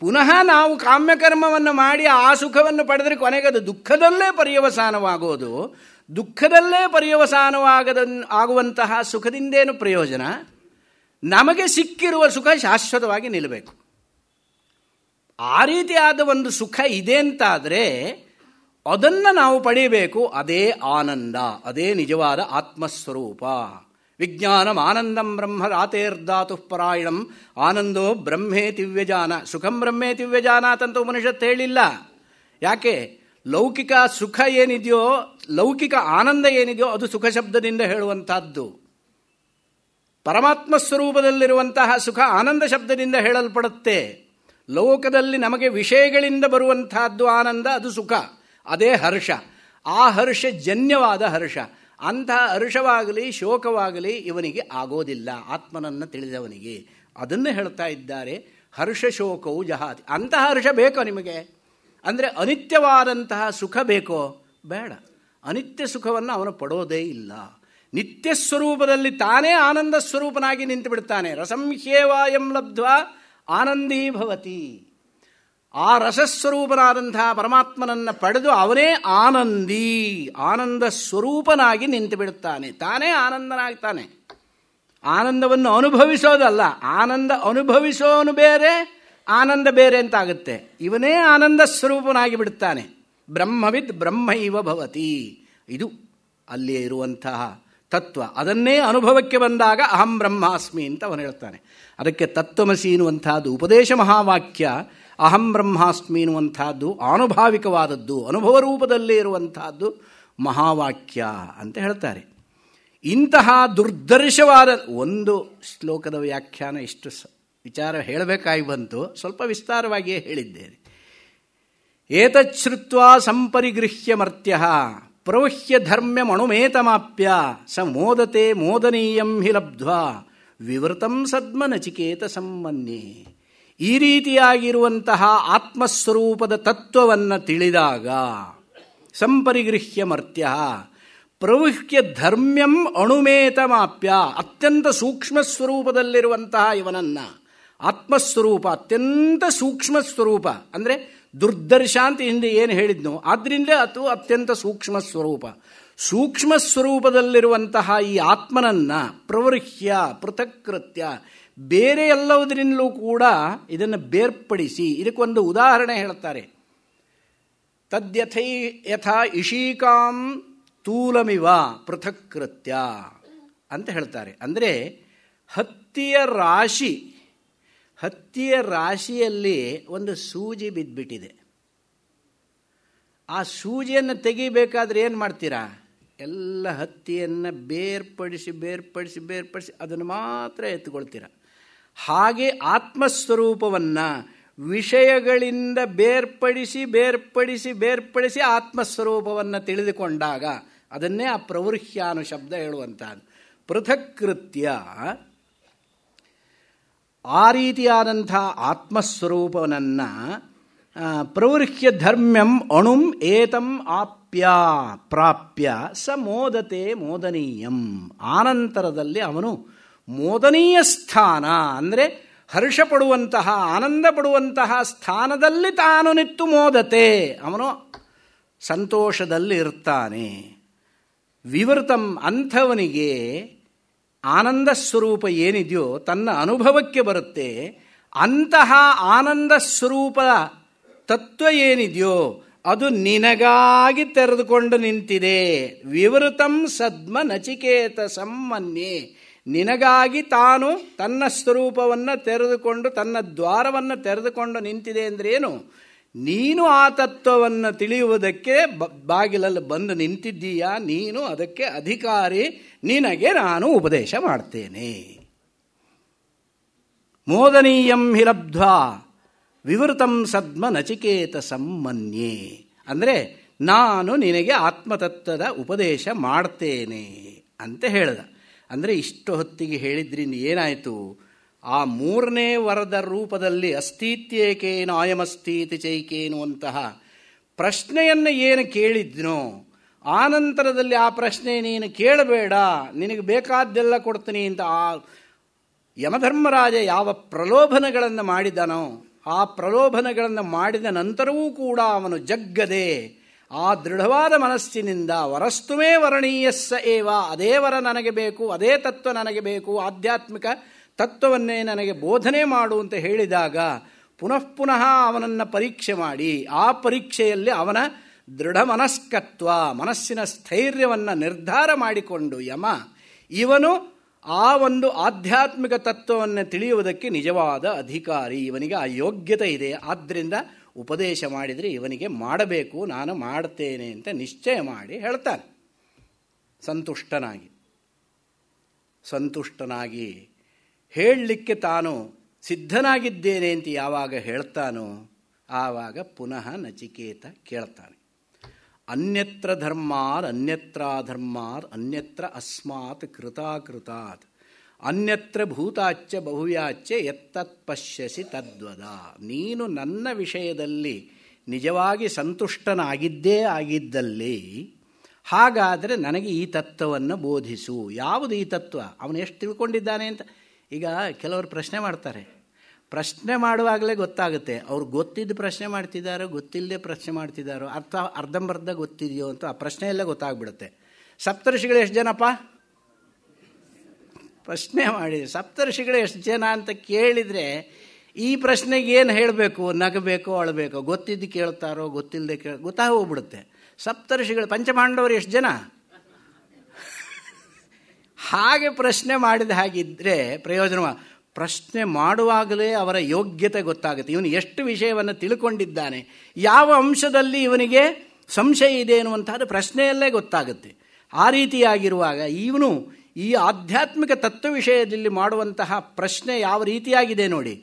ಪುನಃ ನಾವು ಕಾಮ್ಯಕರ್ಮವನ್ನು ಮಾಡಿ ಆ ಸುಖವನ್ನು ಪಡೆದರೆ ಕೊನೆಗದು ದುಃಖದಲ್ಲೇ ಪರ್ಯವಸಾನವಾಗೋದು ದುಃಖದಲ್ಲೇ ಪರ್ಯವಸಾನವಾಗದ ಆಗುವಂತಹ ಸುಖದಿಂದೇನು ಪ್ರಯೋಜನ ನಮಗೆ ಸಿಕ್ಕಿರುವ ಸುಖ ಶಾಶ್ವತವಾಗಿ ನಿಲ್ಲಬೇಕು ಆ ರೀತಿಯಾದ ಒಂದು ಸುಖ ಇದೆ ಅಂತಾದರೆ ಅದನ್ನು ನಾವು ಪಡೆಯಬೇಕು ಅದೇ ಆನಂದ ಅದೇ ನಿಜವಾದ ಆತ್ಮಸ್ವರೂಪ ವಿಜ್ಞಾನಂ ಆನಂದಂ ಬ್ರಹ್ಮ ರಾತೇರ್ಧಾತು ಪರಾಯಣಂ ಆನಂದೋ ಬ್ರಹ್ಮೇ ದಿವ್ಯಜಾನ ಸುಖಂ ಬ್ರಹ್ಮೇ ಅಂತ ಉಪನಿಷತ್ತು ಹೇಳಿಲ್ಲ ಯಾಕೆ ಲೌಕಿಕ ಸುಖ ಏನಿದೆಯೋ ಲೌಕಿಕ ಆನಂದ ಏನಿದೆಯೋ ಅದು ಸುಖ ಶಬ್ದದಿಂದ ಹೇಳುವಂತಹದ್ದು ಪರಮಾತ್ಮ ಸ್ವರೂಪದಲ್ಲಿರುವಂತಹ ಸುಖ ಆನಂದ ಶಬ್ದದಿಂದ ಹೇಳಲ್ಪಡುತ್ತೆ ಲೋಕದಲ್ಲಿ ನಮಗೆ ವಿಷಯಗಳಿಂದ ಬರುವಂತಹದ್ದು ಆನಂದ ಅದು ಸುಖ ಅದೇ ಹರ್ಷ ಆ ಹರ್ಷ ಜನ್ಯವಾದ ಹರ್ಷ ಅಂತಹ ಹರ್ಷವಾಗಲಿ ಶೋಕವಾಗಲಿ ಇವನಿಗೆ ಆಗೋದಿಲ್ಲ ಆತ್ಮನನ್ನು ತಿಳಿದವನಿಗೆ ಅದನ್ನು ಹೇಳ್ತಾ ಇದ್ದಾರೆ ಹರ್ಷ ಶೋಕವು ಜಹಾತಿ ಅಂತಹ ಹರ್ಷ ಬೇಕೋ ನಿಮಗೆ ಅಂದರೆ ಅನಿತ್ಯವಾದಂತಹ ಸುಖ ಬೇಕೋ ಬೇಡ ಅನಿತ್ಯ ಸುಖವನ್ನು ಅವನು ಪಡೋದೇ ಇಲ್ಲ ನಿತ್ಯ ಸ್ವರೂಪದಲ್ಲಿ ತಾನೇ ಆನಂದ ಸ್ವರೂಪನಾಗಿ ನಿಂತು ಬಿಡ್ತಾನೆ ರಸಂಹ್ಯೇವಾಯಂ ಲಬ್ಧ್ವಾ ಆನಂದೀಭವತಿ ಆ ರಸಸ್ವರೂಪನಾದಂಥ ಪರಮಾತ್ಮನನ್ನು ಪಡೆದು ಅವನೇ ಆನಂದಿ ಆನಂದ ಸ್ವರೂಪನಾಗಿ ನಿಂತು ಬಿಡುತ್ತಾನೆ ತಾನೇ ಆನಂದನಾಗ್ತಾನೆ ಆನಂದವನ್ನು ಅನುಭವಿಸೋದಲ್ಲ ಆನಂದ ಅನುಭವಿಸೋನು ಬೇರೆ ಆನಂದ ಬೇರೆ ಅಂತಾಗುತ್ತೆ ಇವನೇ ಆನಂದ ಸ್ವರೂಪನಾಗಿ ಬಿಡುತ್ತಾನೆ ಬ್ರಹ್ಮವಿದ್ ಬ್ರಹ್ಮ ಇವ ಭವತಿ ಇದು ಅಲ್ಲಿ ಇರುವಂತಹ ತತ್ವ ಅದನ್ನೇ ಅನುಭವಕ್ಕೆ ಬಂದಾಗ ಅಹಂ ಬ್ರಹ್ಮಾಸ್ಮಿ ಅಂತ ಅವನು ಹೇಳ್ತಾನೆ ಅದಕ್ಕೆ ತತ್ವಮಸಿ ಎನ್ನುವಂತಹದ್ದು ಉಪದೇಶ ಮಹಾವಾಕ್ಯ ಅಹಂ ಬ್ರಹ್ಮಾಸ್ಮಿ ಎನ್ನುವಂಥದ್ದು ಆನುಭಾವಿಕವಾದದ್ದು ಅನುಭವ ರೂಪದಲ್ಲೇ ಇರುವಂತಹದ್ದು ಮಹಾವಾಕ್ಯ ಅಂತ ಹೇಳ್ತಾರೆ ಇಂತಹ ದುರ್ದರ್ಶವಾದ ಒಂದು ಶ್ಲೋಕದ ವ್ಯಾಖ್ಯಾನ ಇಷ್ಟು ವಿಚಾರ ಹೇಳಬೇಕಾಗಿ ಬಂತು ಸ್ವಲ್ಪ ವಿಸ್ತಾರವಾಗಿಯೇ ಹೇಳಿದ್ದೇನೆ ಏತಚ್ಛ್ರುತ್ವ ಸಂಪರಿಗೃಹ್ಯ ಮರ್ತ್ಯ ಪ್ರವಹ್ಯ ಮಣುಮೇತಮಾಪ್ಯ ಸ ಮೋದತೆ ಮೋದನೀಯಂ ಹಿ ಲಬ್ಧ್ವಾ ವಿವೃತಂ ಸದ್ಮನಚಿಕೇತ ಸಂಮನ್ಯೇ ಈ ರೀತಿಯಾಗಿರುವಂತಹ ಆತ್ಮಸ್ವರೂಪದ ತತ್ವವನ್ನು ತಿಳಿದಾಗ ಸಂಪರಿಗೃಹ್ಯ ಮರ್ತ್ಯ ಪ್ರವೃಹ್ಯ ಧರ್ಮ್ಯಂ ಅಣುಮೇತಮಾಪ್ಯ ಅತ್ಯಂತ ಸೂಕ್ಷ್ಮ ಸ್ವರೂಪದಲ್ಲಿರುವಂತಹ ಇವನನ್ನು ಆತ್ಮಸ್ವರೂಪ ಅತ್ಯಂತ ಸೂಕ್ಷ್ಮ ಸ್ವರೂಪ ಅಂದರೆ ದುರ್ದರ್ಶ ಅಂತ ಹಿಂದೆ ಏನು ಹೇಳಿದ್ನೋ ಆದ್ರಿಂದ ಅದು ಅತ್ಯಂತ ಸೂಕ್ಷ್ಮ ಸ್ವರೂಪ ಸೂಕ್ಷ್ಮ ಸ್ವರೂಪದಲ್ಲಿರುವಂತಹ ಈ ಆತ್ಮನನ್ನು ಪ್ರವೃಹ್ಯ ಪೃಥಕ್ಕೃತ್ಯ ಬೇರೆ ಎಲ್ಲವುದರಿಂದಲೂ ಕೂಡ ಇದನ್ನು ಬೇರ್ಪಡಿಸಿ ಇದಕ್ಕೊಂದು ಉದಾಹರಣೆ ಹೇಳ್ತಾರೆ ತದ್ಯಥೈ ಯಥಾ ಇಶೀಕಾಂ ತೂಲಮಿವ ಪೃಥಕ್ಕೃತ್ಯ ಅಂತ ಹೇಳ್ತಾರೆ ಅಂದರೆ ಹತ್ತಿಯ ರಾಶಿ ಹತ್ತಿಯ ರಾಶಿಯಲ್ಲಿ ಒಂದು ಸೂಜಿ ಬಿದ್ದುಬಿಟ್ಟಿದೆ ಆ ಸೂಜಿಯನ್ನು ತೆಗಿಬೇಕಾದ್ರೆ ಏನು ಮಾಡ್ತೀರಾ ಎಲ್ಲ ಹತ್ತಿಯನ್ನು ಬೇರ್ಪಡಿಸಿ ಬೇರ್ಪಡಿಸಿ ಬೇರ್ಪಡಿಸಿ ಅದನ್ನು ಮಾತ್ರ ಎತ್ಕೊಳ್ತೀರ ಹಾಗೆ ಆತ್ಮಸ್ವರೂಪವನ್ನು ವಿಷಯಗಳಿಂದ ಬೇರ್ಪಡಿಸಿ ಬೇರ್ಪಡಿಸಿ ಬೇರ್ಪಡಿಸಿ ಆತ್ಮಸ್ವರೂಪವನ್ನು ತಿಳಿದುಕೊಂಡಾಗ ಅದನ್ನೇ ಆ ಪ್ರವೃಹ್ಯಾನು ಶಬ್ದ ಹೇಳುವಂಥದ್ದು ಪೃಥಕೃತ್ಯ ಆ ರೀತಿಯಾದಂಥ ಆತ್ಮಸ್ವರೂಪನನ್ನು ಪ್ರವೃಹ್ಯ ಧರ್ಮ್ಯಂ ಅಣುಂ ಏತಂ ಆಪ್ಯ ಪ್ರಾಪ್ಯ ಸ ಮೋದತೆ ಮೋದನೀಯಂ ಆನಂತರದಲ್ಲಿ ಅವನು ಮೋದನೀಯ ಸ್ಥಾನ ಅಂದರೆ ಹರ್ಷ ಪಡುವಂತಹ ಆನಂದ ಪಡುವಂತಹ ಸ್ಥಾನದಲ್ಲಿ ತಾನು ನಿತ್ತು ಮೋದತೆ ಅವನು ಸಂತೋಷದಲ್ಲಿ ಇರ್ತಾನೆ ವಿವೃತಂ ಅಂಥವನಿಗೆ ಆನಂದ ಸ್ವರೂಪ ಏನಿದೆಯೋ ತನ್ನ ಅನುಭವಕ್ಕೆ ಬರುತ್ತೆ ಅಂತಹ ಆನಂದ ಸ್ವರೂಪ ತತ್ವ ಏನಿದೆಯೋ ಅದು ನಿನಗಾಗಿ ತೆರೆದುಕೊಂಡು ನಿಂತಿದೆ ವಿವೃತಂ ಸದ್ಮ ನಚಿಕೇತ ಸಂಮನ್ಯೇ ನಿನಗಾಗಿ ತಾನು ತನ್ನ ಸ್ವರೂಪವನ್ನು ತೆರೆದುಕೊಂಡು ತನ್ನ ದ್ವಾರವನ್ನು ತೆರೆದುಕೊಂಡು ನಿಂತಿದೆ ಅಂದ್ರೇನು ಏನು ನೀನು ಆ ತತ್ವವನ್ನು ತಿಳಿಯುವುದಕ್ಕೆ ಬಾಗಿಲಲ್ಲಿ ಬಂದು ನಿಂತಿದ್ದೀಯಾ ನೀನು ಅದಕ್ಕೆ ಅಧಿಕಾರಿ ನಿನಗೆ ನಾನು ಉಪದೇಶ ಮಾಡ್ತೇನೆ ಮೋದನೀಯಂ ಹಿಲಬ್ಧ ವಿವೃತಂ ಸದ್ಮ ನಚಿಕೇತ ಸಮ್ಮನ್ಯೆ ಅಂದರೆ ನಾನು ನಿನಗೆ ಆತ್ಮತತ್ವದ ಉಪದೇಶ ಮಾಡ್ತೇನೆ ಅಂತ ಹೇಳಿದ ಅಂದರೆ ಇಷ್ಟು ಹೊತ್ತಿಗೆ ಹೇಳಿದ್ರಿಂದ ಏನಾಯಿತು ಆ ಮೂರನೇ ವರದ ರೂಪದಲ್ಲಿ ಅಸ್ತಿತ್ಯೇಕೇನು ಆಯಮಸ್ತೀತಿ ಚೈಕೇನು ಅಂತಹ ಪ್ರಶ್ನೆಯನ್ನು ಏನು ಕೇಳಿದ್ನೋ ನಂತರದಲ್ಲಿ ಆ ಪ್ರಶ್ನೆ ನೀನು ಕೇಳಬೇಡ ನಿನಗೆ ಬೇಕಾದ್ದೆಲ್ಲ ಕೊಡ್ತೀನಿ ಅಂತ ಆ ಯಮಧರ್ಮರಾಜ ಯಾವ ಪ್ರಲೋಭನಗಳನ್ನು ಮಾಡಿದನೋ ಆ ಪ್ರಲೋಭನಗಳನ್ನು ಮಾಡಿದ ನಂತರವೂ ಕೂಡ ಅವನು ಜಗ್ಗದೆ ಆ ದೃಢವಾದ ಮನಸ್ಸಿನಿಂದ ವರಸ್ತುಮೇ ವರಣೀಯಸ್ಸ ಏವ ಅದೇ ವರ ನನಗೆ ಬೇಕು ಅದೇ ತತ್ವ ನನಗೆ ಬೇಕು ಆಧ್ಯಾತ್ಮಿಕ ತತ್ವವನ್ನೇ ನನಗೆ ಬೋಧನೆ ಮಾಡು ಅಂತ ಹೇಳಿದಾಗ ಪುನಃ ಪುನಃ ಅವನನ್ನು ಪರೀಕ್ಷೆ ಮಾಡಿ ಆ ಪರೀಕ್ಷೆಯಲ್ಲಿ ಅವನ ದೃಢ ಮನಸ್ಕತ್ವ ಮನಸ್ಸಿನ ಸ್ಥೈರ್ಯವನ್ನು ನಿರ್ಧಾರ ಮಾಡಿಕೊಂಡು ಯಮ ಇವನು ಆ ಒಂದು ಆಧ್ಯಾತ್ಮಿಕ ತತ್ವವನ್ನು ತಿಳಿಯುವುದಕ್ಕೆ ನಿಜವಾದ ಅಧಿಕಾರಿ ಇವನಿಗೆ ಆ ಯೋಗ್ಯತೆ ಇದೆ ಆದ್ದರಿಂದ ಉಪದೇಶ ಮಾಡಿದರೆ ಇವನಿಗೆ ಮಾಡಬೇಕು ನಾನು ಮಾಡ್ತೇನೆ ಅಂತ ನಿಶ್ಚಯ ಮಾಡಿ ಹೇಳ್ತಾನೆ ಸಂತುಷ್ಟನಾಗಿ ಸಂತುಷ್ಟನಾಗಿ ಹೇಳಲಿಕ್ಕೆ ತಾನು ಸಿದ್ಧನಾಗಿದ್ದೇನೆ ಅಂತ ಯಾವಾಗ ಹೇಳ್ತಾನೋ ಆವಾಗ ಪುನಃ ನಚಿಕೇತ ಕೇಳ್ತಾನೆ ಅನ್ಯತ್ರ ಧರ್ಮಾರ್ ಅನ್ಯತ್ರ ಧರ್ಮಾರ್ ಅನ್ಯತ್ರ ಅಸ್ಮಾತ್ ಕೃತಾಕೃತಾತ್ ಅನ್ಯತ್ರ ಭೂತಾಚ್ಯ ಬಹುವ್ಯಾಚ್ಚೆ ಎತ್ತತ್ ಪಶ್ಯಸಿ ತದ್ವದ ನೀನು ನನ್ನ ವಿಷಯದಲ್ಲಿ ನಿಜವಾಗಿ ಸಂತುಷ್ಟನಾಗಿದ್ದೇ ಆಗಿದ್ದಲ್ಲಿ ಹಾಗಾದರೆ ನನಗೆ ಈ ತತ್ವವನ್ನು ಬೋಧಿಸು ಯಾವುದು ಈ ತತ್ವ ಅವನು ಎಷ್ಟು ತಿಳ್ಕೊಂಡಿದ್ದಾನೆ ಅಂತ ಈಗ ಕೆಲವರು ಪ್ರಶ್ನೆ ಮಾಡ್ತಾರೆ ಪ್ರಶ್ನೆ ಮಾಡುವಾಗಲೇ ಗೊತ್ತಾಗುತ್ತೆ ಅವ್ರು ಗೊತ್ತಿದ್ದು ಪ್ರಶ್ನೆ ಮಾಡ್ತಿದ್ದಾರೋ ಗೊತ್ತಿಲ್ಲದೆ ಪ್ರಶ್ನೆ ಮಾಡ್ತಿದ್ದಾರೋ ಅರ್ಥ ಅರ್ಧಂಬರ್ಧ ಗೊತ್ತಿದೆಯೋ ಅಂತ ಆ ಪ್ರಶ್ನೆ ಎಲ್ಲ ಗೊತ್ತಾಗ್ಬಿಡುತ್ತೆ ಸಪ್ತರ್ಷಿಗಳು ಎಷ್ಟು ಜನಪ್ಪ ಪ್ರಶ್ನೆ ಮಾಡಿದೆ ಸಪ್ತರ್ಷಿಗಳು ಎಷ್ಟು ಜನ ಅಂತ ಕೇಳಿದರೆ ಈ ಪ್ರಶ್ನೆಗೆ ಏನು ಹೇಳಬೇಕು ನಗಬೇಕು ಅಳಬೇಕು ಗೊತ್ತಿದ್ದು ಕೇಳ್ತಾರೋ ಗೊತ್ತಿಲ್ಲದೆ ಕೇಳ ಹೋಗ್ಬಿಡುತ್ತೆ ಸಪ್ತರ್ಷಿಗಳು ಪಂಚಪಾಂಡವರು ಎಷ್ಟು ಜನ ಹಾಗೆ ಪ್ರಶ್ನೆ ಮಾಡಿದ ಹಾಗಿದ್ದರೆ ಪ್ರಯೋಜನ ಪ್ರಶ್ನೆ ಮಾಡುವಾಗಲೇ ಅವರ ಯೋಗ್ಯತೆ ಗೊತ್ತಾಗುತ್ತೆ ಇವನು ಎಷ್ಟು ವಿಷಯವನ್ನು ತಿಳ್ಕೊಂಡಿದ್ದಾನೆ ಯಾವ ಅಂಶದಲ್ಲಿ ಇವನಿಗೆ ಸಂಶಯ ಇದೆ ಅನ್ನುವಂಥದ್ದು ಪ್ರಶ್ನೆಯಲ್ಲೇ ಗೊತ್ತಾಗುತ್ತೆ ಆ ರೀತಿಯಾಗಿರುವಾಗ ಇವನು ಈ ಆಧ್ಯಾತ್ಮಿಕ ತತ್ವ ವಿಷಯದಲ್ಲಿ ಮಾಡುವಂತಹ ಪ್ರಶ್ನೆ ಯಾವ ರೀತಿಯಾಗಿದೆ ನೋಡಿ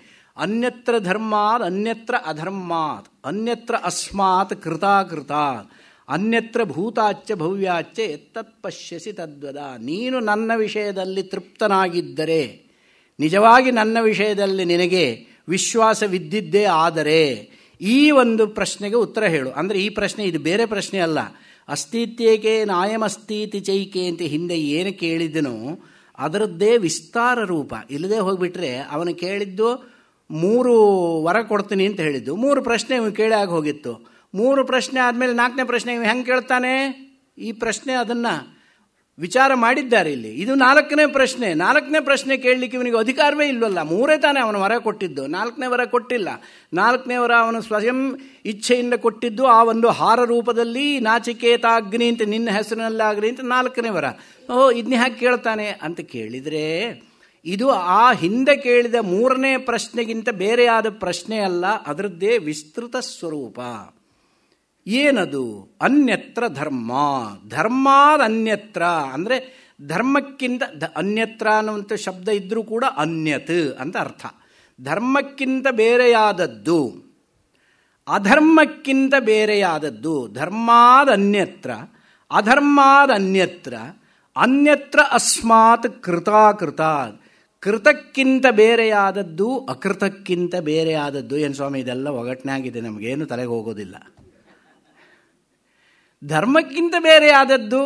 ಅನ್ಯತ್ರ ಧರ್ಮಾತ್ ಅನ್ಯತ್ರ ಅಧರ್ಮಾತ್ ಅನ್ಯತ್ರ ಅಸ್ಮಾತ್ ಕೃತಾಕೃತ ಅನ್ಯತ್ರ ಭೂತಾಚ್ಯ ಭವ್ಯಾಚ್ಯ ಎತ್ತತ್ ಪಶ್ಯಸಿ ತದ್ವದ ನೀನು ನನ್ನ ವಿಷಯದಲ್ಲಿ ತೃಪ್ತನಾಗಿದ್ದರೆ ನಿಜವಾಗಿ ನನ್ನ ವಿಷಯದಲ್ಲಿ ನಿನಗೆ ವಿಶ್ವಾಸವಿದ್ದಿದ್ದೇ ಆದರೆ ಈ ಒಂದು ಪ್ರಶ್ನೆಗೆ ಉತ್ತರ ಹೇಳು ಅಂದರೆ ಈ ಪ್ರಶ್ನೆ ಇದು ಬೇರೆ ಪ್ರಶ್ನೆ ಅಲ್ಲ ಅಸ್ತಿತ್ಯೇಕೆ ನಾಯಮಸ್ತೀತಿ ಚೈಕೆ ಅಂತ ಹಿಂದೆ ಏನು ಕೇಳಿದ್ದನೋ ಅದರದ್ದೇ ವಿಸ್ತಾರ ರೂಪ ಇಲ್ಲದೆ ಹೋಗಿಬಿಟ್ರೆ ಅವನು ಕೇಳಿದ್ದು ಮೂರು ವರ ಕೊಡ್ತೀನಿ ಅಂತ ಹೇಳಿದ್ದು ಮೂರು ಪ್ರಶ್ನೆ ಇವನು ಕೇಳಿ ಹೋಗಿತ್ತು ಮೂರು ಪ್ರಶ್ನೆ ಆದಮೇಲೆ ನಾಲ್ಕನೇ ಪ್ರಶ್ನೆ ಇವನು ಹೆಂಗೆ ಕೇಳ್ತಾನೆ ಈ ಪ್ರಶ್ನೆ ಅದನ್ನು ವಿಚಾರ ಮಾಡಿದ್ದಾರೆ ಇಲ್ಲಿ ಇದು ನಾಲ್ಕನೇ ಪ್ರಶ್ನೆ ನಾಲ್ಕನೇ ಪ್ರಶ್ನೆ ಕೇಳಲಿಕ್ಕೆ ಇವನಿಗೆ ಅಧಿಕಾರವೇ ಇಲ್ಲವಲ್ಲ ಮೂರೇ ತಾನೇ ಅವನ ವರ ಕೊಟ್ಟಿದ್ದು ನಾಲ್ಕನೇ ವರ ಕೊಟ್ಟಿಲ್ಲ ನಾಲ್ಕನೇ ವರ ಅವನು ಸ್ವಯಂ ಇಚ್ಛೆಯಿಂದ ಕೊಟ್ಟಿದ್ದು ಆ ಒಂದು ಹಾರ ರೂಪದಲ್ಲಿ ನಾಚಿಕೇತಾಗ್ನಿ ಅಂತ ನಿನ್ನ ಹೆಸರಿನಲ್ಲಾಗ್ನಿ ಅಂತ ನಾಲ್ಕನೇ ವರ ಓ ಇದನ್ನ ಹ್ಯಾಕೆ ಕೇಳ್ತಾನೆ ಅಂತ ಕೇಳಿದರೆ ಇದು ಆ ಹಿಂದೆ ಕೇಳಿದ ಮೂರನೇ ಪ್ರಶ್ನೆಗಿಂತ ಬೇರೆಯಾದ ಪ್ರಶ್ನೆ ಅಲ್ಲ ಅದರದ್ದೇ ವಿಸ್ತೃತ ಸ್ವರೂಪ ಏನದು ಅನ್ಯತ್ರ ಧರ್ಮ ಧರ್ಮಾದ ಅನ್ಯತ್ರ ಅಂದರೆ ಧರ್ಮಕ್ಕಿಂತ ಅನ್ಯತ್ರ ಅನ್ನುವಂಥ ಶಬ್ದ ಇದ್ದರೂ ಕೂಡ ಅನ್ಯತ್ ಅಂತ ಅರ್ಥ ಧರ್ಮಕ್ಕಿಂತ ಬೇರೆಯಾದದ್ದು ಅಧರ್ಮಕ್ಕಿಂತ ಬೇರೆಯಾದದ್ದು ಧರ್ಮಾದ ಅನ್ಯತ್ರ ಅಧರ್ಮಾದ ಅನ್ಯತ್ರ ಅನ್ಯತ್ರ ಅಸ್ಮಾತ್ ಕೃತಾಕೃತ ಕೃತಕ್ಕಿಂತ ಬೇರೆಯಾದದ್ದು ಅಕೃತಕ್ಕಿಂತ ಬೇರೆಯಾದದ್ದು ಏನು ಸ್ವಾಮಿ ಇದೆಲ್ಲ ಆಗಿದೆ ನಮಗೇನು ತಲೆಗೆ ಹೋಗೋದಿಲ್ಲ ಧರ್ಮಕ್ಕಿಂತ ಬೇರೆ ಆದದ್ದು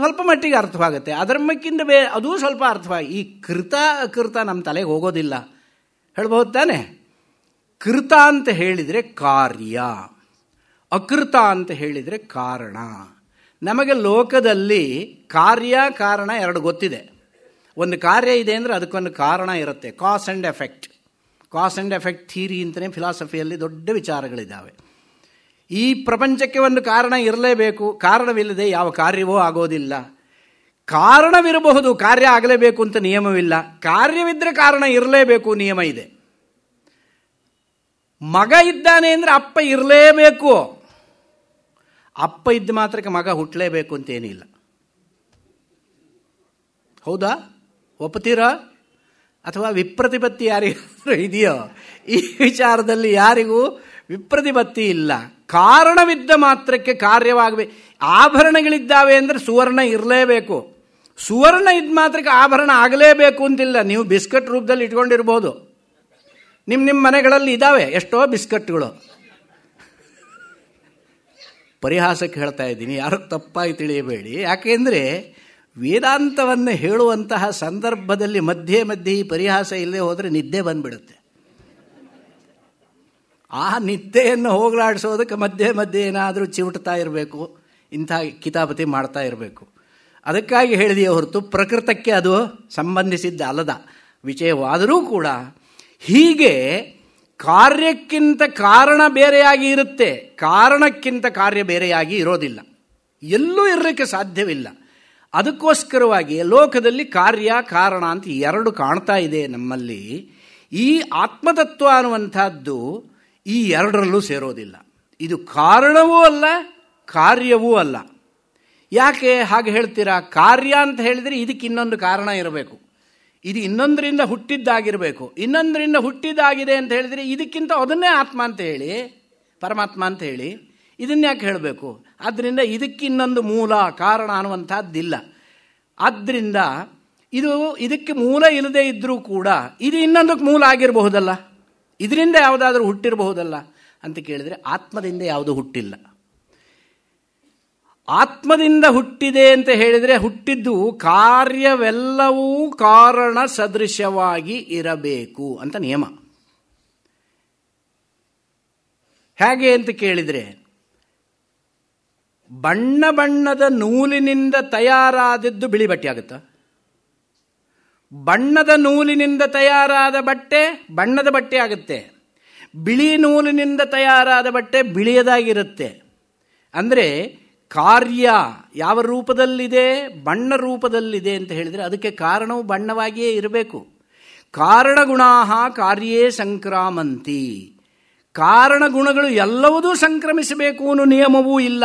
ಸ್ವಲ್ಪ ಮಟ್ಟಿಗೆ ಅರ್ಥವಾಗುತ್ತೆ ಅಧರ್ಮಕ್ಕಿಂತ ಬೇ ಅದೂ ಸ್ವಲ್ಪ ಅರ್ಥವಾಗಿ ಈ ಕೃತ ಅಕೃತ ನಮ್ಮ ತಲೆಗೆ ಹೋಗೋದಿಲ್ಲ ಹೇಳ್ಬಹುದು ತಾನೆ ಕೃತ ಅಂತ ಹೇಳಿದರೆ ಕಾರ್ಯ ಅಕೃತ ಅಂತ ಹೇಳಿದರೆ ಕಾರಣ ನಮಗೆ ಲೋಕದಲ್ಲಿ ಕಾರ್ಯ ಕಾರಣ ಎರಡು ಗೊತ್ತಿದೆ ಒಂದು ಕಾರ್ಯ ಇದೆ ಅಂದರೆ ಅದಕ್ಕೊಂದು ಕಾರಣ ಇರುತ್ತೆ cause and effect cause and effect theory ಅಂತಲೇ ಫಿಲಾಸಫಿಯಲ್ಲಿ ದೊಡ್ಡ ವಿಚಾರಗಳಿದ್ದಾವೆ ಈ ಪ್ರಪಂಚಕ್ಕೆ ಒಂದು ಕಾರಣ ಇರಲೇಬೇಕು ಕಾರಣವಿಲ್ಲದೆ ಯಾವ ಕಾರ್ಯವೂ ಆಗೋದಿಲ್ಲ ಕಾರಣವಿರಬಹುದು ಕಾರ್ಯ ಆಗಲೇಬೇಕು ಅಂತ ನಿಯಮವಿಲ್ಲ ಕಾರ್ಯವಿದ್ದರೆ ಕಾರಣ ಇರಲೇಬೇಕು ನಿಯಮ ಇದೆ ಮಗ ಇದ್ದಾನೆ ಅಂದರೆ ಅಪ್ಪ ಇರಲೇಬೇಕು ಅಪ್ಪ ಇದ್ದ ಮಾತ್ರಕ್ಕೆ ಮಗ ಹುಟ್ಟಲೇಬೇಕು ಅಂತೇನಿಲ್ಲ ಹೌದಾ ಒಪ್ಪುತ್ತೀರಾ ಅಥವಾ ವಿಪ್ರತಿಪತ್ತಿ ಯಾರಿಗಾದ್ರೂ ಇದೆಯೋ ಈ ವಿಚಾರದಲ್ಲಿ ಯಾರಿಗೂ ವಿಪ್ರತಿಪತ್ತಿ ಇಲ್ಲ ಕಾರಣವಿದ್ದ ಮಾತ್ರಕ್ಕೆ ಕಾರ್ಯವಾಗಬೇಕು ಆಭರಣಗಳಿದ್ದಾವೆ ಅಂದರೆ ಸುವರ್ಣ ಇರಲೇಬೇಕು ಸುವರ್ಣ ಇದ್ದ ಮಾತ್ರಕ್ಕೆ ಆಭರಣ ಆಗಲೇಬೇಕು ಅಂತಿಲ್ಲ ನೀವು ಬಿಸ್ಕಟ್ ರೂಪದಲ್ಲಿ ಇಟ್ಕೊಂಡಿರ್ಬೋದು ನಿಮ್ಮ ನಿಮ್ಮ ಮನೆಗಳಲ್ಲಿ ಇದ್ದಾವೆ ಎಷ್ಟೋ ಬಿಸ್ಕಟ್ಗಳು ಪರಿಹಾಸಕ್ಕೆ ಹೇಳ್ತಾ ಇದ್ದೀನಿ ಯಾರು ತಪ್ಪಾಗಿ ತಿಳಿಯಬೇಡಿ ಯಾಕೆಂದರೆ ವೇದಾಂತವನ್ನು ಹೇಳುವಂತಹ ಸಂದರ್ಭದಲ್ಲಿ ಮಧ್ಯೆ ಮಧ್ಯೆ ಈ ಪರಿಹಾಸ ಇಲ್ಲೇ ಹೋದರೆ ನಿದ್ದೆ ಬಂದ್ಬಿಡುತ್ತೆ ಆ ನಿತ್ಯೆಯನ್ನು ಹೋಗಲಾಡಿಸೋದಕ್ಕೆ ಮಧ್ಯೆ ಮಧ್ಯೆ ಏನಾದರೂ ಚಿವುಟ್ತಾ ಇರಬೇಕು ಇಂಥ ಕಿತಾಪತಿ ಮಾಡ್ತಾ ಇರಬೇಕು ಅದಕ್ಕಾಗಿ ಹೇಳಿದೆಯ ಹೊರತು ಪ್ರಕೃತಕ್ಕೆ ಅದು ಸಂಬಂಧಿಸಿದ್ದ ಅಲ್ಲದ ವಿಷಯವಾದರೂ ಕೂಡ ಹೀಗೆ ಕಾರ್ಯಕ್ಕಿಂತ ಕಾರಣ ಬೇರೆಯಾಗಿ ಇರುತ್ತೆ ಕಾರಣಕ್ಕಿಂತ ಕಾರ್ಯ ಬೇರೆಯಾಗಿ ಇರೋದಿಲ್ಲ ಎಲ್ಲೂ ಇರಲಿಕ್ಕೆ ಸಾಧ್ಯವಿಲ್ಲ ಅದಕ್ಕೋಸ್ಕರವಾಗಿ ಲೋಕದಲ್ಲಿ ಕಾರ್ಯ ಕಾರಣ ಅಂತ ಎರಡು ಕಾಣ್ತಾ ಇದೆ ನಮ್ಮಲ್ಲಿ ಈ ಆತ್ಮತತ್ವ ಅನ್ನುವಂಥದ್ದು ಈ ಎರಡರಲ್ಲೂ ಸೇರೋದಿಲ್ಲ ಇದು ಕಾರಣವೂ ಅಲ್ಲ ಕಾರ್ಯವೂ ಅಲ್ಲ ಯಾಕೆ ಹಾಗೆ ಹೇಳ್ತೀರಾ ಕಾರ್ಯ ಅಂತ ಹೇಳಿದರೆ ಇದಕ್ಕೆ ಇನ್ನೊಂದು ಕಾರಣ ಇರಬೇಕು ಇದು ಇನ್ನೊಂದರಿಂದ ಹುಟ್ಟಿದ್ದಾಗಿರಬೇಕು ಇನ್ನೊಂದರಿಂದ ಹುಟ್ಟಿದ್ದಾಗಿದೆ ಅಂತ ಹೇಳಿದರೆ ಇದಕ್ಕಿಂತ ಅದನ್ನೇ ಆತ್ಮ ಅಂತ ಹೇಳಿ ಪರಮಾತ್ಮ ಅಂತ ಹೇಳಿ ಇದನ್ನ ಯಾಕೆ ಹೇಳಬೇಕು ಆದ್ದರಿಂದ ಇದಕ್ಕೆ ಇನ್ನೊಂದು ಮೂಲ ಕಾರಣ ಅನ್ನುವಂಥದ್ದಿಲ್ಲ ಆದ್ದರಿಂದ ಇದು ಇದಕ್ಕೆ ಮೂಲ ಇಲ್ಲದೇ ಇದ್ದರೂ ಕೂಡ ಇದು ಇನ್ನೊಂದಕ್ಕೆ ಮೂಲ ಆಗಿರಬಹುದಲ್ಲ ಇದರಿಂದ ಯಾವುದಾದ್ರೂ ಹುಟ್ಟಿರಬಹುದಲ್ಲ ಅಂತ ಕೇಳಿದರೆ ಆತ್ಮದಿಂದ ಯಾವುದು ಹುಟ್ಟಿಲ್ಲ ಆತ್ಮದಿಂದ ಹುಟ್ಟಿದೆ ಅಂತ ಹೇಳಿದರೆ ಹುಟ್ಟಿದ್ದು ಕಾರ್ಯವೆಲ್ಲವೂ ಕಾರಣ ಸದೃಶವಾಗಿ ಇರಬೇಕು ಅಂತ ನಿಯಮ ಹೇಗೆ ಅಂತ ಕೇಳಿದರೆ ಬಣ್ಣ ಬಣ್ಣದ ನೂಲಿನಿಂದ ತಯಾರಾದದ್ದು ಬಿಳಿ ಬಟ್ಟೆ ಆಗುತ್ತಾ ಬಣ್ಣದ ನೂಲಿನಿಂದ ತಯಾರಾದ ಬಟ್ಟೆ ಬಣ್ಣದ ಬಟ್ಟೆ ಆಗುತ್ತೆ ಬಿಳಿ ನೂಲಿನಿಂದ ತಯಾರಾದ ಬಟ್ಟೆ ಬಿಳಿಯದಾಗಿರುತ್ತೆ ಅಂದರೆ ಕಾರ್ಯ ಯಾವ ರೂಪದಲ್ಲಿದೆ ಬಣ್ಣ ರೂಪದಲ್ಲಿದೆ ಅಂತ ಹೇಳಿದರೆ ಅದಕ್ಕೆ ಕಾರಣವು ಬಣ್ಣವಾಗಿಯೇ ಇರಬೇಕು ಕಾರಣಗುಣಾಹ ಕಾರ್ಯೇ ಸಂಕ್ರಾಮಂತಿ ಕಾರಣ ಗುಣಗಳು ಎಲ್ಲವೂ ಸಂಕ್ರಮಿಸಬೇಕು ಅನ್ನೋ ನಿಯಮವೂ ಇಲ್ಲ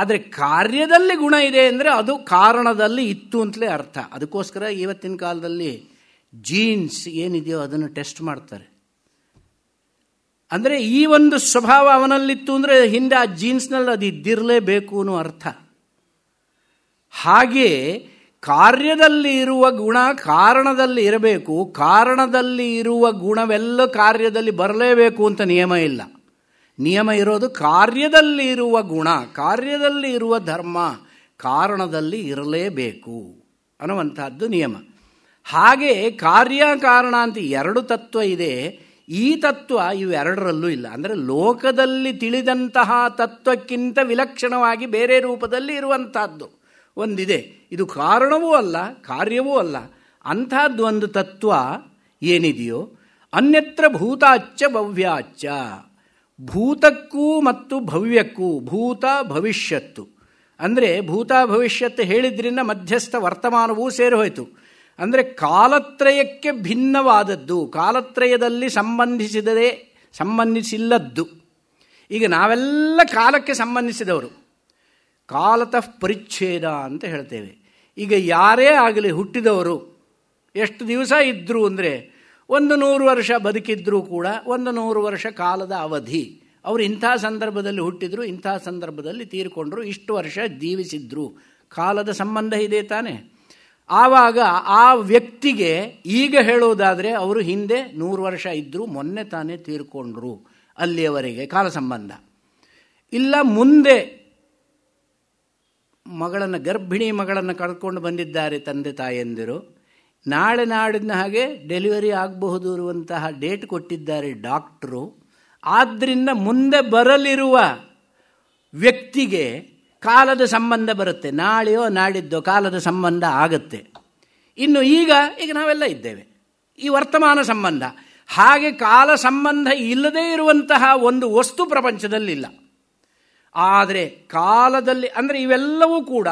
ಆದರೆ ಕಾರ್ಯದಲ್ಲಿ ಗುಣ ಇದೆ ಅಂದರೆ ಅದು ಕಾರಣದಲ್ಲಿ ಇತ್ತು ಅಂತಲೇ ಅರ್ಥ ಅದಕ್ಕೋಸ್ಕರ ಇವತ್ತಿನ ಕಾಲದಲ್ಲಿ ಜೀನ್ಸ್ ಏನಿದೆಯೋ ಅದನ್ನು ಟೆಸ್ಟ್ ಮಾಡ್ತಾರೆ ಅಂದರೆ ಈ ಒಂದು ಸ್ವಭಾವ ಅವನಲ್ಲಿತ್ತು ಅಂದರೆ ಹಿಂದೆ ಆ ಜೀನ್ಸ್ನಲ್ಲಿ ಅದು ಇದ್ದಿರಲೇಬೇಕು ಅನ್ನೋ ಅರ್ಥ ಹಾಗೆ ಕಾರ್ಯದಲ್ಲಿ ಇರುವ ಗುಣ ಕಾರಣದಲ್ಲಿ ಇರಬೇಕು ಕಾರಣದಲ್ಲಿ ಇರುವ ಗುಣವೆಲ್ಲ ಕಾರ್ಯದಲ್ಲಿ ಬರಲೇಬೇಕು ಅಂತ ನಿಯಮ ಇಲ್ಲ ನಿಯಮ ಇರೋದು ಕಾರ್ಯದಲ್ಲಿ ಇರುವ ಗುಣ ಕಾರ್ಯದಲ್ಲಿ ಇರುವ ಧರ್ಮ ಕಾರಣದಲ್ಲಿ ಇರಲೇಬೇಕು ಅನ್ನುವಂಥದ್ದು ನಿಯಮ ಹಾಗೆ ಕಾರ್ಯ ಕಾರಣ ಅಂತ ಎರಡು ತತ್ವ ಇದೆ ಈ ತತ್ವ ಇವೆರಡರಲ್ಲೂ ಇಲ್ಲ ಅಂದರೆ ಲೋಕದಲ್ಲಿ ತಿಳಿದಂತಹ ತತ್ವಕ್ಕಿಂತ ವಿಲಕ್ಷಣವಾಗಿ ಬೇರೆ ರೂಪದಲ್ಲಿ ಇರುವಂತಹದ್ದು ಒಂದಿದೆ ಇದು ಕಾರಣವೂ ಅಲ್ಲ ಕಾರ್ಯವೂ ಅಲ್ಲ ಅಂಥದ್ದು ಒಂದು ತತ್ವ ಏನಿದೆಯೋ ಅನ್ಯತ್ರ ಭೂತಾಚ್ಚ ಭವ್ಯಾಚ್ಚ ಭೂತಕ್ಕೂ ಮತ್ತು ಭವ್ಯಕ್ಕೂ ಭೂತ ಭವಿಷ್ಯತ್ತು ಅಂದರೆ ಭೂತ ಭವಿಷ್ಯತ್ತು ಹೇಳಿದ್ರಿಂದ ಮಧ್ಯಸ್ಥ ವರ್ತಮಾನವೂ ಸೇರಿಹೋಯಿತು ಅಂದರೆ ಕಾಲತ್ರಯಕ್ಕೆ ಭಿನ್ನವಾದದ್ದು ಕಾಲತ್ರಯದಲ್ಲಿ ಸಂಬಂಧಿಸಿದರೆ ಸಂಬಂಧಿಸಿಲ್ಲದ್ದು ಈಗ ನಾವೆಲ್ಲ ಕಾಲಕ್ಕೆ ಸಂಬಂಧಿಸಿದವರು ಕಾಲತಃ ಪರಿಚ್ಛೇದ ಅಂತ ಹೇಳ್ತೇವೆ ಈಗ ಯಾರೇ ಆಗಲಿ ಹುಟ್ಟಿದವರು ಎಷ್ಟು ದಿವಸ ಇದ್ದರು ಅಂದರೆ ಒಂದು ನೂರು ವರ್ಷ ಬದುಕಿದ್ರೂ ಕೂಡ ಒಂದು ನೂರು ವರ್ಷ ಕಾಲದ ಅವಧಿ ಅವರು ಇಂಥ ಸಂದರ್ಭದಲ್ಲಿ ಹುಟ್ಟಿದ್ರು ಇಂಥ ಸಂದರ್ಭದಲ್ಲಿ ತೀರ್ಕೊಂಡ್ರು ಇಷ್ಟು ವರ್ಷ ಜೀವಿಸಿದ್ರು ಕಾಲದ ಸಂಬಂಧ ಇದೆ ತಾನೆ ಆವಾಗ ಆ ವ್ಯಕ್ತಿಗೆ ಈಗ ಹೇಳೋದಾದರೆ ಅವರು ಹಿಂದೆ ನೂರು ವರ್ಷ ಇದ್ದರು ಮೊನ್ನೆ ತಾನೇ ತೀರ್ಕೊಂಡ್ರು ಅಲ್ಲಿಯವರೆಗೆ ಕಾಲ ಸಂಬಂಧ ಇಲ್ಲ ಮುಂದೆ ಮಗಳನ್ನು ಗರ್ಭಿಣಿ ಮಗಳನ್ನು ಕಳ್ಕೊಂಡು ಬಂದಿದ್ದಾರೆ ತಂದೆ ತಾಯಂದಿರು ನಾಳೆ ನಾಡಿನ ಹಾಗೆ ಡೆಲಿವರಿ ಆಗಬಹುದು ಇರುವಂತಹ ಡೇಟ್ ಕೊಟ್ಟಿದ್ದಾರೆ ಡಾಕ್ಟ್ರು ಆದ್ದರಿಂದ ಮುಂದೆ ಬರಲಿರುವ ವ್ಯಕ್ತಿಗೆ ಕಾಲದ ಸಂಬಂಧ ಬರುತ್ತೆ ನಾಳೆಯೋ ನಾಡಿದ್ದೋ ಕಾಲದ ಸಂಬಂಧ ಆಗುತ್ತೆ ಇನ್ನು ಈಗ ಈಗ ನಾವೆಲ್ಲ ಇದ್ದೇವೆ ಈ ವರ್ತಮಾನ ಸಂಬಂಧ ಹಾಗೆ ಕಾಲ ಸಂಬಂಧ ಇಲ್ಲದೇ ಇರುವಂತಹ ಒಂದು ವಸ್ತು ಪ್ರಪಂಚದಲ್ಲಿಲ್ಲ ಆದರೆ ಕಾಲದಲ್ಲಿ ಅಂದರೆ ಇವೆಲ್ಲವೂ ಕೂಡ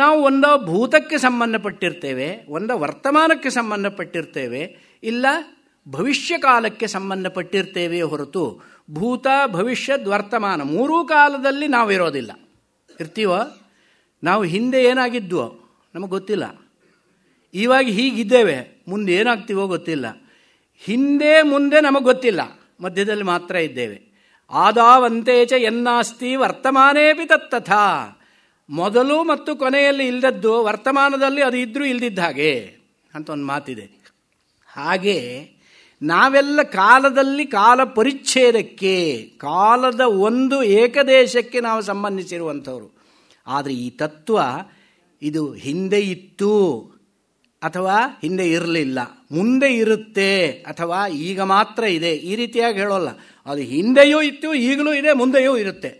ನಾವು ಒಂದು ಭೂತಕ್ಕೆ ಸಂಬಂಧಪಟ್ಟಿರ್ತೇವೆ ಒಂದು ವರ್ತಮಾನಕ್ಕೆ ಸಂಬಂಧಪಟ್ಟಿರ್ತೇವೆ ಇಲ್ಲ ಭವಿಷ್ಯ ಕಾಲಕ್ಕೆ ಸಂಬಂಧಪಟ್ಟಿರ್ತೇವೆ ಹೊರತು ಭೂತ ಭವಿಷ್ಯದ್ ವರ್ತಮಾನ ಮೂರೂ ಕಾಲದಲ್ಲಿ ನಾವಿರೋದಿಲ್ಲ ಇರ್ತೀವೋ ನಾವು ಹಿಂದೆ ಏನಾಗಿದ್ವೋ ನಮಗೆ ಗೊತ್ತಿಲ್ಲ ಇವಾಗ ಹೀಗಿದ್ದೇವೆ ಮುಂದೆ ಏನಾಗ್ತೀವೋ ಗೊತ್ತಿಲ್ಲ ಹಿಂದೆ ಮುಂದೆ ನಮಗೆ ಗೊತ್ತಿಲ್ಲ ಮಧ್ಯದಲ್ಲಿ ಮಾತ್ರ ಇದ್ದೇವೆ ಚ ಎನ್ನಾಸ್ತಿ ವರ್ತಮಾನೇ ಬಿ ತತ್ತಥಾ ಮೊದಲು ಮತ್ತು ಕೊನೆಯಲ್ಲಿ ಇಲ್ಲದದ್ದು ವರ್ತಮಾನದಲ್ಲಿ ಅದು ಇದ್ದರೂ ಇಲ್ದಿದ್ದ ಹಾಗೆ ಅಂತ ಒಂದು ಮಾತಿದೆ ಹಾಗೆ ನಾವೆಲ್ಲ ಕಾಲದಲ್ಲಿ ಕಾಲ ಪರಿಚ್ಛೇದಕ್ಕೆ ಕಾಲದ ಒಂದು ಏಕದೇಶಕ್ಕೆ ನಾವು ಸಂಬಂಧಿಸಿರುವಂಥವ್ರು ಆದರೆ ಈ ತತ್ವ ಇದು ಹಿಂದೆ ಇತ್ತು ಅಥವಾ ಹಿಂದೆ ಇರಲಿಲ್ಲ ಮುಂದೆ ಇರುತ್ತೆ ಅಥವಾ ಈಗ ಮಾತ್ರ ಇದೆ ಈ ರೀತಿಯಾಗಿ ಹೇಳೋಲ್ಲ ಅದು ಹಿಂದೆಯೂ ಇತ್ತು ಈಗಲೂ ಇದೆ ಮುಂದೆಯೂ ಇರುತ್ತೆ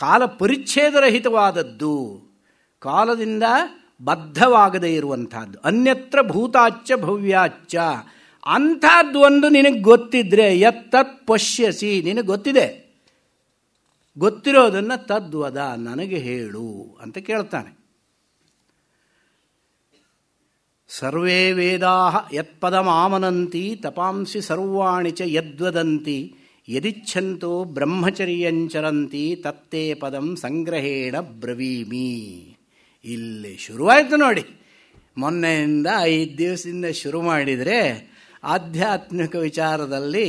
ಕಾಲ ಪರಿಚ್ಛೇದರಹಿತವಾದದ್ದು ಕಾಲದಿಂದ ಬದ್ಧವಾಗದೇ ಇರುವಂಥದ್ದು ಅನ್ಯತ್ರ ಭೂತಾಚ್ಚ ಭವ್ಯಾಚ್ಚ ಅಂಥದ್ದು ಒಂದು ನಿನಗೆ ಗೊತ್ತಿದ್ರೆ ಎತ್ತತ್ ಪಶ್ಯಸಿ ನಿನಗೆ ಗೊತ್ತಿದೆ ಗೊತ್ತಿರೋದನ್ನು ತದ್ವದ ನನಗೆ ಹೇಳು ಅಂತ ಕೇಳ್ತಾನೆ ಸರ್ವೇ ವೇದಾ ಯತ್ಪದಮಾಮನಂತಿ ತಪಾಂಸಿ ಸರ್ವಾಣಿ ಚ ಯದ್ವದಂತಿ ಯದಿಚ್ಛಂತೋ ಬ್ರಹ್ಮಚರ್ಯಂಚರಂತಿ ತತ್ತೇ ಪದಂ ಸಂಗ್ರಹೇಣ ಬ್ರವೀಮಿ ಇಲ್ಲಿ ಶುರುವಾಯಿತು ನೋಡಿ ಮೊನ್ನೆಯಿಂದ ಐದು ದಿವಸದಿಂದ ಶುರು ಮಾಡಿದರೆ ಆಧ್ಯಾತ್ಮಿಕ ವಿಚಾರದಲ್ಲಿ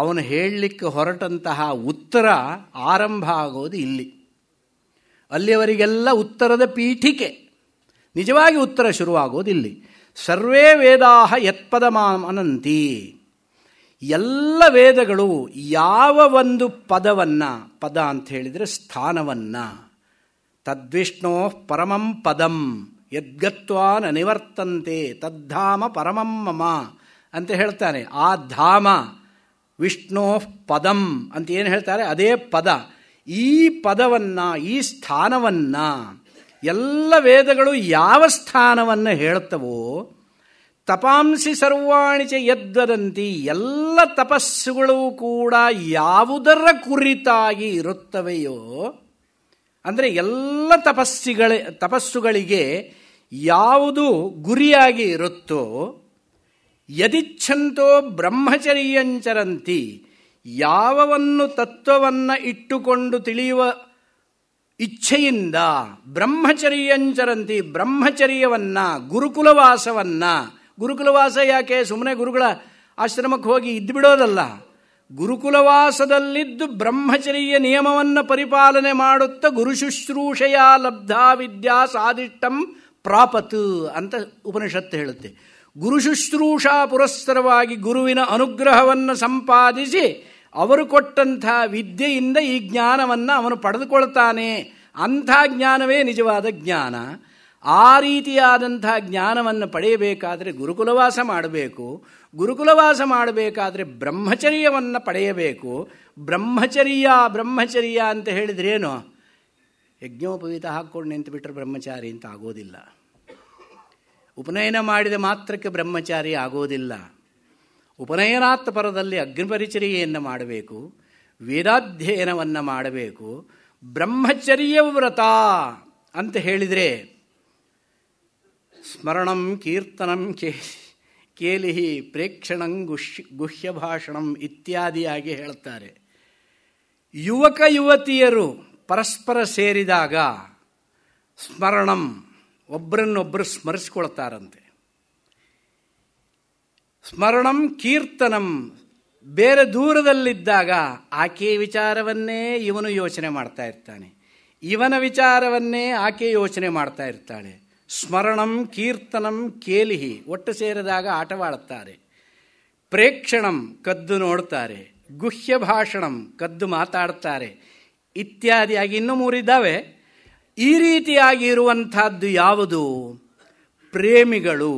ಅವನು ಹೇಳಲಿಕ್ಕೆ ಹೊರಟಂತಹ ಉತ್ತರ ಆರಂಭ ಆಗೋದು ಇಲ್ಲಿ ಅಲ್ಲಿಯವರಿಗೆಲ್ಲ ಉತ್ತರದ ಪೀಠಿಕೆ ನಿಜವಾಗಿ ಉತ್ತರ ಶುರುವಾಗೋದು ಇಲ್ಲಿ ಸರ್ವೇ ವೇದಾ ಯತ್ಪದ ಅನಂತಿ ಎಲ್ಲ ವೇದಗಳು ಯಾವ ಒಂದು ಪದವನ್ನು ಪದ ಅಂತ ಹೇಳಿದರೆ ಸ್ಥಾನವನ್ನು ತದ್ವಿಷ್ಣೋ ಪರಮಂ ಪದಂ ಯದ್ಗತ್ವಾನ್ ನಿವರ್ತಂತೆ ತದ್ಧಾಮ ಪರಮಂ ಮಮ ಅಂತ ಹೇಳ್ತಾನೆ ಆ ಧಾಮ ವಿಷ್ಣೋ ಪದಂ ಅಂತ ಏನು ಹೇಳ್ತಾರೆ ಅದೇ ಪದ ಈ ಪದವನ್ನು ಈ ಸ್ಥಾನವನ್ನು ಎಲ್ಲ ವೇದಗಳು ಯಾವ ಸ್ಥಾನವನ್ನು ಹೇಳ್ತವೋ ತಪಾಂಸಿ ಸರ್ವಾಣಿಚ ಯದ್ವದಂತಿ ಎಲ್ಲ ತಪಸ್ಸುಗಳು ಕೂಡ ಯಾವುದರ ಕುರಿತಾಗಿ ಇರುತ್ತವೆಯೋ ಅಂದರೆ ಎಲ್ಲ ತಪಸ್ಸಿಗಳ ತಪಸ್ಸುಗಳಿಗೆ ಯಾವುದು ಗುರಿಯಾಗಿ ಇರುತ್ತೋ ಯದಿಚ್ಛಂತೋ ಬ್ರಹ್ಮಚರ್ಯಂಚರಂತಿ ಯಾವವನ್ನು ತತ್ವವನ್ನು ಇಟ್ಟುಕೊಂಡು ತಿಳಿಯುವ ಇಚ್ಛೆಯಿಂದ ಬ್ರಹ್ಮಚರ್ಯಂಚರಂತಿ ಬ್ರಹ್ಮಚರ್ಯವನ್ನು ಗುರುಕುಲವಾಸವನ್ನು ಗುರುಕುಲವಾಸ ಯಾಕೆ ಸುಮ್ಮನೆ ಗುರುಗಳ ಆಶ್ರಮಕ್ಕೆ ಹೋಗಿ ಇದ್ದು ಬಿಡೋದಲ್ಲ ಗುರುಕುಲವಾಸದಲ್ಲಿದ್ದು ಬ್ರಹ್ಮಚರ್ಯ ನಿಯಮವನ್ನು ಪರಿಪಾಲನೆ ಮಾಡುತ್ತಾ ಗುರು ಶುಶ್ರೂಷೆಯ ಲಬ್ಧಾ ವಿದ್ಯಾ ಸಾಧಿಷ್ಟಂ ಪ್ರಾಪತ್ ಅಂತ ಉಪನಿಷತ್ತು ಹೇಳುತ್ತೆ ಗುರು ಶುಶ್ರೂಷಾ ಪುರಸ್ಸರವಾಗಿ ಗುರುವಿನ ಅನುಗ್ರಹವನ್ನು ಸಂಪಾದಿಸಿ ಅವರು ಕೊಟ್ಟಂಥ ವಿದ್ಯೆಯಿಂದ ಈ ಜ್ಞಾನವನ್ನು ಅವನು ಪಡೆದುಕೊಳ್ತಾನೆ ಅಂಥ ಜ್ಞಾನವೇ ನಿಜವಾದ ಜ್ಞಾನ ಆ ರೀತಿಯಾದಂಥ ಜ್ಞಾನವನ್ನು ಪಡೆಯಬೇಕಾದರೆ ಗುರುಕುಲವಾಸ ಮಾಡಬೇಕು ಗುರುಕುಲವಾಸ ಮಾಡಬೇಕಾದರೆ ಬ್ರಹ್ಮಚರ್ಯವನ್ನು ಪಡೆಯಬೇಕು ಬ್ರಹ್ಮಚರ್ಯ ಬ್ರಹ್ಮಚರ್ಯ ಅಂತ ಹೇಳಿದ್ರೇನು ಯಜ್ಞೋಪವೀತ ಹಾಕ್ಕೊಂಡು ನಿಂತುಬಿಟ್ರೆ ಬ್ರಹ್ಮಚಾರಿ ಅಂತ ಆಗೋದಿಲ್ಲ ಉಪನಯನ ಮಾಡಿದ ಮಾತ್ರಕ್ಕೆ ಬ್ರಹ್ಮಚಾರಿ ಆಗೋದಿಲ್ಲ ಉಪನಯನಾತ್ಪರದಲ್ಲಿ ಅಗ್ನಿಪರಿಚರ್ಯೆಯನ್ನು ಮಾಡಬೇಕು ವೇದಾಧ್ಯಯನವನ್ನು ಮಾಡಬೇಕು ಬ್ರಹ್ಮಚರ್ಯ ವ್ರತ ಅಂತ ಹೇಳಿದರೆ ಸ್ಮರಣಂ ಕೀರ್ತನಂ ಕೇ ಕೇಲಿಹಿ ಪ್ರೇಕ್ಷಣಂ ಗುಶ್ ಗುಹ್ಯ ಭಾಷಣಂ ಇತ್ಯಾದಿಯಾಗಿ ಹೇಳ್ತಾರೆ ಯುವಕ ಯುವತಿಯರು ಪರಸ್ಪರ ಸೇರಿದಾಗ ಸ್ಮರಣಂ ಒಬ್ಬರನ್ನೊಬ್ಬರು ಸ್ಮರಿಸ್ಕೊಳ್ತಾರಂತೆ ಸ್ಮರಣಂ ಕೀರ್ತನಂ ಬೇರೆ ದೂರದಲ್ಲಿದ್ದಾಗ ಆಕೆ ವಿಚಾರವನ್ನೇ ಇವನು ಯೋಚನೆ ಮಾಡ್ತಾ ಇರ್ತಾನೆ ಇವನ ವಿಚಾರವನ್ನೇ ಆಕೆ ಯೋಚನೆ ಮಾಡ್ತಾ ಇರ್ತಾಳೆ ಸ್ಮರಣಂ ಕೀರ್ತನಂ ಕೇಲಿಹಿ ಒಟ್ಟು ಸೇರಿದಾಗ ಆಟವಾಡುತ್ತಾರೆ ಪ್ರೇಕ್ಷಣಂ ಕದ್ದು ನೋಡ್ತಾರೆ ಗುಹ್ಯ ಭಾಷಣಂ ಕದ್ದು ಮಾತಾಡ್ತಾರೆ ಇತ್ಯಾದಿಯಾಗಿ ಇನ್ನೂ ಮೂರಿದ್ದಾವೆ ಈ ರೀತಿಯಾಗಿ ಇರುವಂಥದ್ದು ಯಾವುದು ಪ್ರೇಮಿಗಳು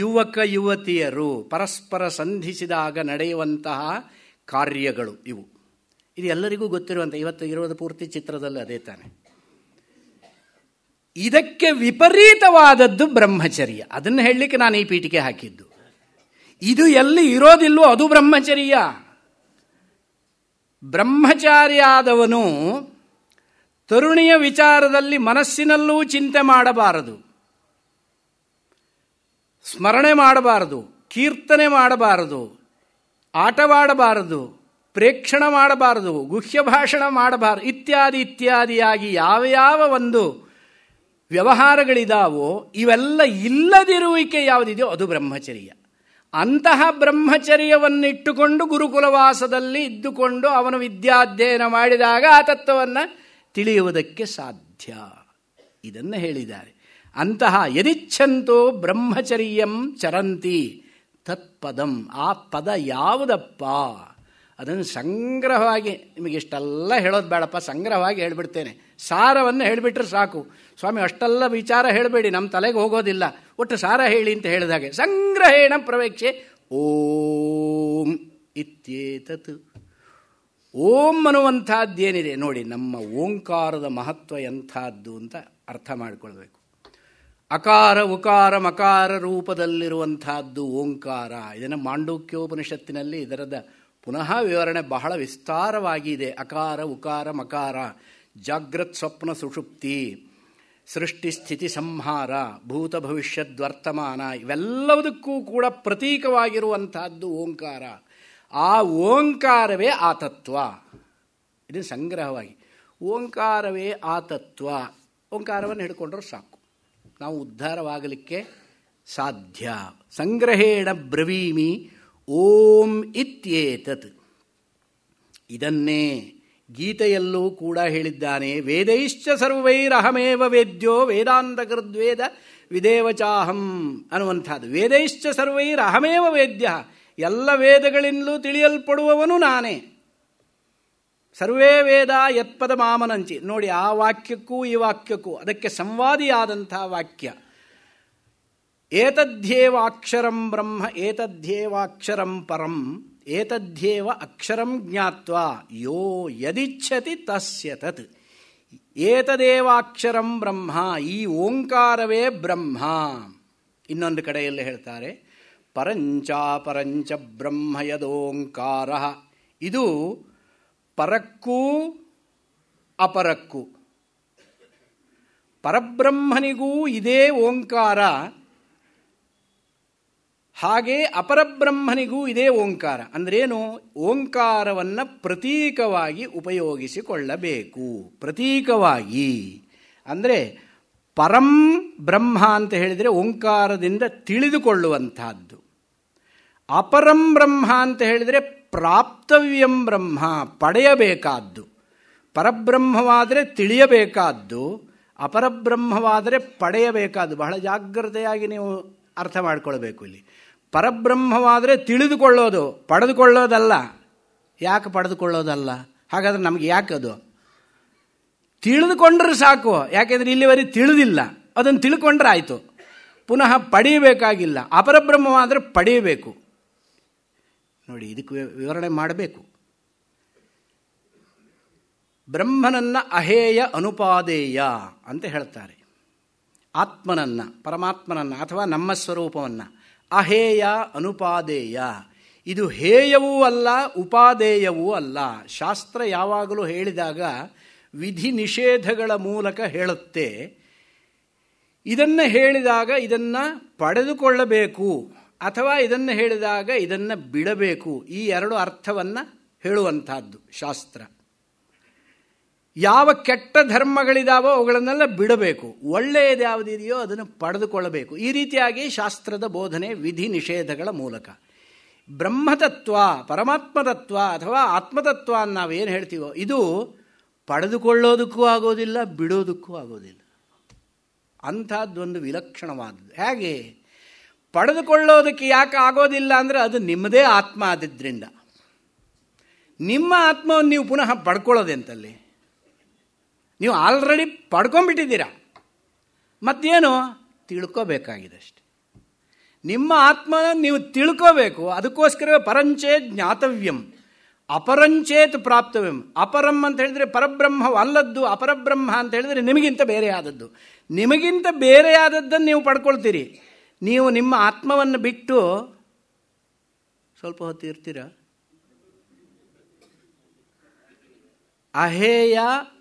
ಯುವಕ ಯುವತಿಯರು ಪರಸ್ಪರ ಸಂಧಿಸಿದಾಗ ನಡೆಯುವಂತಹ ಕಾರ್ಯಗಳು ಇವು ಇದು ಎಲ್ಲರಿಗೂ ಗೊತ್ತಿರುವಂಥ ಇವತ್ತು ಇರುವುದು ಪೂರ್ತಿ ಚಿತ್ರದಲ್ಲಿ ಅದೇ ತಾನೆ ಇದಕ್ಕೆ ವಿಪರೀತವಾದದ್ದು ಬ್ರಹ್ಮಚರ್ಯ ಅದನ್ನು ಹೇಳಲಿಕ್ಕೆ ನಾನು ಈ ಪೀಠಿಕೆ ಹಾಕಿದ್ದು ಇದು ಎಲ್ಲಿ ಇರೋದಿಲ್ವೋ ಅದು ಬ್ರಹ್ಮಚರ್ಯ ಬ್ರಹ್ಮಚಾರಿಯಾದವನು ತರುಣಿಯ ವಿಚಾರದಲ್ಲಿ ಮನಸ್ಸಿನಲ್ಲೂ ಚಿಂತೆ ಮಾಡಬಾರದು ಸ್ಮರಣೆ ಮಾಡಬಾರದು ಕೀರ್ತನೆ ಮಾಡಬಾರದು ಆಟವಾಡಬಾರದು ಪ್ರೇಕ್ಷಣ ಮಾಡಬಾರದು ಗುಹ್ಯ ಭಾಷಣ ಮಾಡಬಾರದು ಇತ್ಯಾದಿ ಇತ್ಯಾದಿಯಾಗಿ ಯಾವ ಯಾವ ಒಂದು ವ್ಯವಹಾರಗಳಿದಾವೋ ಇವೆಲ್ಲ ಇಲ್ಲದಿರುವಿಕೆ ಯಾವುದಿದೆಯೋ ಅದು ಬ್ರಹ್ಮಚರ್ಯ ಅಂತಹ ಬ್ರಹ್ಮಚರ್ಯವನ್ನಿಟ್ಟುಕೊಂಡು ಗುರುಕುಲವಾಸದಲ್ಲಿ ಇದ್ದುಕೊಂಡು ಅವನು ವಿದ್ಯಾಧ್ಯಯನ ಮಾಡಿದಾಗ ಆ ತತ್ವವನ್ನು ತಿಳಿಯುವುದಕ್ಕೆ ಸಾಧ್ಯ ಇದನ್ನು ಹೇಳಿದ್ದಾರೆ ಅಂತಹ ಯದಿಚ್ಛಂತೋ ಬ್ರಹ್ಮಚರ್ಯಂ ಚರಂತಿ ತತ್ಪದಂ ಆ ಪದ ಯಾವುದಪ್ಪ ಅದನ್ನು ಸಂಗ್ರಹವಾಗಿ ನಿಮಗೆ ಇಷ್ಟೆಲ್ಲ ಹೇಳೋದು ಬೇಡಪ್ಪ ಸಂಗ್ರಹವಾಗಿ ಹೇಳಿಬಿಡ್ತೇನೆ ಸಾರವನ್ನು ಹೇಳಿಬಿಟ್ರೆ ಸಾಕು ಸ್ವಾಮಿ ಅಷ್ಟೆಲ್ಲ ವಿಚಾರ ಹೇಳಬೇಡಿ ನಮ್ಮ ತಲೆಗೆ ಹೋಗೋದಿಲ್ಲ ಒಟ್ಟು ಸಾರ ಹೇಳಿ ಅಂತ ಹೇಳಿದಾಗೆ ಸಂಗ್ರಹೇಣ ಪ್ರವೇಕ್ಷೆ ಓಂ ಇತ್ಯೇತತ್ ಓಂ ಅನ್ನುವಂಥದ್ದೇನಿದೆ ನೋಡಿ ನಮ್ಮ ಓಂಕಾರದ ಮಹತ್ವ ಎಂಥದ್ದು ಅಂತ ಅರ್ಥ ಮಾಡಿಕೊಳ್ಬೇಕು ಅಕಾರ ಉಕಾರ ಮಕಾರ ರೂಪದಲ್ಲಿರುವಂಥದ್ದು ಓಂಕಾರ ಇದನ್ನು ಮಾಂಡೂಕ್ಯೋಪನಿಷತ್ತಿನಲ್ಲಿ ಇದರದ ಪುನಃ ವಿವರಣೆ ಬಹಳ ವಿಸ್ತಾರವಾಗಿದೆ ಅಕಾರ ಉಕಾರ ಮಕಾರ ಜಾಗ್ರತ್ ಸ್ವಪ್ನ ಸುಷುಪ್ತಿ ಸೃಷ್ಟಿ ಸ್ಥಿತಿ ಸಂಹಾರ ಭೂತ ವರ್ತಮಾನ ಇವೆಲ್ಲವುದಕ್ಕೂ ಕೂಡ ಪ್ರತೀಕವಾಗಿರುವಂತಹದ್ದು ಓಂಕಾರ ಆ ಓಂಕಾರವೇ ಆ ತತ್ವ ಇದು ಸಂಗ್ರಹವಾಗಿ ಓಂಕಾರವೇ ಆ ತತ್ವ ಓಂಕಾರವನ್ನು ಹಿಡ್ಕೊಂಡ್ರೆ ಸಾಕು ನಾವು ಉದ್ಧಾರವಾಗಲಿಕ್ಕೆ ಸಾಧ್ಯ ಸಂಗ್ರಹೇಣ ಬ್ರವೀಮಿ ಓಂ ಇತ್ಯೇತತ್ ಇದನ್ನೇ ಗೀತೆಯಲ್ಲೂ ಕೂಡ ಹೇಳಿದ್ದಾನೆ ವೇದೈಶ್ಚ ಸರ್ವೈರಹಮೇವ ವೇದ್ಯೋ ವೇದಾಂತ ಕೃದ್ವೇದ ವಿದೇವಚಾಹಂ ಅನ್ನುವಂಥದ್ದು ವೇದೈಶ್ಚ ಸರ್ವೈರಹಮೇವ ವೇದ್ಯ ಎಲ್ಲ ವೇದಗಳಿಂದಲೂ ತಿಳಿಯಲ್ಪಡುವವನು ನಾನೇ ಸರ್ವೇ ವೇದ ಯತ್ಪದ ಮಾಮನಂಚಿ ನೋಡಿ ಆ ವಾಕ್ಯಕ್ಕೂ ಈ ವಾಕ್ಯಕ್ಕೂ ಅದಕ್ಕೆ ಸಂವಾದಿಯಾದಂಥ ವಾಕ್ಯ ಏತದ್ಯೇವಾಕ್ಷರಂ ಬ್ರಹ್ಮ ಏತದ್ಯೇವಾಕ್ಷರಂ ಪರಂ ಏತದ್ಯೇವ ಅಕ್ಷರಂ ಜ್ಞಾತ್ವಾ ಯೋ ಯದಿಚ್ಛತಿ ತಸ್ಯ ತತ್ ಏತದೇವಾಕ್ಷರಂ ಬ್ರಹ್ಮ ಈ ಓಂಕಾರವೇ ಬ್ರಹ್ಮ ಇನ್ನೊಂದು ಕಡೆಯಲ್ಲಿ ಹೇಳ್ತಾರೆ ಪರಂಚ ಬ್ರಹ್ಮ ಯದೋಂಕಾರ ಇದು ಪರಕ್ಕೂ ಅಪರಕ್ಕೂ ಪರಬ್ರಹ್ಮನಿಗೂ ಇದೇ ಓಂಕಾರ ಹಾಗೆ ಅಪರಬ್ರಹ್ಮನಿಗೂ ಇದೇ ಓಂಕಾರ ಅಂದ್ರೇನು ಓಂಕಾರವನ್ನು ಪ್ರತೀಕವಾಗಿ ಉಪಯೋಗಿಸಿಕೊಳ್ಳಬೇಕು ಪ್ರತೀಕವಾಗಿ ಅಂದರೆ ಪರಂ ಬ್ರಹ್ಮ ಅಂತ ಹೇಳಿದರೆ ಓಂಕಾರದಿಂದ ತಿಳಿದುಕೊಳ್ಳುವಂತಹದ್ದು ಅಪರಂ ಬ್ರಹ್ಮ ಅಂತ ಹೇಳಿದರೆ ಪ್ರಾಪ್ತವ್ಯಂ ಬ್ರಹ್ಮ ಪಡೆಯಬೇಕಾದ್ದು ಪರಬ್ರಹ್ಮವಾದರೆ ತಿಳಿಯಬೇಕಾದ್ದು ಅಪರಬ್ರಹ್ಮವಾದರೆ ಪಡೆಯಬೇಕಾದ್ದು ಬಹಳ ಜಾಗ್ರತೆಯಾಗಿ ನೀವು ಅರ್ಥ ಮಾಡಿಕೊಳ್ಬೇಕು ಇಲ್ಲಿ ಪರಬ್ರಹ್ಮವಾದರೆ ತಿಳಿದುಕೊಳ್ಳೋದು ಪಡೆದುಕೊಳ್ಳೋದಲ್ಲ ಯಾಕೆ ಪಡೆದುಕೊಳ್ಳೋದಲ್ಲ ಹಾಗಾದ್ರೆ ನಮಗೆ ಯಾಕೆ ಅದು ತಿಳಿದುಕೊಂಡ್ರೆ ಸಾಕು ಯಾಕೆಂದರೆ ಇಲ್ಲಿವರೆಗೆ ತಿಳಿದಿಲ್ಲ ಅದನ್ನು ತಿಳ್ಕೊಂಡ್ರೆ ಆಯಿತು ಪುನಃ ಪಡೆಯಬೇಕಾಗಿಲ್ಲ ಅಪರಬ್ರಹ್ಮವಾದರೆ ಪಡೆಯಬೇಕು ನೋಡಿ ಇದಕ್ಕೆ ವಿವರಣೆ ಮಾಡಬೇಕು ಬ್ರಹ್ಮನನ್ನ ಅಹೇಯ ಅನುಪಾದೇಯ ಅಂತ ಹೇಳ್ತಾರೆ ಆತ್ಮನನ್ನು ಪರಮಾತ್ಮನನ್ನು ಅಥವಾ ನಮ್ಮ ಸ್ವರೂಪವನ್ನು ಅಹೇಯ ಅನುಪಾದೇಯ ಇದು ಹೇಯವೂ ಅಲ್ಲ ಉಪಾದೇಯವೂ ಅಲ್ಲ ಶಾಸ್ತ್ರ ಯಾವಾಗಲೂ ಹೇಳಿದಾಗ ವಿಧಿ ನಿಷೇಧಗಳ ಮೂಲಕ ಹೇಳುತ್ತೆ ಇದನ್ನು ಹೇಳಿದಾಗ ಇದನ್ನು ಪಡೆದುಕೊಳ್ಳಬೇಕು ಅಥವಾ ಇದನ್ನು ಹೇಳಿದಾಗ ಇದನ್ನು ಬಿಡಬೇಕು ಈ ಎರಡು ಅರ್ಥವನ್ನು ಹೇಳುವಂಥದ್ದು ಶಾಸ್ತ್ರ ಯಾವ ಕೆಟ್ಟ ಧರ್ಮಗಳಿದಾವೋ ಅವುಗಳನ್ನೆಲ್ಲ ಬಿಡಬೇಕು ಒಳ್ಳೆಯದು ಯಾವುದಿದೆಯೋ ಅದನ್ನು ಪಡೆದುಕೊಳ್ಳಬೇಕು ಈ ರೀತಿಯಾಗಿ ಶಾಸ್ತ್ರದ ಬೋಧನೆ ವಿಧಿ ನಿಷೇಧಗಳ ಮೂಲಕ ಬ್ರಹ್ಮತತ್ವ ಪರಮಾತ್ಮತತ್ವ ಅಥವಾ ಆತ್ಮತತ್ವ ಅಂತ ನಾವೇನು ಹೇಳ್ತೀವೋ ಇದು ಪಡೆದುಕೊಳ್ಳೋದಕ್ಕೂ ಆಗೋದಿಲ್ಲ ಬಿಡೋದಕ್ಕೂ ಆಗೋದಿಲ್ಲ ಅಂಥದ್ದೊಂದು ವಿಲಕ್ಷಣವಾದದ್ದು ಹೇಗೆ ಪಡೆದುಕೊಳ್ಳೋದಕ್ಕೆ ಯಾಕೆ ಆಗೋದಿಲ್ಲ ಅಂದರೆ ಅದು ನಿಮ್ಮದೇ ಆತ್ಮ ಆದಿದ್ದರಿಂದ ನಿಮ್ಮ ಆತ್ಮವನ್ನು ನೀವು ಪುನಃ ಪಡ್ಕೊಳ್ಳೋದೆಂತಲ್ಲಿ ನೀವು ಆಲ್ರೆಡಿ ಪಡ್ಕೊಂಬಿಟ್ಟಿದ್ದೀರ ಮತ್ತೇನು ತಿಳ್ಕೋಬೇಕಾಗಿದೆ ಅಷ್ಟೆ ನಿಮ್ಮ ಆತ್ಮ ನೀವು ತಿಳ್ಕೋಬೇಕು ಅದಕ್ಕೋಸ್ಕರವೇ ಪರಂಚೇ ಜ್ಞಾತವ್ಯಂ ಅಪರಂಚೇತ್ ಪ್ರಾಪ್ತವ್ಯಂ ಅಪರಂ ಅಂತ ಹೇಳಿದರೆ ಪರಬ್ರಹ್ಮವಲ್ಲದ್ದು ಅಪರಬ್ರಹ್ಮ ಅಂತ ಹೇಳಿದರೆ ನಿಮಗಿಂತ ಬೇರೆಯಾದದ್ದು ನಿಮಗಿಂತ ಬೇರೆಯಾದದ್ದನ್ನು ನೀವು ಪಡ್ಕೊಳ್ತೀರಿ ನೀವು ನಿಮ್ಮ ಆತ್ಮವನ್ನು ಬಿಟ್ಟು ಸ್ವಲ್ಪ ಹೊತ್ತು ಇರ್ತೀರಾ ಅಹೇಯ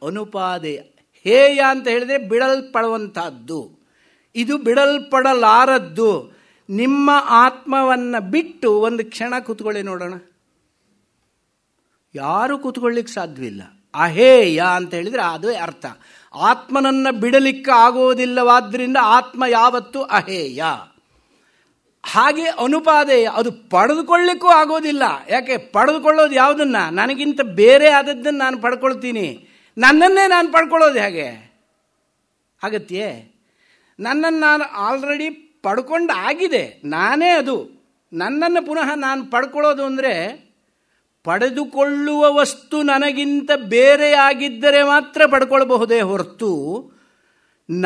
ಅನುಪಾದೆಯ ಹೇಯ ಅಂತ ಹೇಳಿದರೆ ಬಿಡಲ್ಪಡುವಂಥದ್ದು ಇದು ಬಿಡಲ್ಪಡಲಾರದ್ದು ನಿಮ್ಮ ಆತ್ಮವನ್ನು ಬಿಟ್ಟು ಒಂದು ಕ್ಷಣ ಕೂತ್ಕೊಳ್ಳಿ ನೋಡೋಣ ಯಾರು ಕೂತ್ಕೊಳ್ಳಿಕ್ಕೆ ಸಾಧ್ಯವಿಲ್ಲ ಅಹೇಯ ಅಂತ ಹೇಳಿದರೆ ಅದೇ ಅರ್ಥ ಆತ್ಮನನ್ನು ಬಿಡಲಿಕ್ಕೆ ಆಗೋದಿಲ್ಲವಾದ್ದರಿಂದ ಆತ್ಮ ಯಾವತ್ತೂ ಅಹೇಯ ಹಾಗೆ ಅನುಪಾದೆಯ ಅದು ಪಡೆದುಕೊಳ್ಳಿಕ್ಕೂ ಆಗೋದಿಲ್ಲ ಯಾಕೆ ಪಡೆದುಕೊಳ್ಳೋದು ಯಾವುದನ್ನು ನನಗಿಂತ ಬೇರೆ ಆದದ್ದನ್ನು ನಾನು ಪಡ್ಕೊಳ್ತೀನಿ ನನ್ನನ್ನೇ ನಾನು ಪಡ್ಕೊಳ್ಳೋದು ಹೇಗೆ ಅಗತ್ಯ ನನ್ನನ್ನು ನಾನು ಆಲ್ರೆಡಿ ಪಡ್ಕೊಂಡು ಆಗಿದೆ ನಾನೇ ಅದು ನನ್ನನ್ನು ಪುನಃ ನಾನು ಪಡ್ಕೊಳ್ಳೋದು ಅಂದರೆ ಪಡೆದುಕೊಳ್ಳುವ ವಸ್ತು ನನಗಿಂತ ಬೇರೆಯಾಗಿದ್ದರೆ ಮಾತ್ರ ಪಡ್ಕೊಳ್ಬಹುದೇ ಹೊರತು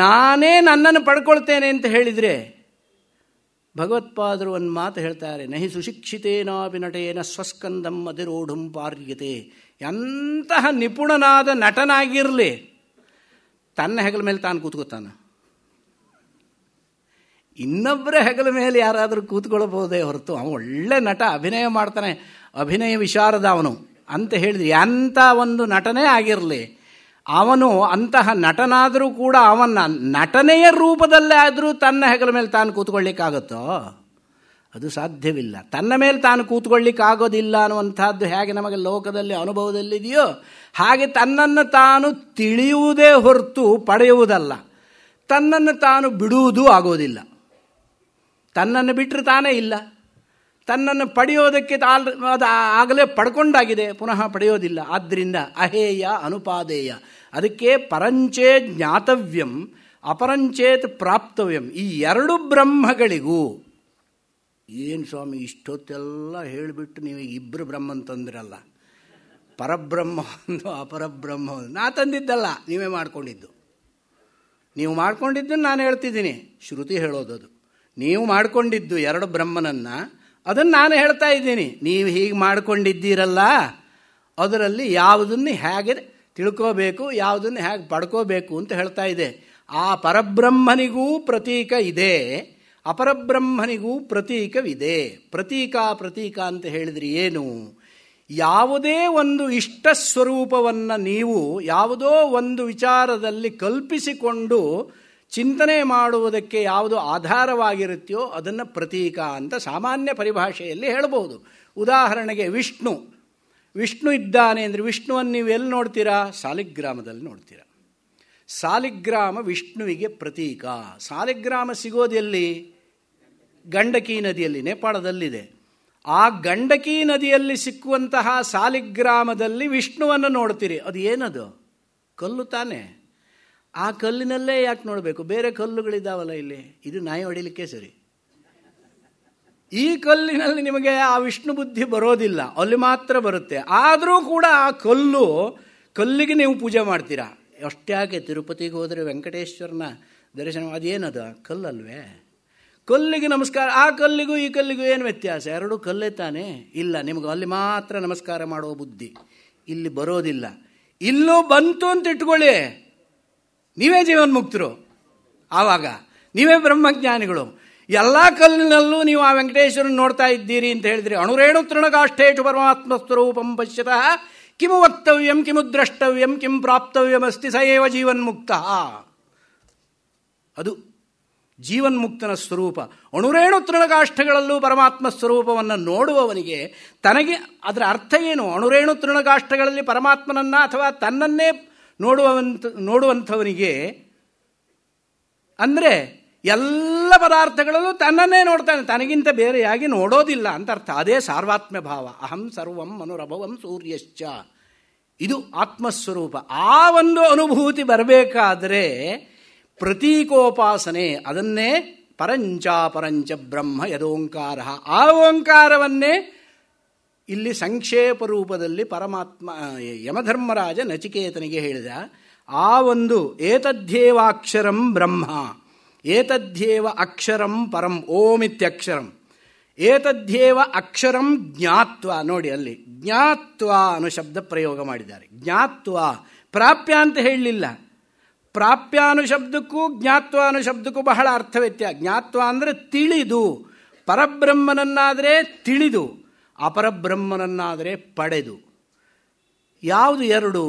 ನಾನೇ ನನ್ನನ್ನು ಪಡ್ಕೊಳ್ತೇನೆ ಅಂತ ಹೇಳಿದರೆ ಭಗವತ್ಪಾದರು ಒಂದು ಮಾತು ಹೇಳ್ತಾರೆ ನಹಿ ಸುಶಿಕ್ಷಿತೇನಾಭಿನಟೇನ ನಟೇನ ಸ್ವಸ್ಕಂದಂ ಅಧಿರೋಢಂ ಪಾರ್ಯತೆ ಎಂತಹ ನಿಪುಣನಾದ ನಟನಾಗಿರಲಿ ತನ್ನ ಹೆಗಲ ಮೇಲೆ ತಾನು ಕೂತ್ಕೋತಾನ ಇನ್ನೊಬ್ಬರ ಹೆಗಲ ಮೇಲೆ ಯಾರಾದರೂ ಕೂತ್ಕೊಳ್ಬೋದೇ ಹೊರತು ಅವನು ಒಳ್ಳೆ ನಟ ಅಭಿನಯ ಮಾಡ್ತಾನೆ ಅಭಿನಯ ವಿಶಾರದ ಅವನು ಅಂತ ಹೇಳಿದ್ರಿ ಎಂಥ ಒಂದು ನಟನೇ ಆಗಿರಲಿ ಅವನು ಅಂತಹ ನಟನಾದರೂ ಕೂಡ ಅವನ ನಟನೆಯ ರೂಪದಲ್ಲೇ ಆದರೂ ತನ್ನ ಹೆಗಲ ಮೇಲೆ ತಾನು ಕೂತ್ಕೊಳ್ಳಿಕ್ಕಾಗುತ್ತೋ ಅದು ಸಾಧ್ಯವಿಲ್ಲ ತನ್ನ ಮೇಲೆ ತಾನು ಕೂತ್ಕೊಳ್ಳಿಕ್ಕಾಗೋದಿಲ್ಲ ಅನ್ನುವಂಥದ್ದು ಹೇಗೆ ನಮಗೆ ಲೋಕದಲ್ಲಿ ಅನುಭವದಲ್ಲಿದೆಯೋ ಹಾಗೆ ತನ್ನನ್ನು ತಾನು ತಿಳಿಯುವುದೇ ಹೊರತು ಪಡೆಯುವುದಲ್ಲ ತನ್ನನ್ನು ತಾನು ಬಿಡುವುದೂ ಆಗೋದಿಲ್ಲ ತನ್ನನ್ನು ಬಿಟ್ಟರೆ ತಾನೇ ಇಲ್ಲ ತನ್ನನ್ನು ಪಡೆಯೋದಕ್ಕೆ ತಾಲ್ ಅದು ಆಗಲೇ ಪಡ್ಕೊಂಡಾಗಿದೆ ಪುನಃ ಪಡೆಯೋದಿಲ್ಲ ಆದ್ದರಿಂದ ಅಹೇಯ ಅನುಪಾದೇಯ ಅದಕ್ಕೆ ಪರಂಚೇ ಜ್ಞಾತವ್ಯಂ ಅಪರಂಚೇತ್ ಪ್ರಾಪ್ತವ್ಯಂ ಈ ಎರಡು ಬ್ರಹ್ಮಗಳಿಗೂ ಏನು ಸ್ವಾಮಿ ಇಷ್ಟೊತ್ತೆಲ್ಲ ಹೇಳಿಬಿಟ್ಟು ನೀವು ಇಬ್ಬರು ಬ್ರಹ್ಮನ್ ತಂದಿರಲ್ಲ ಪರಬ್ರಹ್ಮ ಒಂದು ಅಪರಬ್ರಹ್ಮ ನಾ ತಂದಿದ್ದಲ್ಲ ನೀವೇ ಮಾಡ್ಕೊಂಡಿದ್ದು ನೀವು ಮಾಡ್ಕೊಂಡಿದ್ದನ್ನು ನಾನು ಹೇಳ್ತಿದ್ದೀನಿ ಶ್ರುತಿ ಹೇಳೋದದು ನೀವು ಮಾಡಿಕೊಂಡಿದ್ದು ಎರಡು ಬ್ರಹ್ಮನನ್ನು ಅದನ್ನು ನಾನು ಹೇಳ್ತಾ ಇದ್ದೀನಿ ನೀವು ಹೀಗೆ ಮಾಡಿಕೊಂಡಿದ್ದೀರಲ್ಲ ಅದರಲ್ಲಿ ಯಾವುದನ್ನು ಹೇಗೆ ತಿಳ್ಕೋಬೇಕು ಯಾವುದನ್ನು ಹೇಗೆ ಪಡ್ಕೋಬೇಕು ಅಂತ ಹೇಳ್ತಾ ಇದೆ ಆ ಪರಬ್ರಹ್ಮನಿಗೂ ಪ್ರತೀಕ ಇದೆ ಅಪರಬ್ರಹ್ಮನಿಗೂ ಪ್ರತೀಕವಿದೆ ಪ್ರತೀಕ ಪ್ರತೀಕ ಅಂತ ಹೇಳಿದ್ರಿ ಏನು ಯಾವುದೇ ಒಂದು ಇಷ್ಟ ಸ್ವರೂಪವನ್ನು ನೀವು ಯಾವುದೋ ಒಂದು ವಿಚಾರದಲ್ಲಿ ಕಲ್ಪಿಸಿಕೊಂಡು ಚಿಂತನೆ ಮಾಡುವುದಕ್ಕೆ ಯಾವುದು ಆಧಾರವಾಗಿರುತ್ತೆಯೋ ಅದನ್ನು ಪ್ರತೀಕ ಅಂತ ಸಾಮಾನ್ಯ ಪರಿಭಾಷೆಯಲ್ಲಿ ಹೇಳಬಹುದು ಉದಾಹರಣೆಗೆ ವಿಷ್ಣು ವಿಷ್ಣು ಇದ್ದಾನೆ ಅಂದರೆ ವಿಷ್ಣುವನ್ನು ನೀವು ಎಲ್ಲಿ ನೋಡ್ತೀರಾ ಸಾಲಿಗ್ರಾಮದಲ್ಲಿ ನೋಡ್ತೀರಾ ಸಾಲಿಗ್ರಾಮ ವಿಷ್ಣುವಿಗೆ ಪ್ರತೀಕ ಸಾಲಿಗ್ರಾಮ ಸಿಗೋದೆಲ್ಲಿ ಗಂಡಕಿ ನದಿಯಲ್ಲಿ ನೇಪಾಳದಲ್ಲಿದೆ ಆ ಗಂಡಕಿ ನದಿಯಲ್ಲಿ ಸಿಕ್ಕುವಂತಹ ಸಾಲಿಗ್ರಾಮದಲ್ಲಿ ವಿಷ್ಣುವನ್ನು ನೋಡ್ತೀರಿ ಅದು ಏನದು ಕಲ್ಲು ತಾನೆ ಆ ಕಲ್ಲಿನಲ್ಲೇ ಯಾಕೆ ನೋಡಬೇಕು ಬೇರೆ ಕಲ್ಲುಗಳಿದ್ದಾವಲ್ಲ ಇಲ್ಲಿ ಇದು ನಾಯಿ ಹೊಡಿಲಿಕ್ಕೆ ಸರಿ ಈ ಕಲ್ಲಿನಲ್ಲಿ ನಿಮಗೆ ಆ ವಿಷ್ಣು ಬುದ್ಧಿ ಬರೋದಿಲ್ಲ ಅಲ್ಲಿ ಮಾತ್ರ ಬರುತ್ತೆ ಆದರೂ ಕೂಡ ಆ ಕಲ್ಲು ಕಲ್ಲಿಗೆ ನೀವು ಪೂಜೆ ಮಾಡ್ತೀರಾ ಅಷ್ಟ್ಯಾಕೆ ತಿರುಪತಿಗೆ ಹೋದರೆ ವೆಂಕಟೇಶ್ವರನ ದರ್ಶನ ಅದೇನದು ಕಲ್ಲಲ್ವೇ ಕಲ್ಲಿಗೆ ನಮಸ್ಕಾರ ಆ ಕಲ್ಲಿಗೂ ಈ ಕಲ್ಲಿಗೂ ಏನು ವ್ಯತ್ಯಾಸ ಎರಡೂ ಕಲ್ಲೇ ತಾನೇ ಇಲ್ಲ ನಿಮಗೆ ಅಲ್ಲಿ ಮಾತ್ರ ನಮಸ್ಕಾರ ಮಾಡುವ ಬುದ್ಧಿ ಇಲ್ಲಿ ಬರೋದಿಲ್ಲ ಇಲ್ಲೂ ಬಂತು ಅಂತ ಇಟ್ಕೊಳ್ಳಿ ನೀವೇ ಜೀವನ್ಮುಕ್ತರು ಆವಾಗ ನೀವೇ ಬ್ರಹ್ಮಜ್ಞಾನಿಗಳು ಎಲ್ಲ ಕಲ್ಲಿನಲ್ಲೂ ನೀವು ಆ ವೆಂಕಟೇಶ್ವರನ ನೋಡ್ತಾ ಇದ್ದೀರಿ ಅಂತ ಹೇಳಿದ್ರಿ ಅಣುರೇಣು ತೃಣಗಾಷ್ಠೇಶು ಪರಮಾತ್ಮ ಸ್ವರೂಪಂ ಪಶ್ಯತಃ ಕಿಮು ವಕ್ತವ್ಯಂ ಕಿಮು ದ್ರಷ್ಟವ್ಯಂ ಕಿಂ ಪ್ರಾಪ್ತವ್ಯಮಸ್ತಿ ಸಯೇವ ಜೀವನ್ಮುಕ್ತ ಅದು ಜೀವನ್ಮುಕ್ತನ ಸ್ವರೂಪ ಅಣುರೇಣು ತೃಣಗಾಷ್ಠಗಳಲ್ಲೂ ಪರಮಾತ್ಮ ಸ್ವರೂಪವನ್ನು ನೋಡುವವನಿಗೆ ತನಗೆ ಅದರ ಅರ್ಥ ಏನು ಅಣುರೇಣು ತೃಣಗಾಷ್ಠಗಳಲ್ಲಿ ಪರಮಾತ್ಮನನ್ನ ಅಥವಾ ತನ್ನನ್ನೇ ನೋಡುವಂಥ ನೋಡುವಂಥವನಿಗೆ ಅಂದರೆ ಎಲ್ಲ ಪದಾರ್ಥಗಳಲ್ಲೂ ತನ್ನನ್ನೇ ನೋಡ್ತಾನೆ ತನಗಿಂತ ಬೇರೆಯಾಗಿ ನೋಡೋದಿಲ್ಲ ಅಂತ ಅರ್ಥ ಅದೇ ಸಾರ್ವಾತ್ಮ್ಯ ಭಾವ ಅಹಂ ಸರ್ವಂ ಮನುರಭವಂ ಸೂರ್ಯಶ್ಚ ಇದು ಆತ್ಮಸ್ವರೂಪ ಆ ಒಂದು ಅನುಭೂತಿ ಬರಬೇಕಾದರೆ ಪ್ರತೀಕೋಪಾಸನೆ ಅದನ್ನೇ ಪರಂಚಾಪರಂಚ ಬ್ರಹ್ಮ ಯದೋಂಕಾರ ಆ ಓಂಕಾರವನ್ನೇ ಇಲ್ಲಿ ಸಂಕ್ಷೇಪ ರೂಪದಲ್ಲಿ ಪರಮಾತ್ಮ ಯಮಧರ್ಮರಾಜ ನಚಿಕೇತನಿಗೆ ಹೇಳಿದ ಆ ಒಂದು ಏತದ್ಯೇವಾಕ್ಷರಂ ಬ್ರಹ್ಮ ಏತದ್ಯೇವ ಅಕ್ಷರಂ ಪರಂ ಓಮಿತ್ಯಕ್ಷರಂ ಏತದ್ಯೇವ ಅಕ್ಷರಂ ಜ್ಞಾತ್ವ ನೋಡಿ ಅಲ್ಲಿ ಜ್ಞಾತ್ವ ಅನ್ನೋ ಶಬ್ದ ಪ್ರಯೋಗ ಮಾಡಿದ್ದಾರೆ ಜ್ಞಾತ್ವ ಪ್ರಾಪ್ಯ ಅಂತ ಹೇಳಲಿಲ್ಲ ಪ್ರಾಪ್ಯ ಶಬ್ದಕ್ಕೂ ಜ್ಞಾತ್ವ ಶಬ್ದಕ್ಕೂ ಬಹಳ ಅರ್ಥವ್ಯತ್ಯ ಜ್ಞಾತ್ವ ಅಂದರೆ ತಿಳಿದು ಪರಬ್ರಹ್ಮನನ್ನಾದರೆ ತಿಳಿದು ಅಪರಬ್ರಹ್ಮನನ್ನಾದರೆ ಪಡೆದು ಯಾವುದು ಎರಡು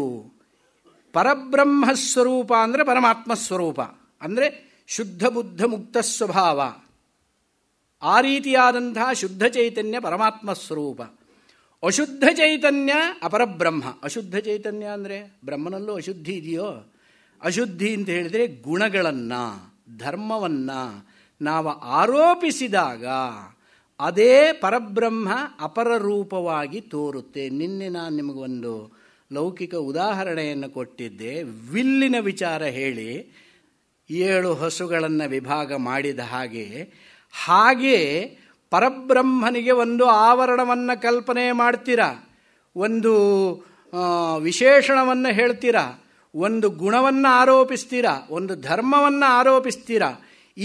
ಪರಬ್ರಹ್ಮ ಸ್ವರೂಪ ಅಂದರೆ ಪರಮಾತ್ಮ ಸ್ವರೂಪ ಅಂದರೆ ಶುದ್ಧ ಬುದ್ಧ ಮುಕ್ತ ಸ್ವಭಾವ ಆ ರೀತಿಯಾದಂತಹ ಶುದ್ಧ ಚೈತನ್ಯ ಪರಮಾತ್ಮ ಸ್ವರೂಪ ಅಶುದ್ಧ ಚೈತನ್ಯ ಅಪರಬ್ರಹ್ಮ ಅಶುದ್ಧ ಚೈತನ್ಯ ಅಂದರೆ ಬ್ರಹ್ಮನಲ್ಲೂ ಅಶುದ್ಧಿ ಇದೆಯೋ ಅಶುದ್ಧಿ ಅಂತ ಹೇಳಿದರೆ ಗುಣಗಳನ್ನು ಧರ್ಮವನ್ನು ನಾವು ಆರೋಪಿಸಿದಾಗ ಅದೇ ಪರಬ್ರಹ್ಮ ಅಪರ ರೂಪವಾಗಿ ತೋರುತ್ತೆ ನಿನ್ನೆ ನಾನು ನಿಮಗೊಂದು ಲೌಕಿಕ ಉದಾಹರಣೆಯನ್ನು ಕೊಟ್ಟಿದ್ದೆ ವಿಲ್ಲಿನ ವಿಚಾರ ಹೇಳಿ ಏಳು ಹಸುಗಳನ್ನು ವಿಭಾಗ ಮಾಡಿದ ಹಾಗೆ ಹಾಗೆ ಪರಬ್ರಹ್ಮನಿಗೆ ಒಂದು ಆವರಣವನ್ನು ಕಲ್ಪನೆ ಮಾಡ್ತೀರಾ ಒಂದು ವಿಶೇಷಣವನ್ನು ಹೇಳ್ತೀರಾ ಒಂದು ಗುಣವನ್ನು ಆರೋಪಿಸ್ತೀರಾ ಒಂದು ಧರ್ಮವನ್ನು ಆರೋಪಿಸ್ತೀರಾ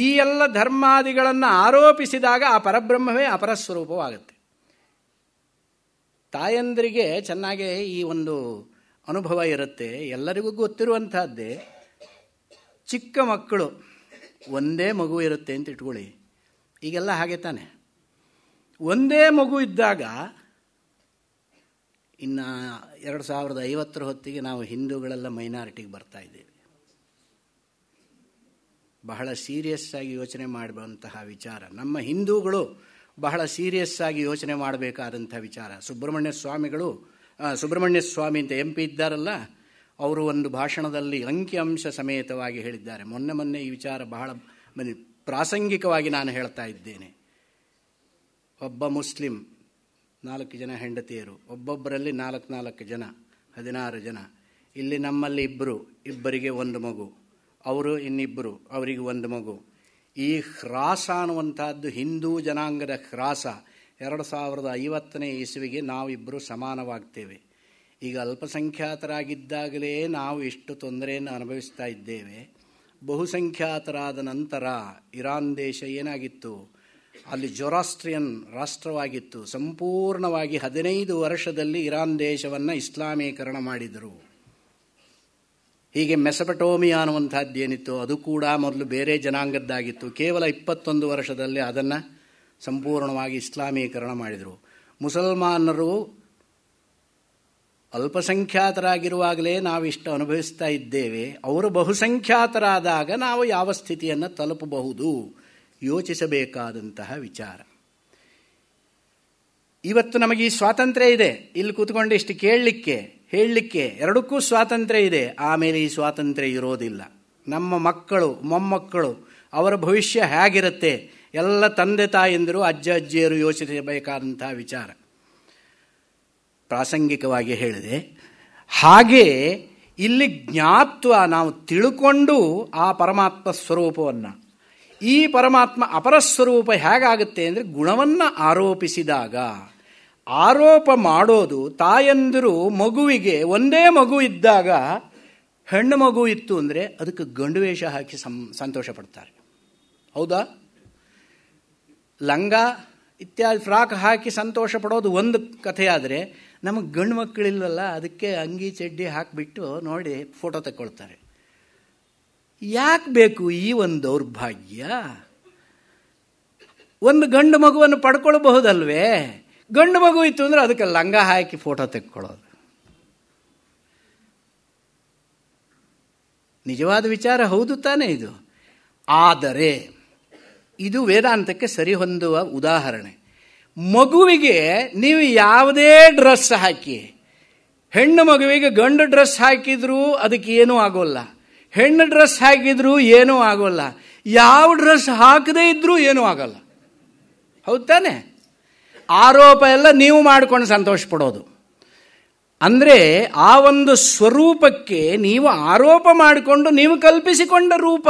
ಈ ಎಲ್ಲ ಧರ್ಮಾದಿಗಳನ್ನು ಆರೋಪಿಸಿದಾಗ ಆ ಪರಬ್ರಹ್ಮವೇ ಅಪರಸ್ವರೂಪವಾಗುತ್ತೆ ತಾಯಂದ್ರಿಗೆ ಚೆನ್ನಾಗೇ ಈ ಒಂದು ಅನುಭವ ಇರುತ್ತೆ ಎಲ್ಲರಿಗೂ ಗೊತ್ತಿರುವಂತಹದ್ದೇ ಚಿಕ್ಕ ಮಕ್ಕಳು ಒಂದೇ ಮಗು ಇರುತ್ತೆ ಅಂತ ಇಟ್ಕೊಳ್ಳಿ ಈಗೆಲ್ಲ ಹಾಗೆ ತಾನೆ ಒಂದೇ ಮಗು ಇದ್ದಾಗ ಇನ್ನು ಎರಡು ಸಾವಿರದ ಐವತ್ತರ ಹೊತ್ತಿಗೆ ನಾವು ಹಿಂದೂಗಳೆಲ್ಲ ಮೈನಾರಿಟಿಗೆ ಬರ್ತಾ ಇದ್ದೀವಿ ಬಹಳ ಸೀರಿಯಸ್ ಆಗಿ ಯೋಚನೆ ಮಾಡುವಂತಹ ವಿಚಾರ ನಮ್ಮ ಹಿಂದೂಗಳು ಬಹಳ ಸೀರಿಯಸ್ ಆಗಿ ಯೋಚನೆ ಮಾಡಬೇಕಾದಂಥ ವಿಚಾರ ಸುಬ್ರಹ್ಮಣ್ಯ ಸ್ವಾಮಿಗಳು ಸುಬ್ರಹ್ಮಣ್ಯ ಸ್ವಾಮಿ ಅಂತ ಎಂ ಪಿ ಇದ್ದಾರಲ್ಲ ಅವರು ಒಂದು ಭಾಷಣದಲ್ಲಿ ಅಂಕಿಅಂಶ ಸಮೇತವಾಗಿ ಹೇಳಿದ್ದಾರೆ ಮೊನ್ನೆ ಮೊನ್ನೆ ಈ ವಿಚಾರ ಬಹಳ ಪ್ರಾಸಂಗಿಕವಾಗಿ ನಾನು ಹೇಳ್ತಾ ಇದ್ದೇನೆ ಒಬ್ಬ ಮುಸ್ಲಿಂ ನಾಲ್ಕು ಜನ ಹೆಂಡತಿಯರು ಒಬ್ಬೊಬ್ಬರಲ್ಲಿ ನಾಲ್ಕು ನಾಲ್ಕು ಜನ ಹದಿನಾರು ಜನ ಇಲ್ಲಿ ನಮ್ಮಲ್ಲಿ ಇಬ್ಬರು ಇಬ್ಬರಿಗೆ ಒಂದು ಮಗು ಅವರು ಇನ್ನಿಬ್ಬರು ಅವರಿಗೆ ಒಂದು ಮಗು ಈ ಹ್ರಾಸ ಅನ್ನುವಂಥದ್ದು ಹಿಂದೂ ಜನಾಂಗದ ಹ್ರಾಸ ಎರಡು ಸಾವಿರದ ಐವತ್ತನೇ ಇಸುವಿಗೆ ನಾವಿಬ್ಬರು ಸಮಾನವಾಗ್ತೇವೆ ಈಗ ಅಲ್ಪಸಂಖ್ಯಾತರಾಗಿದ್ದಾಗಲೇ ನಾವು ಇಷ್ಟು ತೊಂದರೆಯನ್ನು ಅನುಭವಿಸ್ತಾ ಇದ್ದೇವೆ ಬಹುಸಂಖ್ಯಾತರಾದ ನಂತರ ಇರಾನ್ ದೇಶ ಏನಾಗಿತ್ತು ಅಲ್ಲಿ ಜೊರಾಸ್ಟ್ರಿಯನ್ ರಾಷ್ಟ್ರವಾಗಿತ್ತು ಸಂಪೂರ್ಣವಾಗಿ ಹದಿನೈದು ವರ್ಷದಲ್ಲಿ ಇರಾನ್ ದೇಶವನ್ನು ಇಸ್ಲಾಮೀಕರಣ ಮಾಡಿದರು ಹೀಗೆ ಮೆಸಪಟೋಮಿಯಾ ಅನ್ನುವಂಥದ್ದು ಏನಿತ್ತು ಅದು ಕೂಡ ಮೊದಲು ಬೇರೆ ಜನಾಂಗದ್ದಾಗಿತ್ತು ಕೇವಲ ಇಪ್ಪತ್ತೊಂದು ವರ್ಷದಲ್ಲಿ ಅದನ್ನು ಸಂಪೂರ್ಣವಾಗಿ ಇಸ್ಲಾಮೀಕರಣ ಮಾಡಿದರು ಮುಸಲ್ಮಾನರು ಅಲ್ಪಸಂಖ್ಯಾತರಾಗಿರುವಾಗಲೇ ನಾವಿಷ್ಟು ಅನುಭವಿಸ್ತಾ ಇದ್ದೇವೆ ಅವರು ಬಹುಸಂಖ್ಯಾತರಾದಾಗ ನಾವು ಯಾವ ಸ್ಥಿತಿಯನ್ನು ತಲುಪಬಹುದು ಯೋಚಿಸಬೇಕಾದಂತಹ ವಿಚಾರ ಇವತ್ತು ನಮಗೆ ಈ ಸ್ವಾತಂತ್ರ್ಯ ಇದೆ ಇಲ್ಲಿ ಕೂತ್ಕೊಂಡು ಇಷ್ಟು ಕೇಳಲಿಕ್ಕೆ ಹೇಳಲಿಕ್ಕೆ ಎರಡಕ್ಕೂ ಸ್ವಾತಂತ್ರ್ಯ ಇದೆ ಆಮೇಲೆ ಈ ಸ್ವಾತಂತ್ರ್ಯ ಇರೋದಿಲ್ಲ ನಮ್ಮ ಮಕ್ಕಳು ಮೊಮ್ಮಕ್ಕಳು ಅವರ ಭವಿಷ್ಯ ಹೇಗಿರುತ್ತೆ ಎಲ್ಲ ತಂದೆ ತಾಯಂದಿರು ಅಜ್ಜ ಅಜ್ಜಿಯರು ಯೋಚಿಸಬೇಕಾದಂತಹ ವಿಚಾರ ಪ್ರಾಸಂಗಿಕವಾಗಿ ಹೇಳಿದೆ ಹಾಗೆ ಇಲ್ಲಿ ಜ್ಞಾತ್ವ ನಾವು ತಿಳ್ಕೊಂಡು ಆ ಪರಮಾತ್ಮ ಸ್ವರೂಪವನ್ನು ಈ ಪರಮಾತ್ಮ ಅಪರ ಸ್ವರೂಪ ಹೇಗಾಗುತ್ತೆ ಅಂದರೆ ಗುಣವನ್ನು ಆರೋಪಿಸಿದಾಗ ಆರೋಪ ಮಾಡೋದು ತಾಯಂದಿರು ಮಗುವಿಗೆ ಒಂದೇ ಮಗು ಇದ್ದಾಗ ಹೆಣ್ಣು ಮಗು ಇತ್ತು ಅಂದರೆ ಅದಕ್ಕೆ ಗಂಡುವೇಷ ಹಾಕಿ ಸಂ ಸಂತೋಷ ಪಡ್ತಾರೆ ಹೌದಾ ಲಂಗ ಇತ್ಯಾದಿ ಫ್ರಾಕ್ ಹಾಕಿ ಸಂತೋಷ ಪಡೋದು ಒಂದು ಕಥೆಯಾದರೆ ನಮಗೆ ಗಂಡು ಮಕ್ಕಳಿಲ್ಲಲ್ಲ ಅದಕ್ಕೆ ಅಂಗಿ ಚಡ್ಡಿ ಹಾಕಿಬಿಟ್ಟು ನೋಡಿ ಫೋಟೋ ತಗೊಳ್ತಾರೆ ಯಾಕೆ ಬೇಕು ಈ ಒಂದು ದೌರ್ಭಾಗ್ಯ ಒಂದು ಗಂಡು ಮಗುವನ್ನು ಪಡ್ಕೊಳ್ಬಹುದಲ್ವೇ ಗಂಡು ಮಗು ಇತ್ತು ಅಂದ್ರೆ ಅದಕ್ಕೆ ಲಂಗ ಹಾಕಿ ಫೋಟೋ ತೆಕ್ಕೊಳ್ಳೋದು ನಿಜವಾದ ವಿಚಾರ ಹೌದು ತಾನೆ ಇದು ಆದರೆ ಇದು ವೇದಾಂತಕ್ಕೆ ಸರಿ ಹೊಂದುವ ಉದಾಹರಣೆ ಮಗುವಿಗೆ ನೀವು ಯಾವುದೇ ಡ್ರೆಸ್ ಹಾಕಿ ಹೆಣ್ಣು ಮಗುವಿಗೆ ಗಂಡು ಡ್ರೆಸ್ ಹಾಕಿದರೂ ಅದಕ್ಕೆ ಏನೂ ಆಗೋಲ್ಲ ಹೆಣ್ಣು ಡ್ರೆಸ್ ಹಾಕಿದರೂ ಏನೂ ಆಗೋಲ್ಲ ಯಾವ ಡ್ರೆಸ್ ಹಾಕದೇ ಇದ್ರೂ ಏನೂ ಆಗೋಲ್ಲ ಹೌದು ತಾನೆ ಆರೋಪ ಎಲ್ಲ ನೀವು ಮಾಡಿಕೊಂಡು ಸಂತೋಷ ಪಡೋದು ಅಂದರೆ ಆ ಒಂದು ಸ್ವರೂಪಕ್ಕೆ ನೀವು ಆರೋಪ ಮಾಡಿಕೊಂಡು ನೀವು ಕಲ್ಪಿಸಿಕೊಂಡ ರೂಪ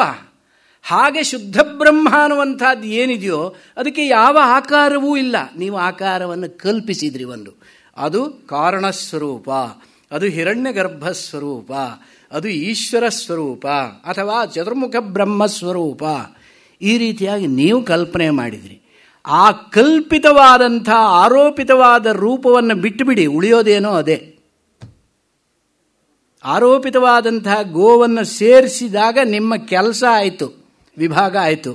ಹಾಗೆ ಶುದ್ಧ ಬ್ರಹ್ಮ ಅನ್ನುವಂಥದ್ದು ಏನಿದೆಯೋ ಅದಕ್ಕೆ ಯಾವ ಆಕಾರವೂ ಇಲ್ಲ ನೀವು ಆಕಾರವನ್ನು ಕಲ್ಪಿಸಿದ್ರಿ ಒಂದು ಅದು ಕಾರಣ ಸ್ವರೂಪ ಅದು ಹಿರಣ್ಯ ಗರ್ಭ ಸ್ವರೂಪ ಅದು ಈಶ್ವರ ಸ್ವರೂಪ ಅಥವಾ ಚತುರ್ಮುಖ ಬ್ರಹ್ಮ ಸ್ವರೂಪ ಈ ರೀತಿಯಾಗಿ ನೀವು ಕಲ್ಪನೆ ಮಾಡಿದ್ರಿ ಆ ಕಲ್ಪಿತವಾದಂಥ ಆರೋಪಿತವಾದ ರೂಪವನ್ನು ಬಿಟ್ಟುಬಿಡಿ ಉಳಿಯೋದೇನೋ ಅದೇ ಆರೋಪಿತವಾದಂಥ ಗೋವನ್ನು ಸೇರಿಸಿದಾಗ ನಿಮ್ಮ ಕೆಲಸ ಆಯಿತು ವಿಭಾಗ ಆಯಿತು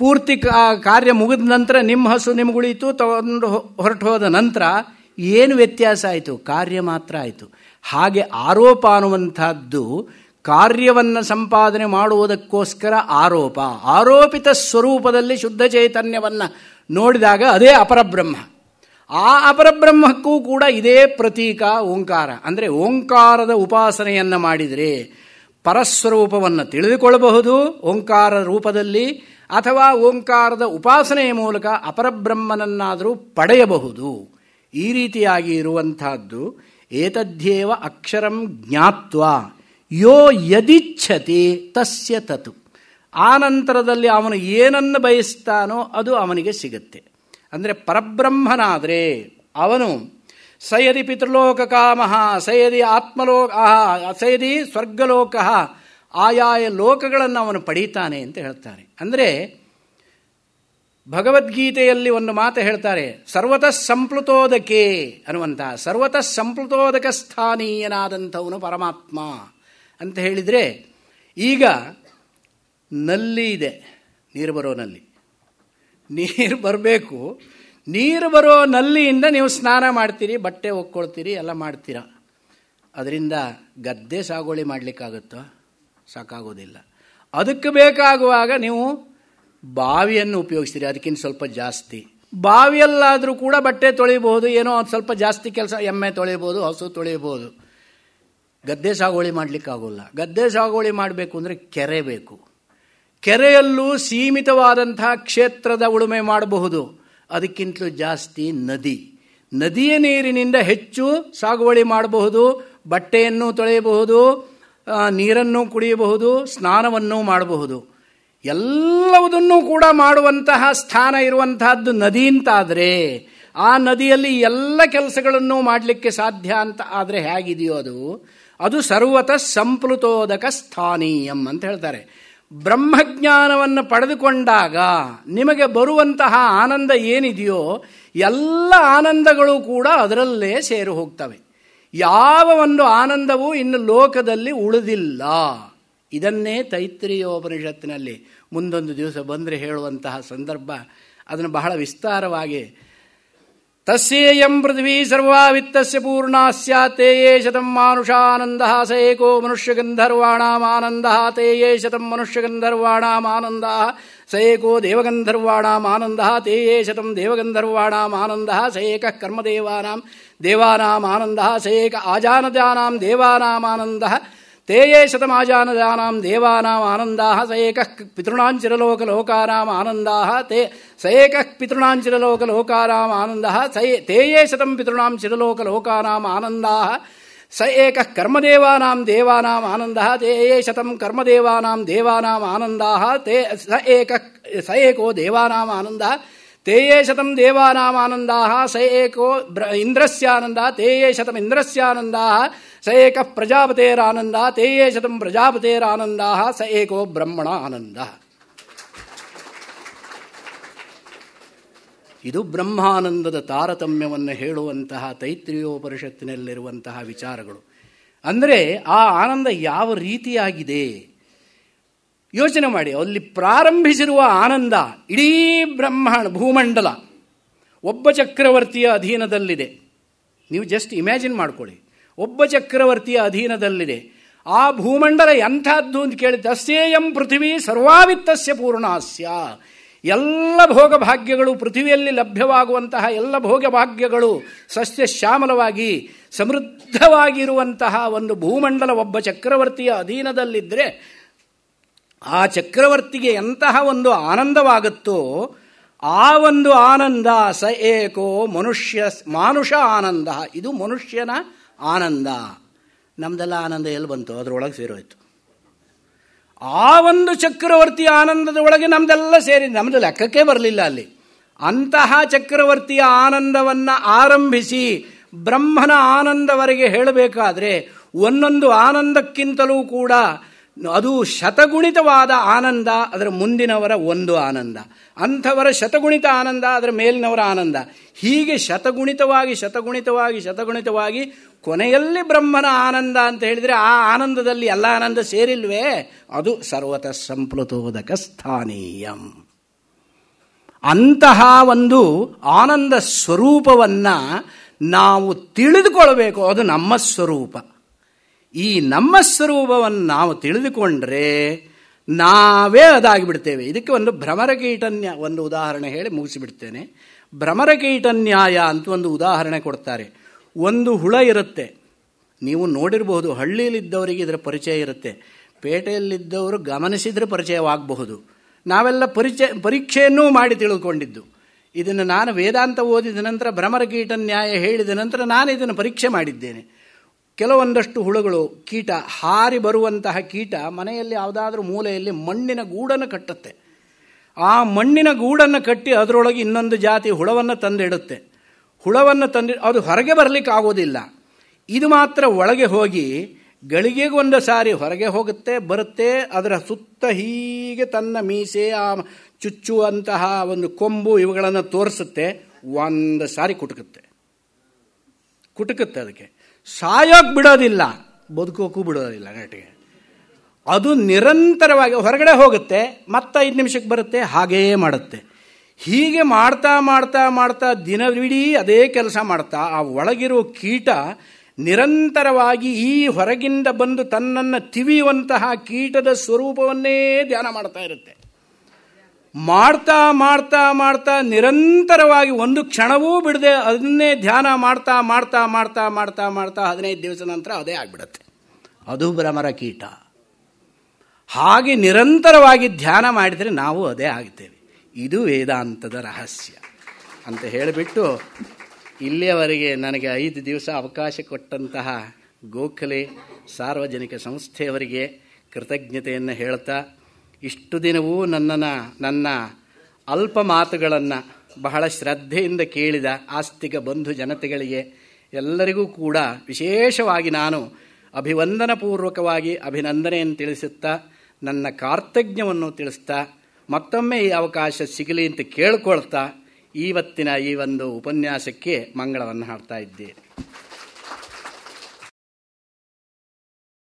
ಪೂರ್ತಿ ಕಾರ್ಯ ಮುಗಿದ ನಂತರ ನಿಮ್ಮ ಹಸು ನಿಮ್ಗುಳಿತು ತಗೊಂಡು ಹೊರಟು ಹೋದ ನಂತರ ಏನು ವ್ಯತ್ಯಾಸ ಆಯಿತು ಕಾರ್ಯ ಮಾತ್ರ ಆಯಿತು ಹಾಗೆ ಆರೋಪ ಅನ್ನುವಂಥದ್ದು ಕಾರ್ಯವನ್ನು ಸಂಪಾದನೆ ಮಾಡುವುದಕ್ಕೋಸ್ಕರ ಆರೋಪ ಆರೋಪಿತ ಸ್ವರೂಪದಲ್ಲಿ ಶುದ್ಧ ಚೈತನ್ಯವನ್ನು ನೋಡಿದಾಗ ಅದೇ ಅಪರಬ್ರಹ್ಮ ಆ ಅಪರಬ್ರಹ್ಮಕ್ಕೂ ಕೂಡ ಇದೇ ಪ್ರತೀಕ ಓಂಕಾರ ಅಂದರೆ ಓಂಕಾರದ ಉಪಾಸನೆಯನ್ನು ಮಾಡಿದರೆ ಪರಸ್ವರೂಪವನ್ನು ತಿಳಿದುಕೊಳ್ಳಬಹುದು ಓಂಕಾರ ರೂಪದಲ್ಲಿ ಅಥವಾ ಓಂಕಾರದ ಉಪಾಸನೆಯ ಮೂಲಕ ಅಪರಬ್ರಹ್ಮನನ್ನಾದರೂ ಪಡೆಯಬಹುದು ಈ ರೀತಿಯಾಗಿ ಇರುವಂತಹದ್ದು ಏತದ್ಯೇವ ಅಕ್ಷರಂ ಜ್ಞಾತ್ವ ಯೋ ಯದಿಚ್ಛತಿ ತಸ್ಯ ತತು ಆ ನಂತರದಲ್ಲಿ ಅವನು ಏನನ್ನು ಬಯಸ್ತಾನೋ ಅದು ಅವನಿಗೆ ಸಿಗುತ್ತೆ ಅಂದರೆ ಪರಬ್ರಹ್ಮನಾದರೆ ಅವನು ಸಯದಿ ಪಿತೃಲೋಕ ಕಾಮಃ ಸಯದಿ ಆತ್ಮಲೋಕ ಸಯದಿ ಸ್ವರ್ಗಲೋಕ ಆಯಾಯ ಲೋಕಗಳನ್ನು ಅವನು ಪಡೀತಾನೆ ಅಂತ ಹೇಳ್ತಾನೆ ಅಂದರೆ ಭಗವದ್ಗೀತೆಯಲ್ಲಿ ಒಂದು ಮಾತು ಹೇಳ್ತಾರೆ ಸರ್ವತಃ ಸಂಪ್ಲುತೋದಕೆ ಅನ್ನುವಂತಹ ಸರ್ವತಃ ಸಂಪ್ಲುತೋದಕ ಸ್ಥಾನೀಯನಾದಂಥವನು ಪರಮಾತ್ಮ ಅಂತ ಹೇಳಿದರೆ ಈಗ ನಲ್ಲಿ ಇದೆ ನೀರು ಬರೋ ನಲ್ಲಿ ನೀರು ಬರಬೇಕು ನೀರು ಬರೋ ನಲ್ಲಿಯಿಂದ ನೀವು ಸ್ನಾನ ಮಾಡ್ತೀರಿ ಬಟ್ಟೆ ಒಕ್ಕೊಳ್ತೀರಿ ಎಲ್ಲ ಮಾಡ್ತೀರ ಅದರಿಂದ ಗದ್ದೆ ಸಾಗುವಳಿ ಮಾಡಲಿಕ್ಕಾಗುತ್ತೋ ಸಾಕಾಗೋದಿಲ್ಲ ಅದಕ್ಕೆ ಬೇಕಾಗುವಾಗ ನೀವು ಬಾವಿಯನ್ನು ಉಪಯೋಗಿಸ್ತೀರಿ ಅದಕ್ಕಿಂತ ಸ್ವಲ್ಪ ಜಾಸ್ತಿ ಬಾವಿಯಲ್ಲಾದರೂ ಕೂಡ ಬಟ್ಟೆ ತೊಳಿಬಹುದು ಏನೋ ಒಂದು ಸ್ವಲ್ಪ ಜಾಸ್ತಿ ಕೆಲಸ ಎಮ್ಮೆ ತೊಳಿಬೋದು ಹಸು ತೊಳಿಬೋದು ಗದ್ದೆ ಸಾಗುವಳಿ ಮಾಡಲಿಕ್ಕಾಗೋಲ್ಲ ಗದ್ದೆ ಸಾಗುವಳಿ ಮಾಡಬೇಕು ಅಂದರೆ ಕೆರೆ ಬೇಕು ಕೆರೆಯಲ್ಲೂ ಸೀಮಿತವಾದಂಥ ಕ್ಷೇತ್ರದ ಉಳುಮೆ ಮಾಡಬಹುದು ಅದಕ್ಕಿಂತಲೂ ಜಾಸ್ತಿ ನದಿ ನದಿಯ ನೀರಿನಿಂದ ಹೆಚ್ಚು ಸಾಗುವಳಿ ಮಾಡಬಹುದು ಬಟ್ಟೆಯನ್ನು ತೊಳೆಯಬಹುದು ನೀರನ್ನು ಕುಡಿಯಬಹುದು ಸ್ನಾನವನ್ನು ಮಾಡಬಹುದು ಎಲ್ಲವುದನ್ನು ಕೂಡ ಮಾಡುವಂತಹ ಸ್ಥಾನ ಇರುವಂತಹದ್ದು ನದಿ ಅಂತಾದರೆ ಆ ನದಿಯಲ್ಲಿ ಎಲ್ಲ ಕೆಲಸಗಳನ್ನು ಮಾಡಲಿಕ್ಕೆ ಸಾಧ್ಯ ಅಂತ ಆದರೆ ಹೇಗಿದೆಯೋ ಅದು ಅದು ಸರ್ವತ ಸಂಪ್ಲುತೋದಕ ಸ್ಥಾನೀಯಂ ಅಂತ ಹೇಳ್ತಾರೆ ಬ್ರಹ್ಮಜ್ಞಾನವನ್ನು ಪಡೆದುಕೊಂಡಾಗ ನಿಮಗೆ ಬರುವಂತಹ ಆನಂದ ಏನಿದೆಯೋ ಎಲ್ಲ ಆನಂದಗಳು ಕೂಡ ಅದರಲ್ಲೇ ಸೇರು ಹೋಗ್ತವೆ ಯಾವ ಒಂದು ಆನಂದವೂ ಇನ್ನು ಲೋಕದಲ್ಲಿ ಉಳಿದಿಲ್ಲ ಇದನ್ನೇ ತೈತ್ರಿಯೋಪನಿಷತ್ತಿನಲ್ಲಿ ಮುಂದೊಂದು ದಿವಸ ಬಂದರೆ ಹೇಳುವಂತಹ ಸಂದರ್ಭ ಅದನ್ನು ಬಹಳ ವಿಸ್ತಾರವಾಗಿ तस्येयं पृथिवी सर्वा वित्तस्य पूर्णा स्यात्ते ये शतम् मानुषानन्दः स एको मनुष्यगन्धर्वाणामानन्दः तेये शतम् मनुष्यगन्धर्वाणामानन्दः स एको देवगन्धर्वाणाम् आनन्दः तेये शतम् देवगन्धर्वाणामानन्दः स एकः कर्मदेवानाम् देवानाम् आनन्दः स एक आजानतानाम् देवानाम् आनन्दः तेये ये शतमाजानदानां देवानाम् स एक पितॄणाञ्चिरलोकलोकानाम् आनन्दाः ते स एक पितॄणां चिरलोकलोकानाम् आनन्दः स ते ये शतं पितॄणां स एक कर्मदेवानां देवानाम् आनन्दः ते ये शतं कर्मदेवानां देवानाम् ते स एक स एको देवानाम् आनन्दः ते ये शतं देवानाम् स एको इन्द्रस्यानन्दः ते ये शतम् ಸ ಏಕ ಆನಂದ ತೇಯೇ ಶತಂ ಆನಂದ ಸ ಏಕೋ ಬ್ರಹ್ಮಣ ಆನಂದ ಇದು ಬ್ರಹ್ಮಾನಂದದ ತಾರತಮ್ಯವನ್ನು ಹೇಳುವಂತಹ ತೈತ್ರಿಯೋಪರಿಷತ್ತಿನಲ್ಲಿರುವಂತಹ ವಿಚಾರಗಳು ಅಂದರೆ ಆ ಆನಂದ ಯಾವ ರೀತಿಯಾಗಿದೆ ಯೋಚನೆ ಮಾಡಿ ಅಲ್ಲಿ ಪ್ರಾರಂಭಿಸಿರುವ ಆನಂದ ಇಡೀ ಬ್ರಹ್ಮಾಂಡ ಭೂಮಂಡಲ ಒಬ್ಬ ಚಕ್ರವರ್ತಿಯ ಅಧೀನದಲ್ಲಿದೆ ನೀವು ಜಸ್ಟ್ ಇಮ್ಯಾಜಿನ್ ಮಾಡ್ಕೊಳ್ಳಿ ಒಬ್ಬ ಚಕ್ರವರ್ತಿಯ ಅಧೀನದಲ್ಲಿದೆ ಆ ಭೂಮಂಡಲ ಎಂಥದ್ದು ಅಂತ ಕೇಳಿ ತಸ್ಯೇಯಂ ಪೃಥ್ವಿ ಸರ್ವಾವಿತ್ತಸ್ಯ ಪೂರ್ಣಾಸ್ಯ ಎಲ್ಲ ಭೋಗಭಾಗ್ಯಗಳು ಪೃಥಿವಿಯಲ್ಲಿ ಲಭ್ಯವಾಗುವಂತಹ ಎಲ್ಲ ಭೋಗಭಾಗ್ಯಗಳು ಸಸ್ಯ ಶ್ಯಾಮಲವಾಗಿ ಸಮೃದ್ಧವಾಗಿರುವಂತಹ ಒಂದು ಭೂಮಂಡಲ ಒಬ್ಬ ಚಕ್ರವರ್ತಿಯ ಅಧೀನದಲ್ಲಿದ್ದರೆ ಆ ಚಕ್ರವರ್ತಿಗೆ ಎಂತಹ ಒಂದು ಆನಂದವಾಗುತ್ತೋ ಆ ಒಂದು ಆನಂದ ಸ ಏಕೋ ಮನುಷ್ಯ ಮಾನುಷ ಆನಂದ ಇದು ಮನುಷ್ಯನ ಆನಂದ ನಮ್ದೆಲ್ಲ ಆನಂದ ಎಲ್ಲಿ ಬಂತು ಅದರೊಳಗೆ ಸೇರೋಯ್ತು ಆ ಒಂದು ಚಕ್ರವರ್ತಿಯ ಆನಂದದ ಒಳಗೆ ನಮ್ದೆಲ್ಲ ಸೇರಿ ನಮ್ದು ಲೆಕ್ಕಕ್ಕೆ ಬರಲಿಲ್ಲ ಅಲ್ಲಿ ಅಂತಹ ಚಕ್ರವರ್ತಿಯ ಆನಂದವನ್ನು ಆರಂಭಿಸಿ ಬ್ರಹ್ಮನ ಆನಂದವರೆಗೆ ಹೇಳಬೇಕಾದ್ರೆ ಒಂದೊಂದು ಆನಂದಕ್ಕಿಂತಲೂ ಕೂಡ ಅದು ಶತಗುಣಿತವಾದ ಆನಂದ ಅದರ ಮುಂದಿನವರ ಒಂದು ಆನಂದ ಅಂಥವರ ಶತಗುಣಿತ ಆನಂದ ಅದರ ಮೇಲಿನವರ ಆನಂದ ಹೀಗೆ ಶತಗುಣಿತವಾಗಿ ಶತಗುಣಿತವಾಗಿ ಶತಗುಣಿತವಾಗಿ ಕೊನೆಯಲ್ಲಿ ಬ್ರಹ್ಮನ ಆನಂದ ಅಂತ ಹೇಳಿದರೆ ಆ ಆನಂದದಲ್ಲಿ ಎಲ್ಲ ಆನಂದ ಸೇರಿಲ್ವೇ ಅದು ಸರ್ವತ ಸಂಪ್ಲತೋದಕ ಸ್ಥಾನೀಯಂ ಅಂತಹ ಒಂದು ಆನಂದ ಸ್ವರೂಪವನ್ನು ನಾವು ತಿಳಿದುಕೊಳ್ಬೇಕು ಅದು ನಮ್ಮ ಸ್ವರೂಪ ಈ ನಮ್ಮ ಸ್ವರೂಪವನ್ನು ನಾವು ತಿಳಿದುಕೊಂಡ್ರೆ ನಾವೇ ಅದಾಗಿಬಿಡ್ತೇವೆ ಇದಕ್ಕೆ ಒಂದು ಭ್ರಮರ ಕೀಟನ್ಯ ಒಂದು ಉದಾಹರಣೆ ಹೇಳಿ ಮುಗಿಸಿಬಿಡ್ತೇನೆ ಭ್ರಮರ ಕೀಟನ್ಯಾಯ ಅಂತ ಒಂದು ಉದಾಹರಣೆ ಕೊಡ್ತಾರೆ ಒಂದು ಹುಳ ಇರುತ್ತೆ ನೀವು ನೋಡಿರಬಹುದು ಹಳ್ಳಿಯಲ್ಲಿದ್ದವರಿಗೆ ಇದರ ಪರಿಚಯ ಇರುತ್ತೆ ಪೇಟೆಯಲ್ಲಿದ್ದವರು ಗಮನಿಸಿದರೆ ಪರಿಚಯವಾಗಬಹುದು ನಾವೆಲ್ಲ ಪರಿಚಯ ಪರೀಕ್ಷೆಯನ್ನೂ ಮಾಡಿ ತಿಳಿದುಕೊಂಡಿದ್ದು ಇದನ್ನು ನಾನು ವೇದಾಂತ ಓದಿದ ನಂತರ ಕೀಟ ನ್ಯಾಯ ಹೇಳಿದ ನಂತರ ನಾನು ಇದನ್ನು ಪರೀಕ್ಷೆ ಮಾಡಿದ್ದೇನೆ ಕೆಲವೊಂದಷ್ಟು ಹುಳುಗಳು ಕೀಟ ಹಾರಿ ಬರುವಂತಹ ಕೀಟ ಮನೆಯಲ್ಲಿ ಯಾವುದಾದ್ರೂ ಮೂಲೆಯಲ್ಲಿ ಮಣ್ಣಿನ ಗೂಡನ್ನು ಕಟ್ಟುತ್ತೆ ಆ ಮಣ್ಣಿನ ಗೂಡನ್ನು ಕಟ್ಟಿ ಅದರೊಳಗೆ ಇನ್ನೊಂದು ಜಾತಿ ಹುಳವನ್ನು ತಂದಿಡುತ್ತೆ ಹುಳವನ್ನು ತಂದು ಅದು ಹೊರಗೆ ಬರಲಿಕ್ಕೆ ಆಗೋದಿಲ್ಲ ಇದು ಮಾತ್ರ ಒಳಗೆ ಹೋಗಿ ಗಳಿಗೆಗೆ ಒಂದು ಸಾರಿ ಹೊರಗೆ ಹೋಗುತ್ತೆ ಬರುತ್ತೆ ಅದರ ಸುತ್ತ ಹೀಗೆ ತನ್ನ ಮೀಸೆ ಆ ಚುಚ್ಚುವಂತಹ ಒಂದು ಕೊಂಬು ಇವುಗಳನ್ನು ತೋರಿಸುತ್ತೆ ಒಂದು ಸಾರಿ ಕುಟುಕುತ್ತೆ ಕುಟುಕುತ್ತೆ ಅದಕ್ಕೆ ಸಾಯೋಕೆ ಬಿಡೋದಿಲ್ಲ ಬದುಕೋಕ್ಕೂ ಬಿಡೋದಿಲ್ಲ ನೆಟ್ಟಿಗೆ ಅದು ನಿರಂತರವಾಗಿ ಹೊರಗಡೆ ಹೋಗುತ್ತೆ ಮತ್ತೆ ಐದು ನಿಮಿಷಕ್ಕೆ ಬರುತ್ತೆ ಹಾಗೇ ಮಾಡುತ್ತೆ ಹೀಗೆ ಮಾಡ್ತಾ ಮಾಡ್ತಾ ಮಾಡ್ತಾ ದಿನವಿಡೀ ಅದೇ ಕೆಲಸ ಮಾಡ್ತಾ ಆ ಒಳಗಿರೋ ಕೀಟ ನಿರಂತರವಾಗಿ ಈ ಹೊರಗಿಂದ ಬಂದು ತನ್ನನ್ನು ತಿವಿಯುವಂತಹ ಕೀಟದ ಸ್ವರೂಪವನ್ನೇ ಧ್ಯಾನ ಮಾಡ್ತಾ ಇರುತ್ತೆ ಮಾಡ್ತಾ ಮಾಡ್ತಾ ಮಾಡ್ತಾ ನಿರಂತರವಾಗಿ ಒಂದು ಕ್ಷಣವೂ ಬಿಡದೆ ಅದನ್ನೇ ಧ್ಯಾನ ಮಾಡ್ತಾ ಮಾಡ್ತಾ ಮಾಡ್ತಾ ಮಾಡ್ತಾ ಮಾಡ್ತಾ ಹದಿನೈದು ದಿವಸ ನಂತರ ಅದೇ ಆಗಿಬಿಡುತ್ತೆ ಅದು ಭ್ರಮರ ಕೀಟ ಹಾಗೆ ನಿರಂತರವಾಗಿ ಧ್ಯಾನ ಮಾಡಿದರೆ ನಾವು ಅದೇ ಆಗ್ತೇವೆ ಇದು ವೇದಾಂತದ ರಹಸ್ಯ ಅಂತ ಹೇಳಿಬಿಟ್ಟು ಇಲ್ಲಿಯವರೆಗೆ ನನಗೆ ಐದು ದಿವಸ ಅವಕಾಶ ಕೊಟ್ಟಂತಹ ಗೋಖಲೆ ಸಾರ್ವಜನಿಕ ಸಂಸ್ಥೆಯವರಿಗೆ ಕೃತಜ್ಞತೆಯನ್ನು ಹೇಳ್ತಾ ಇಷ್ಟು ದಿನವೂ ನನ್ನನ್ನು ನನ್ನ ಅಲ್ಪ ಮಾತುಗಳನ್ನು ಬಹಳ ಶ್ರದ್ಧೆಯಿಂದ ಕೇಳಿದ ಆಸ್ತಿಕ ಬಂಧು ಜನತೆಗಳಿಗೆ ಎಲ್ಲರಿಗೂ ಕೂಡ ವಿಶೇಷವಾಗಿ ನಾನು ಅಭಿವಂದನಪೂರ್ವಕವಾಗಿ ಅಭಿನಂದನೆಯನ್ನು ತಿಳಿಸುತ್ತಾ ನನ್ನ ಕಾರ್ತಜ್ಞವನ್ನು ತಿಳಿಸ್ತಾ ಮತ್ತೊಮ್ಮೆ ಈ ಅವಕಾಶ ಸಿಗಲಿ ಅಂತ ಕೇಳ್ಕೊಳ್ತಾ ಇವತ್ತಿನ ಈ ಒಂದು ಉಪನ್ಯಾಸಕ್ಕೆ ಮಂಗಳವನ್ನು ಹಾಡ್ತಾ ಇದ್ದೇನೆ